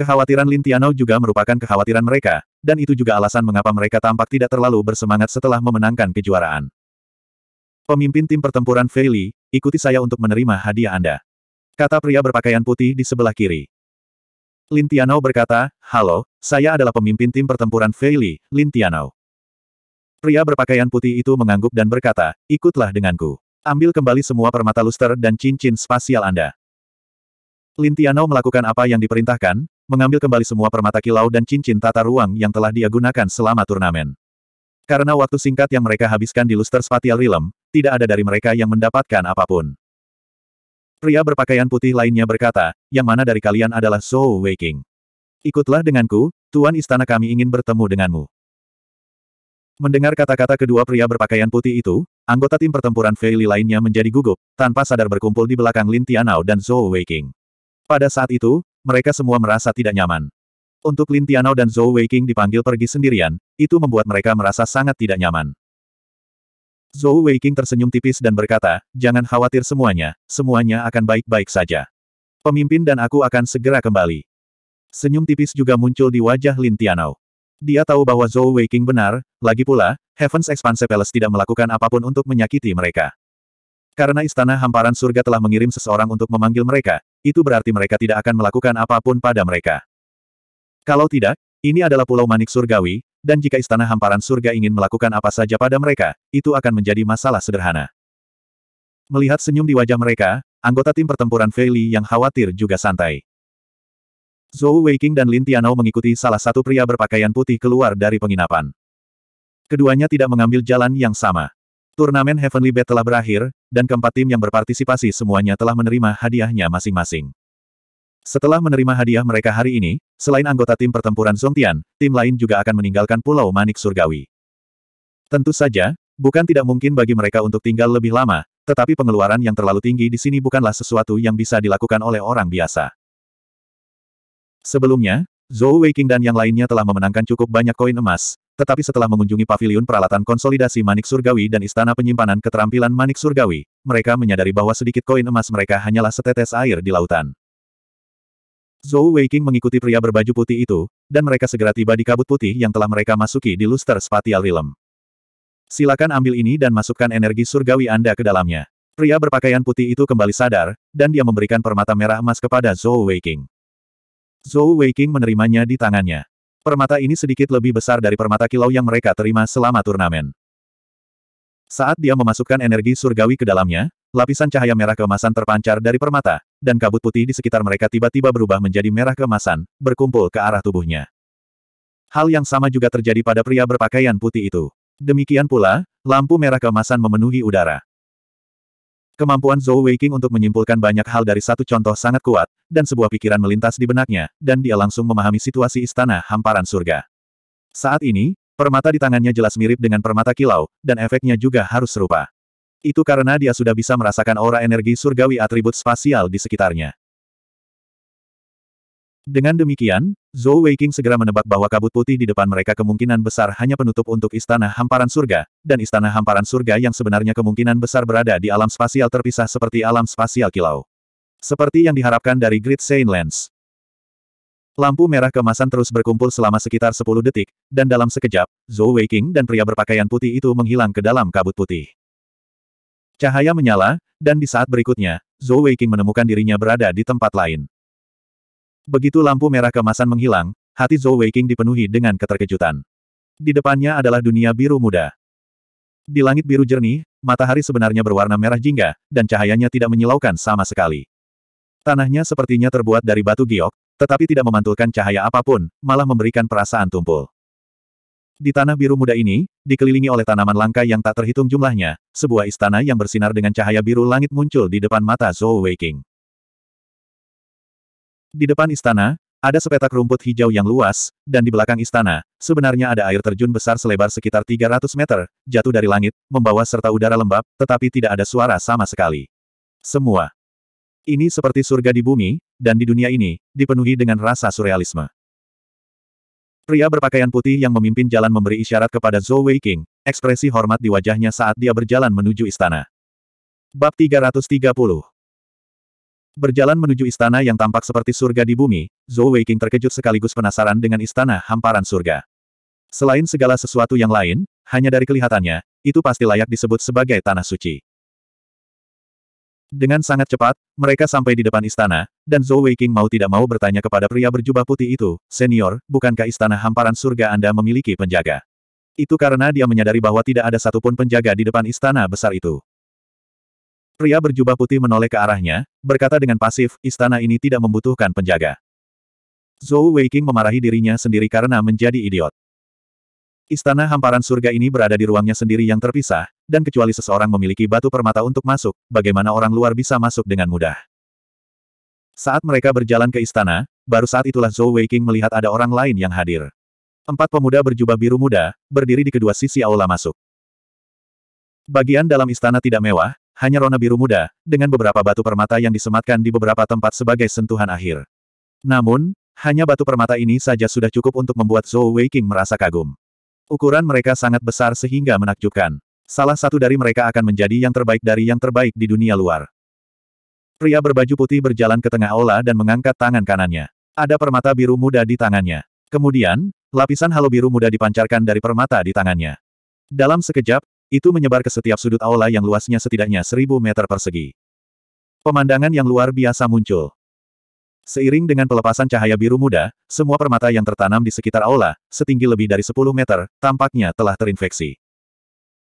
Kekhawatiran Lintiano juga merupakan kekhawatiran mereka, dan itu juga alasan mengapa mereka tampak tidak terlalu bersemangat setelah memenangkan kejuaraan. Pemimpin tim pertempuran Feili, ikuti saya untuk menerima hadiah Anda. Kata pria berpakaian putih di sebelah kiri. Lintiano berkata, Halo, saya adalah pemimpin tim pertempuran Feli, Lintiano. Pria berpakaian putih itu mengangguk dan berkata, ikutlah denganku. Ambil kembali semua permata luster dan cincin spasial Anda. Lintiano melakukan apa yang diperintahkan, mengambil kembali semua permata kilau dan cincin tata ruang yang telah dia gunakan selama turnamen. Karena waktu singkat yang mereka habiskan di luster spatial realm, tidak ada dari mereka yang mendapatkan apapun. Pria berpakaian putih lainnya berkata, yang mana dari kalian adalah Zhou Weiking. Ikutlah denganku, Tuan Istana kami ingin bertemu denganmu. Mendengar kata-kata kedua pria berpakaian putih itu, anggota tim pertempuran Feili lainnya menjadi gugup, tanpa sadar berkumpul di belakang Lin Tianao dan Zhou Weiking. Pada saat itu, mereka semua merasa tidak nyaman. Untuk Lin Tianao dan Zhou Weiking dipanggil pergi sendirian, itu membuat mereka merasa sangat tidak nyaman. Zhou Weiking tersenyum tipis dan berkata, jangan khawatir semuanya, semuanya akan baik-baik saja. Pemimpin dan aku akan segera kembali. Senyum tipis juga muncul di wajah Lin Tianao. Dia tahu bahwa Zhou Weiqing benar, lagi pula, Heaven's Expanse Palace tidak melakukan apapun untuk menyakiti mereka. Karena istana hamparan surga telah mengirim seseorang untuk memanggil mereka, itu berarti mereka tidak akan melakukan apapun pada mereka. Kalau tidak, ini adalah pulau manik surgawi, dan jika istana hamparan surga ingin melakukan apa saja pada mereka, itu akan menjadi masalah sederhana. Melihat senyum di wajah mereka, anggota tim pertempuran Feili yang khawatir juga santai. Zhou Weiqing dan Lin Tianao mengikuti salah satu pria berpakaian putih keluar dari penginapan. Keduanya tidak mengambil jalan yang sama. Turnamen Heavenly Bed telah berakhir, dan keempat tim yang berpartisipasi semuanya telah menerima hadiahnya masing-masing. Setelah menerima hadiah mereka hari ini, selain anggota tim pertempuran Zongtian, tim lain juga akan meninggalkan Pulau Manik Surgawi. Tentu saja, bukan tidak mungkin bagi mereka untuk tinggal lebih lama, tetapi pengeluaran yang terlalu tinggi di sini bukanlah sesuatu yang bisa dilakukan oleh orang biasa. Sebelumnya, Zhou Weiqing dan yang lainnya telah memenangkan cukup banyak koin emas, tetapi setelah mengunjungi paviliun peralatan konsolidasi manik surgawi dan istana penyimpanan keterampilan manik surgawi, mereka menyadari bahwa sedikit koin emas mereka hanyalah setetes air di lautan. Zhou Weiqing mengikuti pria berbaju putih itu, dan mereka segera tiba di kabut putih yang telah mereka masuki di luster spatial realm. Silakan ambil ini dan masukkan energi surgawi Anda ke dalamnya. Pria berpakaian putih itu kembali sadar, dan dia memberikan permata merah emas kepada Zhou Weiqing. Zhou Weiqing menerimanya di tangannya. Permata ini sedikit lebih besar dari permata kilau yang mereka terima selama turnamen. Saat dia memasukkan energi surgawi ke dalamnya, lapisan cahaya merah keemasan terpancar dari permata, dan kabut putih di sekitar mereka tiba-tiba berubah menjadi merah keemasan, berkumpul ke arah tubuhnya. Hal yang sama juga terjadi pada pria berpakaian putih itu. Demikian pula, lampu merah keemasan memenuhi udara. Kemampuan Zhou Weiqing untuk menyimpulkan banyak hal dari satu contoh sangat kuat, dan sebuah pikiran melintas di benaknya, dan dia langsung memahami situasi istana hamparan surga. Saat ini, permata di tangannya jelas mirip dengan permata kilau, dan efeknya juga harus serupa. Itu karena dia sudah bisa merasakan aura energi surgawi atribut spasial di sekitarnya. Dengan demikian, Zhou Weiqing segera menebak bahwa kabut putih di depan mereka kemungkinan besar hanya penutup untuk Istana Hamparan Surga, dan Istana Hamparan Surga yang sebenarnya kemungkinan besar berada di alam spasial terpisah seperti alam spasial kilau. Seperti yang diharapkan dari Great Saint Lens. Lampu merah kemasan terus berkumpul selama sekitar 10 detik, dan dalam sekejap, Zhou Weiqing dan pria berpakaian putih itu menghilang ke dalam kabut putih. Cahaya menyala, dan di saat berikutnya, Zhou Weiqing menemukan dirinya berada di tempat lain. Begitu lampu merah kemasan menghilang, hati Zhou Weiqing dipenuhi dengan keterkejutan. Di depannya adalah dunia biru muda. Di langit biru jernih, matahari sebenarnya berwarna merah jingga, dan cahayanya tidak menyilaukan sama sekali. Tanahnya sepertinya terbuat dari batu giok, tetapi tidak memantulkan cahaya apapun, malah memberikan perasaan tumpul. Di tanah biru muda ini, dikelilingi oleh tanaman langka yang tak terhitung jumlahnya, sebuah istana yang bersinar dengan cahaya biru langit muncul di depan mata Zhou Weiqing. Di depan istana, ada sepetak rumput hijau yang luas, dan di belakang istana, sebenarnya ada air terjun besar selebar sekitar 300 meter, jatuh dari langit, membawa serta udara lembab, tetapi tidak ada suara sama sekali. Semua. Ini seperti surga di bumi, dan di dunia ini, dipenuhi dengan rasa surrealisme. Pria berpakaian putih yang memimpin jalan memberi isyarat kepada Zhou Weiqing, ekspresi hormat di wajahnya saat dia berjalan menuju istana. Bab 330 Berjalan menuju istana yang tampak seperti surga di bumi, Zhou Weiqing terkejut sekaligus penasaran dengan istana hamparan surga. Selain segala sesuatu yang lain, hanya dari kelihatannya, itu pasti layak disebut sebagai tanah suci. Dengan sangat cepat, mereka sampai di depan istana, dan Zhou Weiqing mau tidak mau bertanya kepada pria berjubah putih itu, Senior, bukankah istana hamparan surga Anda memiliki penjaga? Itu karena dia menyadari bahwa tidak ada satupun penjaga di depan istana besar itu. Pria berjubah putih menoleh ke arahnya, berkata dengan pasif, istana ini tidak membutuhkan penjaga. Zhou Weiqing memarahi dirinya sendiri karena menjadi idiot. Istana hamparan surga ini berada di ruangnya sendiri yang terpisah, dan kecuali seseorang memiliki batu permata untuk masuk, bagaimana orang luar bisa masuk dengan mudah. Saat mereka berjalan ke istana, baru saat itulah Zhou Weiqing melihat ada orang lain yang hadir. Empat pemuda berjubah biru muda, berdiri di kedua sisi aula masuk. Bagian dalam istana tidak mewah, hanya rona biru muda, dengan beberapa batu permata yang disematkan di beberapa tempat sebagai sentuhan akhir. Namun, hanya batu permata ini saja sudah cukup untuk membuat Zhou Weiqing merasa kagum. Ukuran mereka sangat besar sehingga menakjubkan. Salah satu dari mereka akan menjadi yang terbaik dari yang terbaik di dunia luar. Pria berbaju putih berjalan ke tengah aula dan mengangkat tangan kanannya. Ada permata biru muda di tangannya. Kemudian, lapisan halo biru muda dipancarkan dari permata di tangannya. Dalam sekejap, itu menyebar ke setiap sudut aula yang luasnya setidaknya seribu meter persegi. Pemandangan yang luar biasa muncul. Seiring dengan pelepasan cahaya biru muda, semua permata yang tertanam di sekitar aula, setinggi lebih dari 10 meter, tampaknya telah terinfeksi.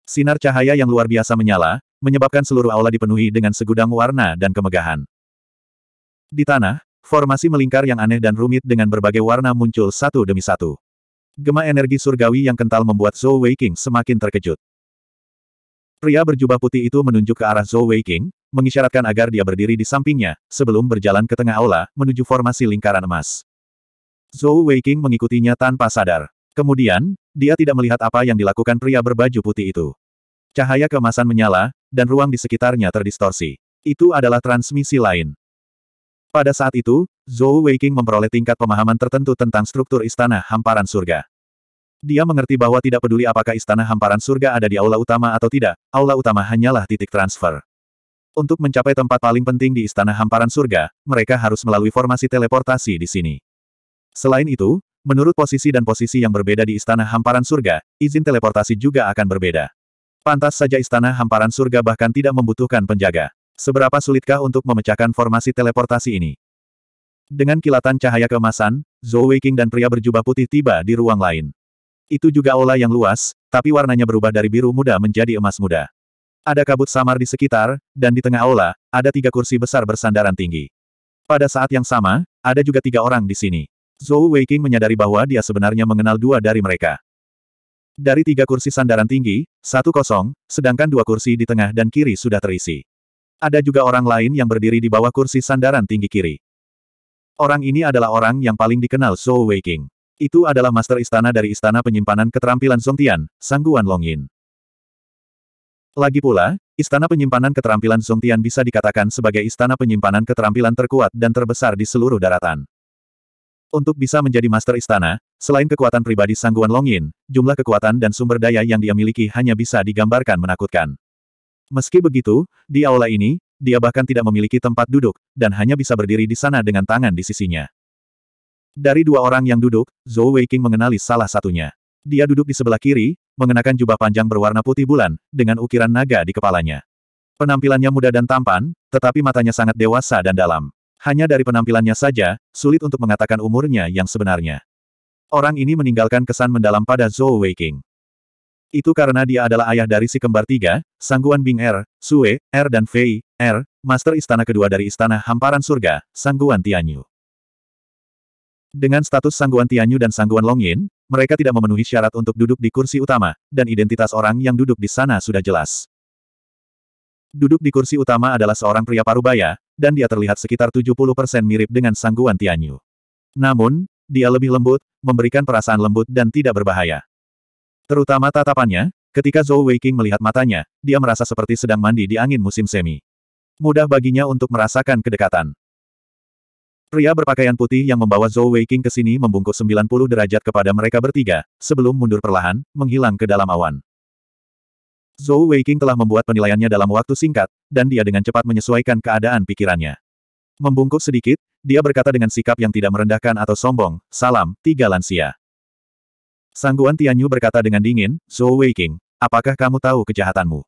Sinar cahaya yang luar biasa menyala, menyebabkan seluruh aula dipenuhi dengan segudang warna dan kemegahan. Di tanah, formasi melingkar yang aneh dan rumit dengan berbagai warna muncul satu demi satu. Gema energi surgawi yang kental membuat Zhou Weiqing semakin terkejut. Pria berjubah putih itu menunjuk ke arah Zhou Weiqing, mengisyaratkan agar dia berdiri di sampingnya, sebelum berjalan ke tengah aula, menuju formasi lingkaran emas. Zhou Weiqing mengikutinya tanpa sadar. Kemudian, dia tidak melihat apa yang dilakukan pria berbaju putih itu. Cahaya kemasan menyala, dan ruang di sekitarnya terdistorsi. Itu adalah transmisi lain. Pada saat itu, Zhou Weiqing memperoleh tingkat pemahaman tertentu tentang struktur istana hamparan surga. Dia mengerti bahwa tidak peduli apakah istana hamparan surga ada di aula utama atau tidak, aula utama hanyalah titik transfer. Untuk mencapai tempat paling penting di istana hamparan surga, mereka harus melalui formasi teleportasi di sini. Selain itu, menurut posisi dan posisi yang berbeda di istana hamparan surga, izin teleportasi juga akan berbeda. Pantas saja istana hamparan surga bahkan tidak membutuhkan penjaga. Seberapa sulitkah untuk memecahkan formasi teleportasi ini? Dengan kilatan cahaya keemasan, Zhou Weiqing dan pria berjubah putih tiba di ruang lain. Itu juga aula yang luas, tapi warnanya berubah dari biru muda menjadi emas muda. Ada kabut samar di sekitar, dan di tengah aula, ada tiga kursi besar bersandaran tinggi. Pada saat yang sama, ada juga tiga orang di sini. Zhou Weiqing menyadari bahwa dia sebenarnya mengenal dua dari mereka. Dari tiga kursi sandaran tinggi, satu kosong, sedangkan dua kursi di tengah dan kiri sudah terisi. Ada juga orang lain yang berdiri di bawah kursi sandaran tinggi kiri. Orang ini adalah orang yang paling dikenal Zhou Weiqing. Itu adalah master istana dari istana penyimpanan keterampilan Songtian, Sangguan Longin. Lagi pula, istana penyimpanan keterampilan Songtian bisa dikatakan sebagai istana penyimpanan keterampilan terkuat dan terbesar di seluruh daratan. Untuk bisa menjadi master istana, selain kekuatan pribadi Sangguan Longin, jumlah kekuatan dan sumber daya yang dia miliki hanya bisa digambarkan menakutkan. Meski begitu, di aula ini, dia bahkan tidak memiliki tempat duduk, dan hanya bisa berdiri di sana dengan tangan di sisinya. Dari dua orang yang duduk, Zhou Weiqing mengenali salah satunya. Dia duduk di sebelah kiri, mengenakan jubah panjang berwarna putih bulan, dengan ukiran naga di kepalanya. Penampilannya muda dan tampan, tetapi matanya sangat dewasa dan dalam. Hanya dari penampilannya saja, sulit untuk mengatakan umurnya yang sebenarnya. Orang ini meninggalkan kesan mendalam pada Zhou Weiqing. Itu karena dia adalah ayah dari si kembar tiga, Sangguan Bing Er, Sue, Er dan Fei, Er, Master Istana kedua dari Istana Hamparan Surga, Sangguan Tianyu. Dengan status Sangguan Tianyu dan Sangguan Longyin, mereka tidak memenuhi syarat untuk duduk di kursi utama, dan identitas orang yang duduk di sana sudah jelas. Duduk di kursi utama adalah seorang pria parubaya, dan dia terlihat sekitar 70% mirip dengan Sangguan Tianyu. Namun, dia lebih lembut, memberikan perasaan lembut dan tidak berbahaya. Terutama tatapannya, ketika Zhou Weiqing melihat matanya, dia merasa seperti sedang mandi di angin musim semi. Mudah baginya untuk merasakan kedekatan. Pria berpakaian putih yang membawa Zhou Weiqing ke sini membungkuk 90 derajat kepada mereka bertiga, sebelum mundur perlahan, menghilang ke dalam awan. Zhou Weiqing telah membuat penilaiannya dalam waktu singkat, dan dia dengan cepat menyesuaikan keadaan pikirannya. Membungkuk sedikit, dia berkata dengan sikap yang tidak merendahkan atau sombong, salam, tiga lansia. Sangguan Tianyu berkata dengan dingin, Zhou Weiqing, apakah kamu tahu kejahatanmu?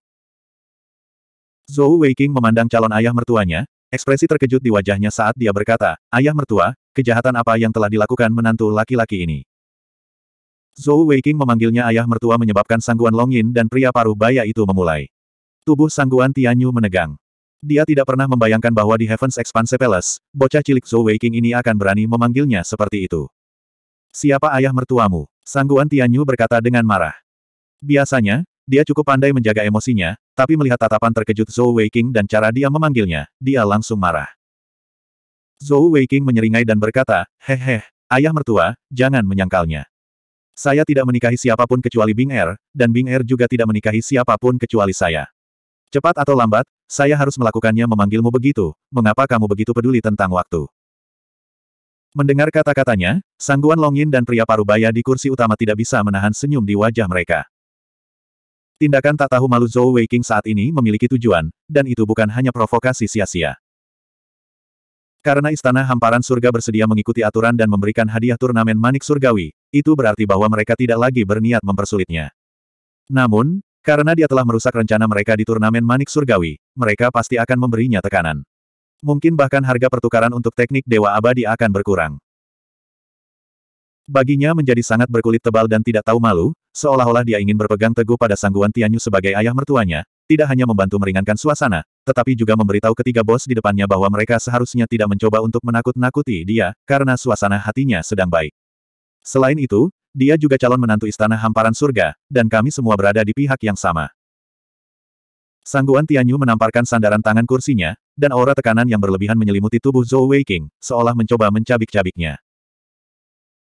Zhou Weiqing memandang calon ayah mertuanya, Ekspresi terkejut di wajahnya saat dia berkata, Ayah mertua, kejahatan apa yang telah dilakukan menantu laki-laki ini? Zhou Weiking memanggilnya ayah mertua menyebabkan sangguan Long Yin dan pria paruh baya itu memulai. Tubuh sangguan Tianyu menegang. Dia tidak pernah membayangkan bahwa di Heaven's Expanse Palace, bocah cilik Zhou Weiking ini akan berani memanggilnya seperti itu. Siapa ayah mertuamu? Sangguan Tianyu berkata dengan marah. Biasanya, dia cukup pandai menjaga emosinya, tapi melihat tatapan terkejut Zhou Weiqing dan cara dia memanggilnya, dia langsung marah. Zhou Weiqing menyeringai dan berkata, hehe, ayah mertua, jangan menyangkalnya. Saya tidak menikahi siapapun kecuali Bing Er, dan Bing Er juga tidak menikahi siapapun kecuali saya. Cepat atau lambat, saya harus melakukannya memanggilmu begitu, mengapa kamu begitu peduli tentang waktu? Mendengar kata-katanya, Sangguan Longin dan pria parubaya di kursi utama tidak bisa menahan senyum di wajah mereka. Tindakan tak tahu malu Zhou Weiqing saat ini memiliki tujuan, dan itu bukan hanya provokasi sia-sia. Karena Istana Hamparan Surga bersedia mengikuti aturan dan memberikan hadiah turnamen manik surgawi, itu berarti bahwa mereka tidak lagi berniat mempersulitnya. Namun, karena dia telah merusak rencana mereka di turnamen manik surgawi, mereka pasti akan memberinya tekanan. Mungkin bahkan harga pertukaran untuk teknik Dewa Abadi akan berkurang. Baginya menjadi sangat berkulit tebal dan tidak tahu malu, seolah-olah dia ingin berpegang teguh pada sangguan Tianyu sebagai ayah mertuanya, tidak hanya membantu meringankan suasana, tetapi juga memberitahu ketiga bos di depannya bahwa mereka seharusnya tidak mencoba untuk menakut-nakuti dia, karena suasana hatinya sedang baik. Selain itu, dia juga calon menantu istana hamparan surga, dan kami semua berada di pihak yang sama. Sangguan Tianyu menamparkan sandaran tangan kursinya, dan aura tekanan yang berlebihan menyelimuti tubuh Zhou Weiking, seolah mencoba mencabik-cabiknya.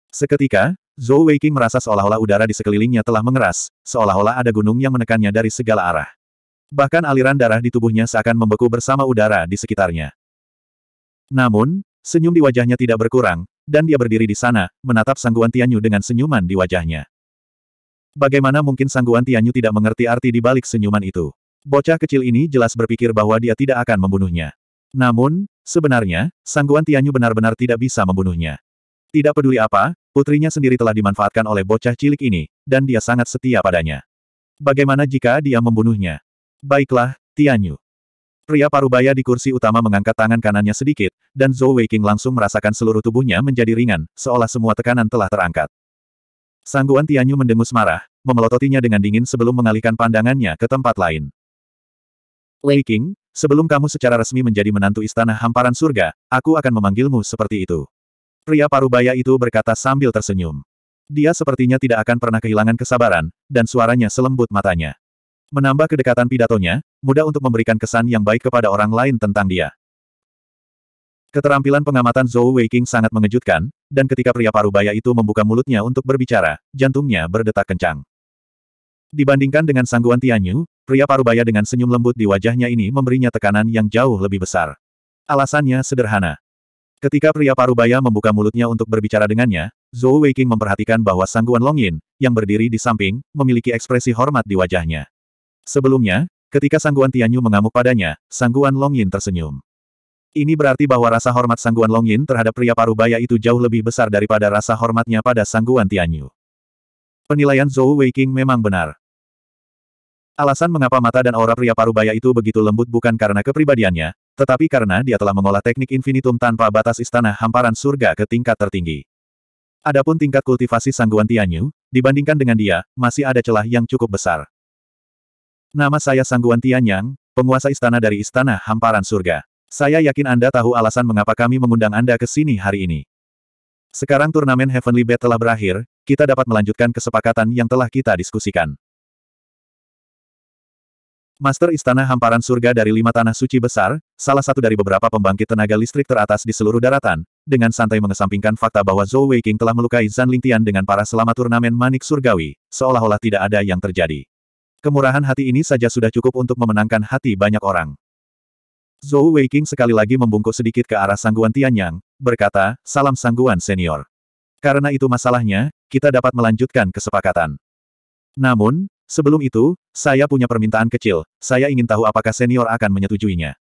Seketika, Zhou Weiqing merasa seolah-olah udara di sekelilingnya telah mengeras, seolah-olah ada gunung yang menekannya dari segala arah. Bahkan aliran darah di tubuhnya seakan membeku bersama udara di sekitarnya. Namun, senyum di wajahnya tidak berkurang, dan dia berdiri di sana, menatap Sangguan Tianyu dengan senyuman di wajahnya. Bagaimana mungkin Sangguan Tianyu tidak mengerti arti di balik senyuman itu? Bocah kecil ini jelas berpikir bahwa dia tidak akan membunuhnya. Namun, sebenarnya, Sangguan Tianyu benar-benar tidak bisa membunuhnya. Tidak peduli apa, putrinya sendiri telah dimanfaatkan oleh bocah cilik ini, dan dia sangat setia padanya. Bagaimana jika dia membunuhnya? Baiklah, Tianyu. Pria parubaya di kursi utama mengangkat tangan kanannya sedikit, dan Zhou Weiqing langsung merasakan seluruh tubuhnya menjadi ringan, seolah semua tekanan telah terangkat. Sangguan Tianyu mendengus marah, memelototinya dengan dingin sebelum mengalihkan pandangannya ke tempat lain. Weiqing, sebelum kamu secara resmi menjadi menantu istana hamparan surga, aku akan memanggilmu seperti itu. Pria parubaya itu berkata sambil tersenyum. Dia sepertinya tidak akan pernah kehilangan kesabaran, dan suaranya selembut matanya. Menambah kedekatan pidatonya, mudah untuk memberikan kesan yang baik kepada orang lain tentang dia. Keterampilan pengamatan Zhou Weiqing sangat mengejutkan, dan ketika pria parubaya itu membuka mulutnya untuk berbicara, jantungnya berdetak kencang. Dibandingkan dengan sangguan Tianyu, pria parubaya dengan senyum lembut di wajahnya ini memberinya tekanan yang jauh lebih besar. Alasannya sederhana. Ketika pria parubaya membuka mulutnya untuk berbicara dengannya, Zhou Weiqing memperhatikan bahwa Sangguan Longyin, yang berdiri di samping, memiliki ekspresi hormat di wajahnya. Sebelumnya, ketika Sangguan Tianyu mengamuk padanya, Sangguan Longyin tersenyum. Ini berarti bahwa rasa hormat Sangguan Longyin terhadap pria parubaya itu jauh lebih besar daripada rasa hormatnya pada Sangguan Tianyu. Penilaian Zhou Weiqing memang benar. Alasan mengapa mata dan aura pria parubaya itu begitu lembut bukan karena kepribadiannya, tetapi karena dia telah mengolah teknik infinitum tanpa batas istana hamparan surga ke tingkat tertinggi. Adapun tingkat kultivasi sangguan Tianyu, dibandingkan dengan dia, masih ada celah yang cukup besar. Nama saya Sangguan Tianyang, penguasa istana dari istana hamparan surga. Saya yakin Anda tahu alasan mengapa kami mengundang Anda ke sini hari ini. Sekarang turnamen Heavenly Bet telah berakhir, kita dapat melanjutkan kesepakatan yang telah kita diskusikan. Master Istana Hamparan Surga dari lima tanah suci besar, salah satu dari beberapa pembangkit tenaga listrik teratas di seluruh daratan, dengan santai mengesampingkan fakta bahwa Zhou Weiqing telah melukai Zan Lingtian dengan para selama turnamen manik surgawi, seolah-olah tidak ada yang terjadi. Kemurahan hati ini saja sudah cukup untuk memenangkan hati banyak orang. Zhou Weiqing sekali lagi membungkuk sedikit ke arah Sangguan Tianyang, berkata, salam Sangguan Senior. Karena itu masalahnya, kita dapat melanjutkan kesepakatan. Namun, Sebelum itu, saya punya permintaan kecil, saya ingin tahu apakah senior akan menyetujuinya.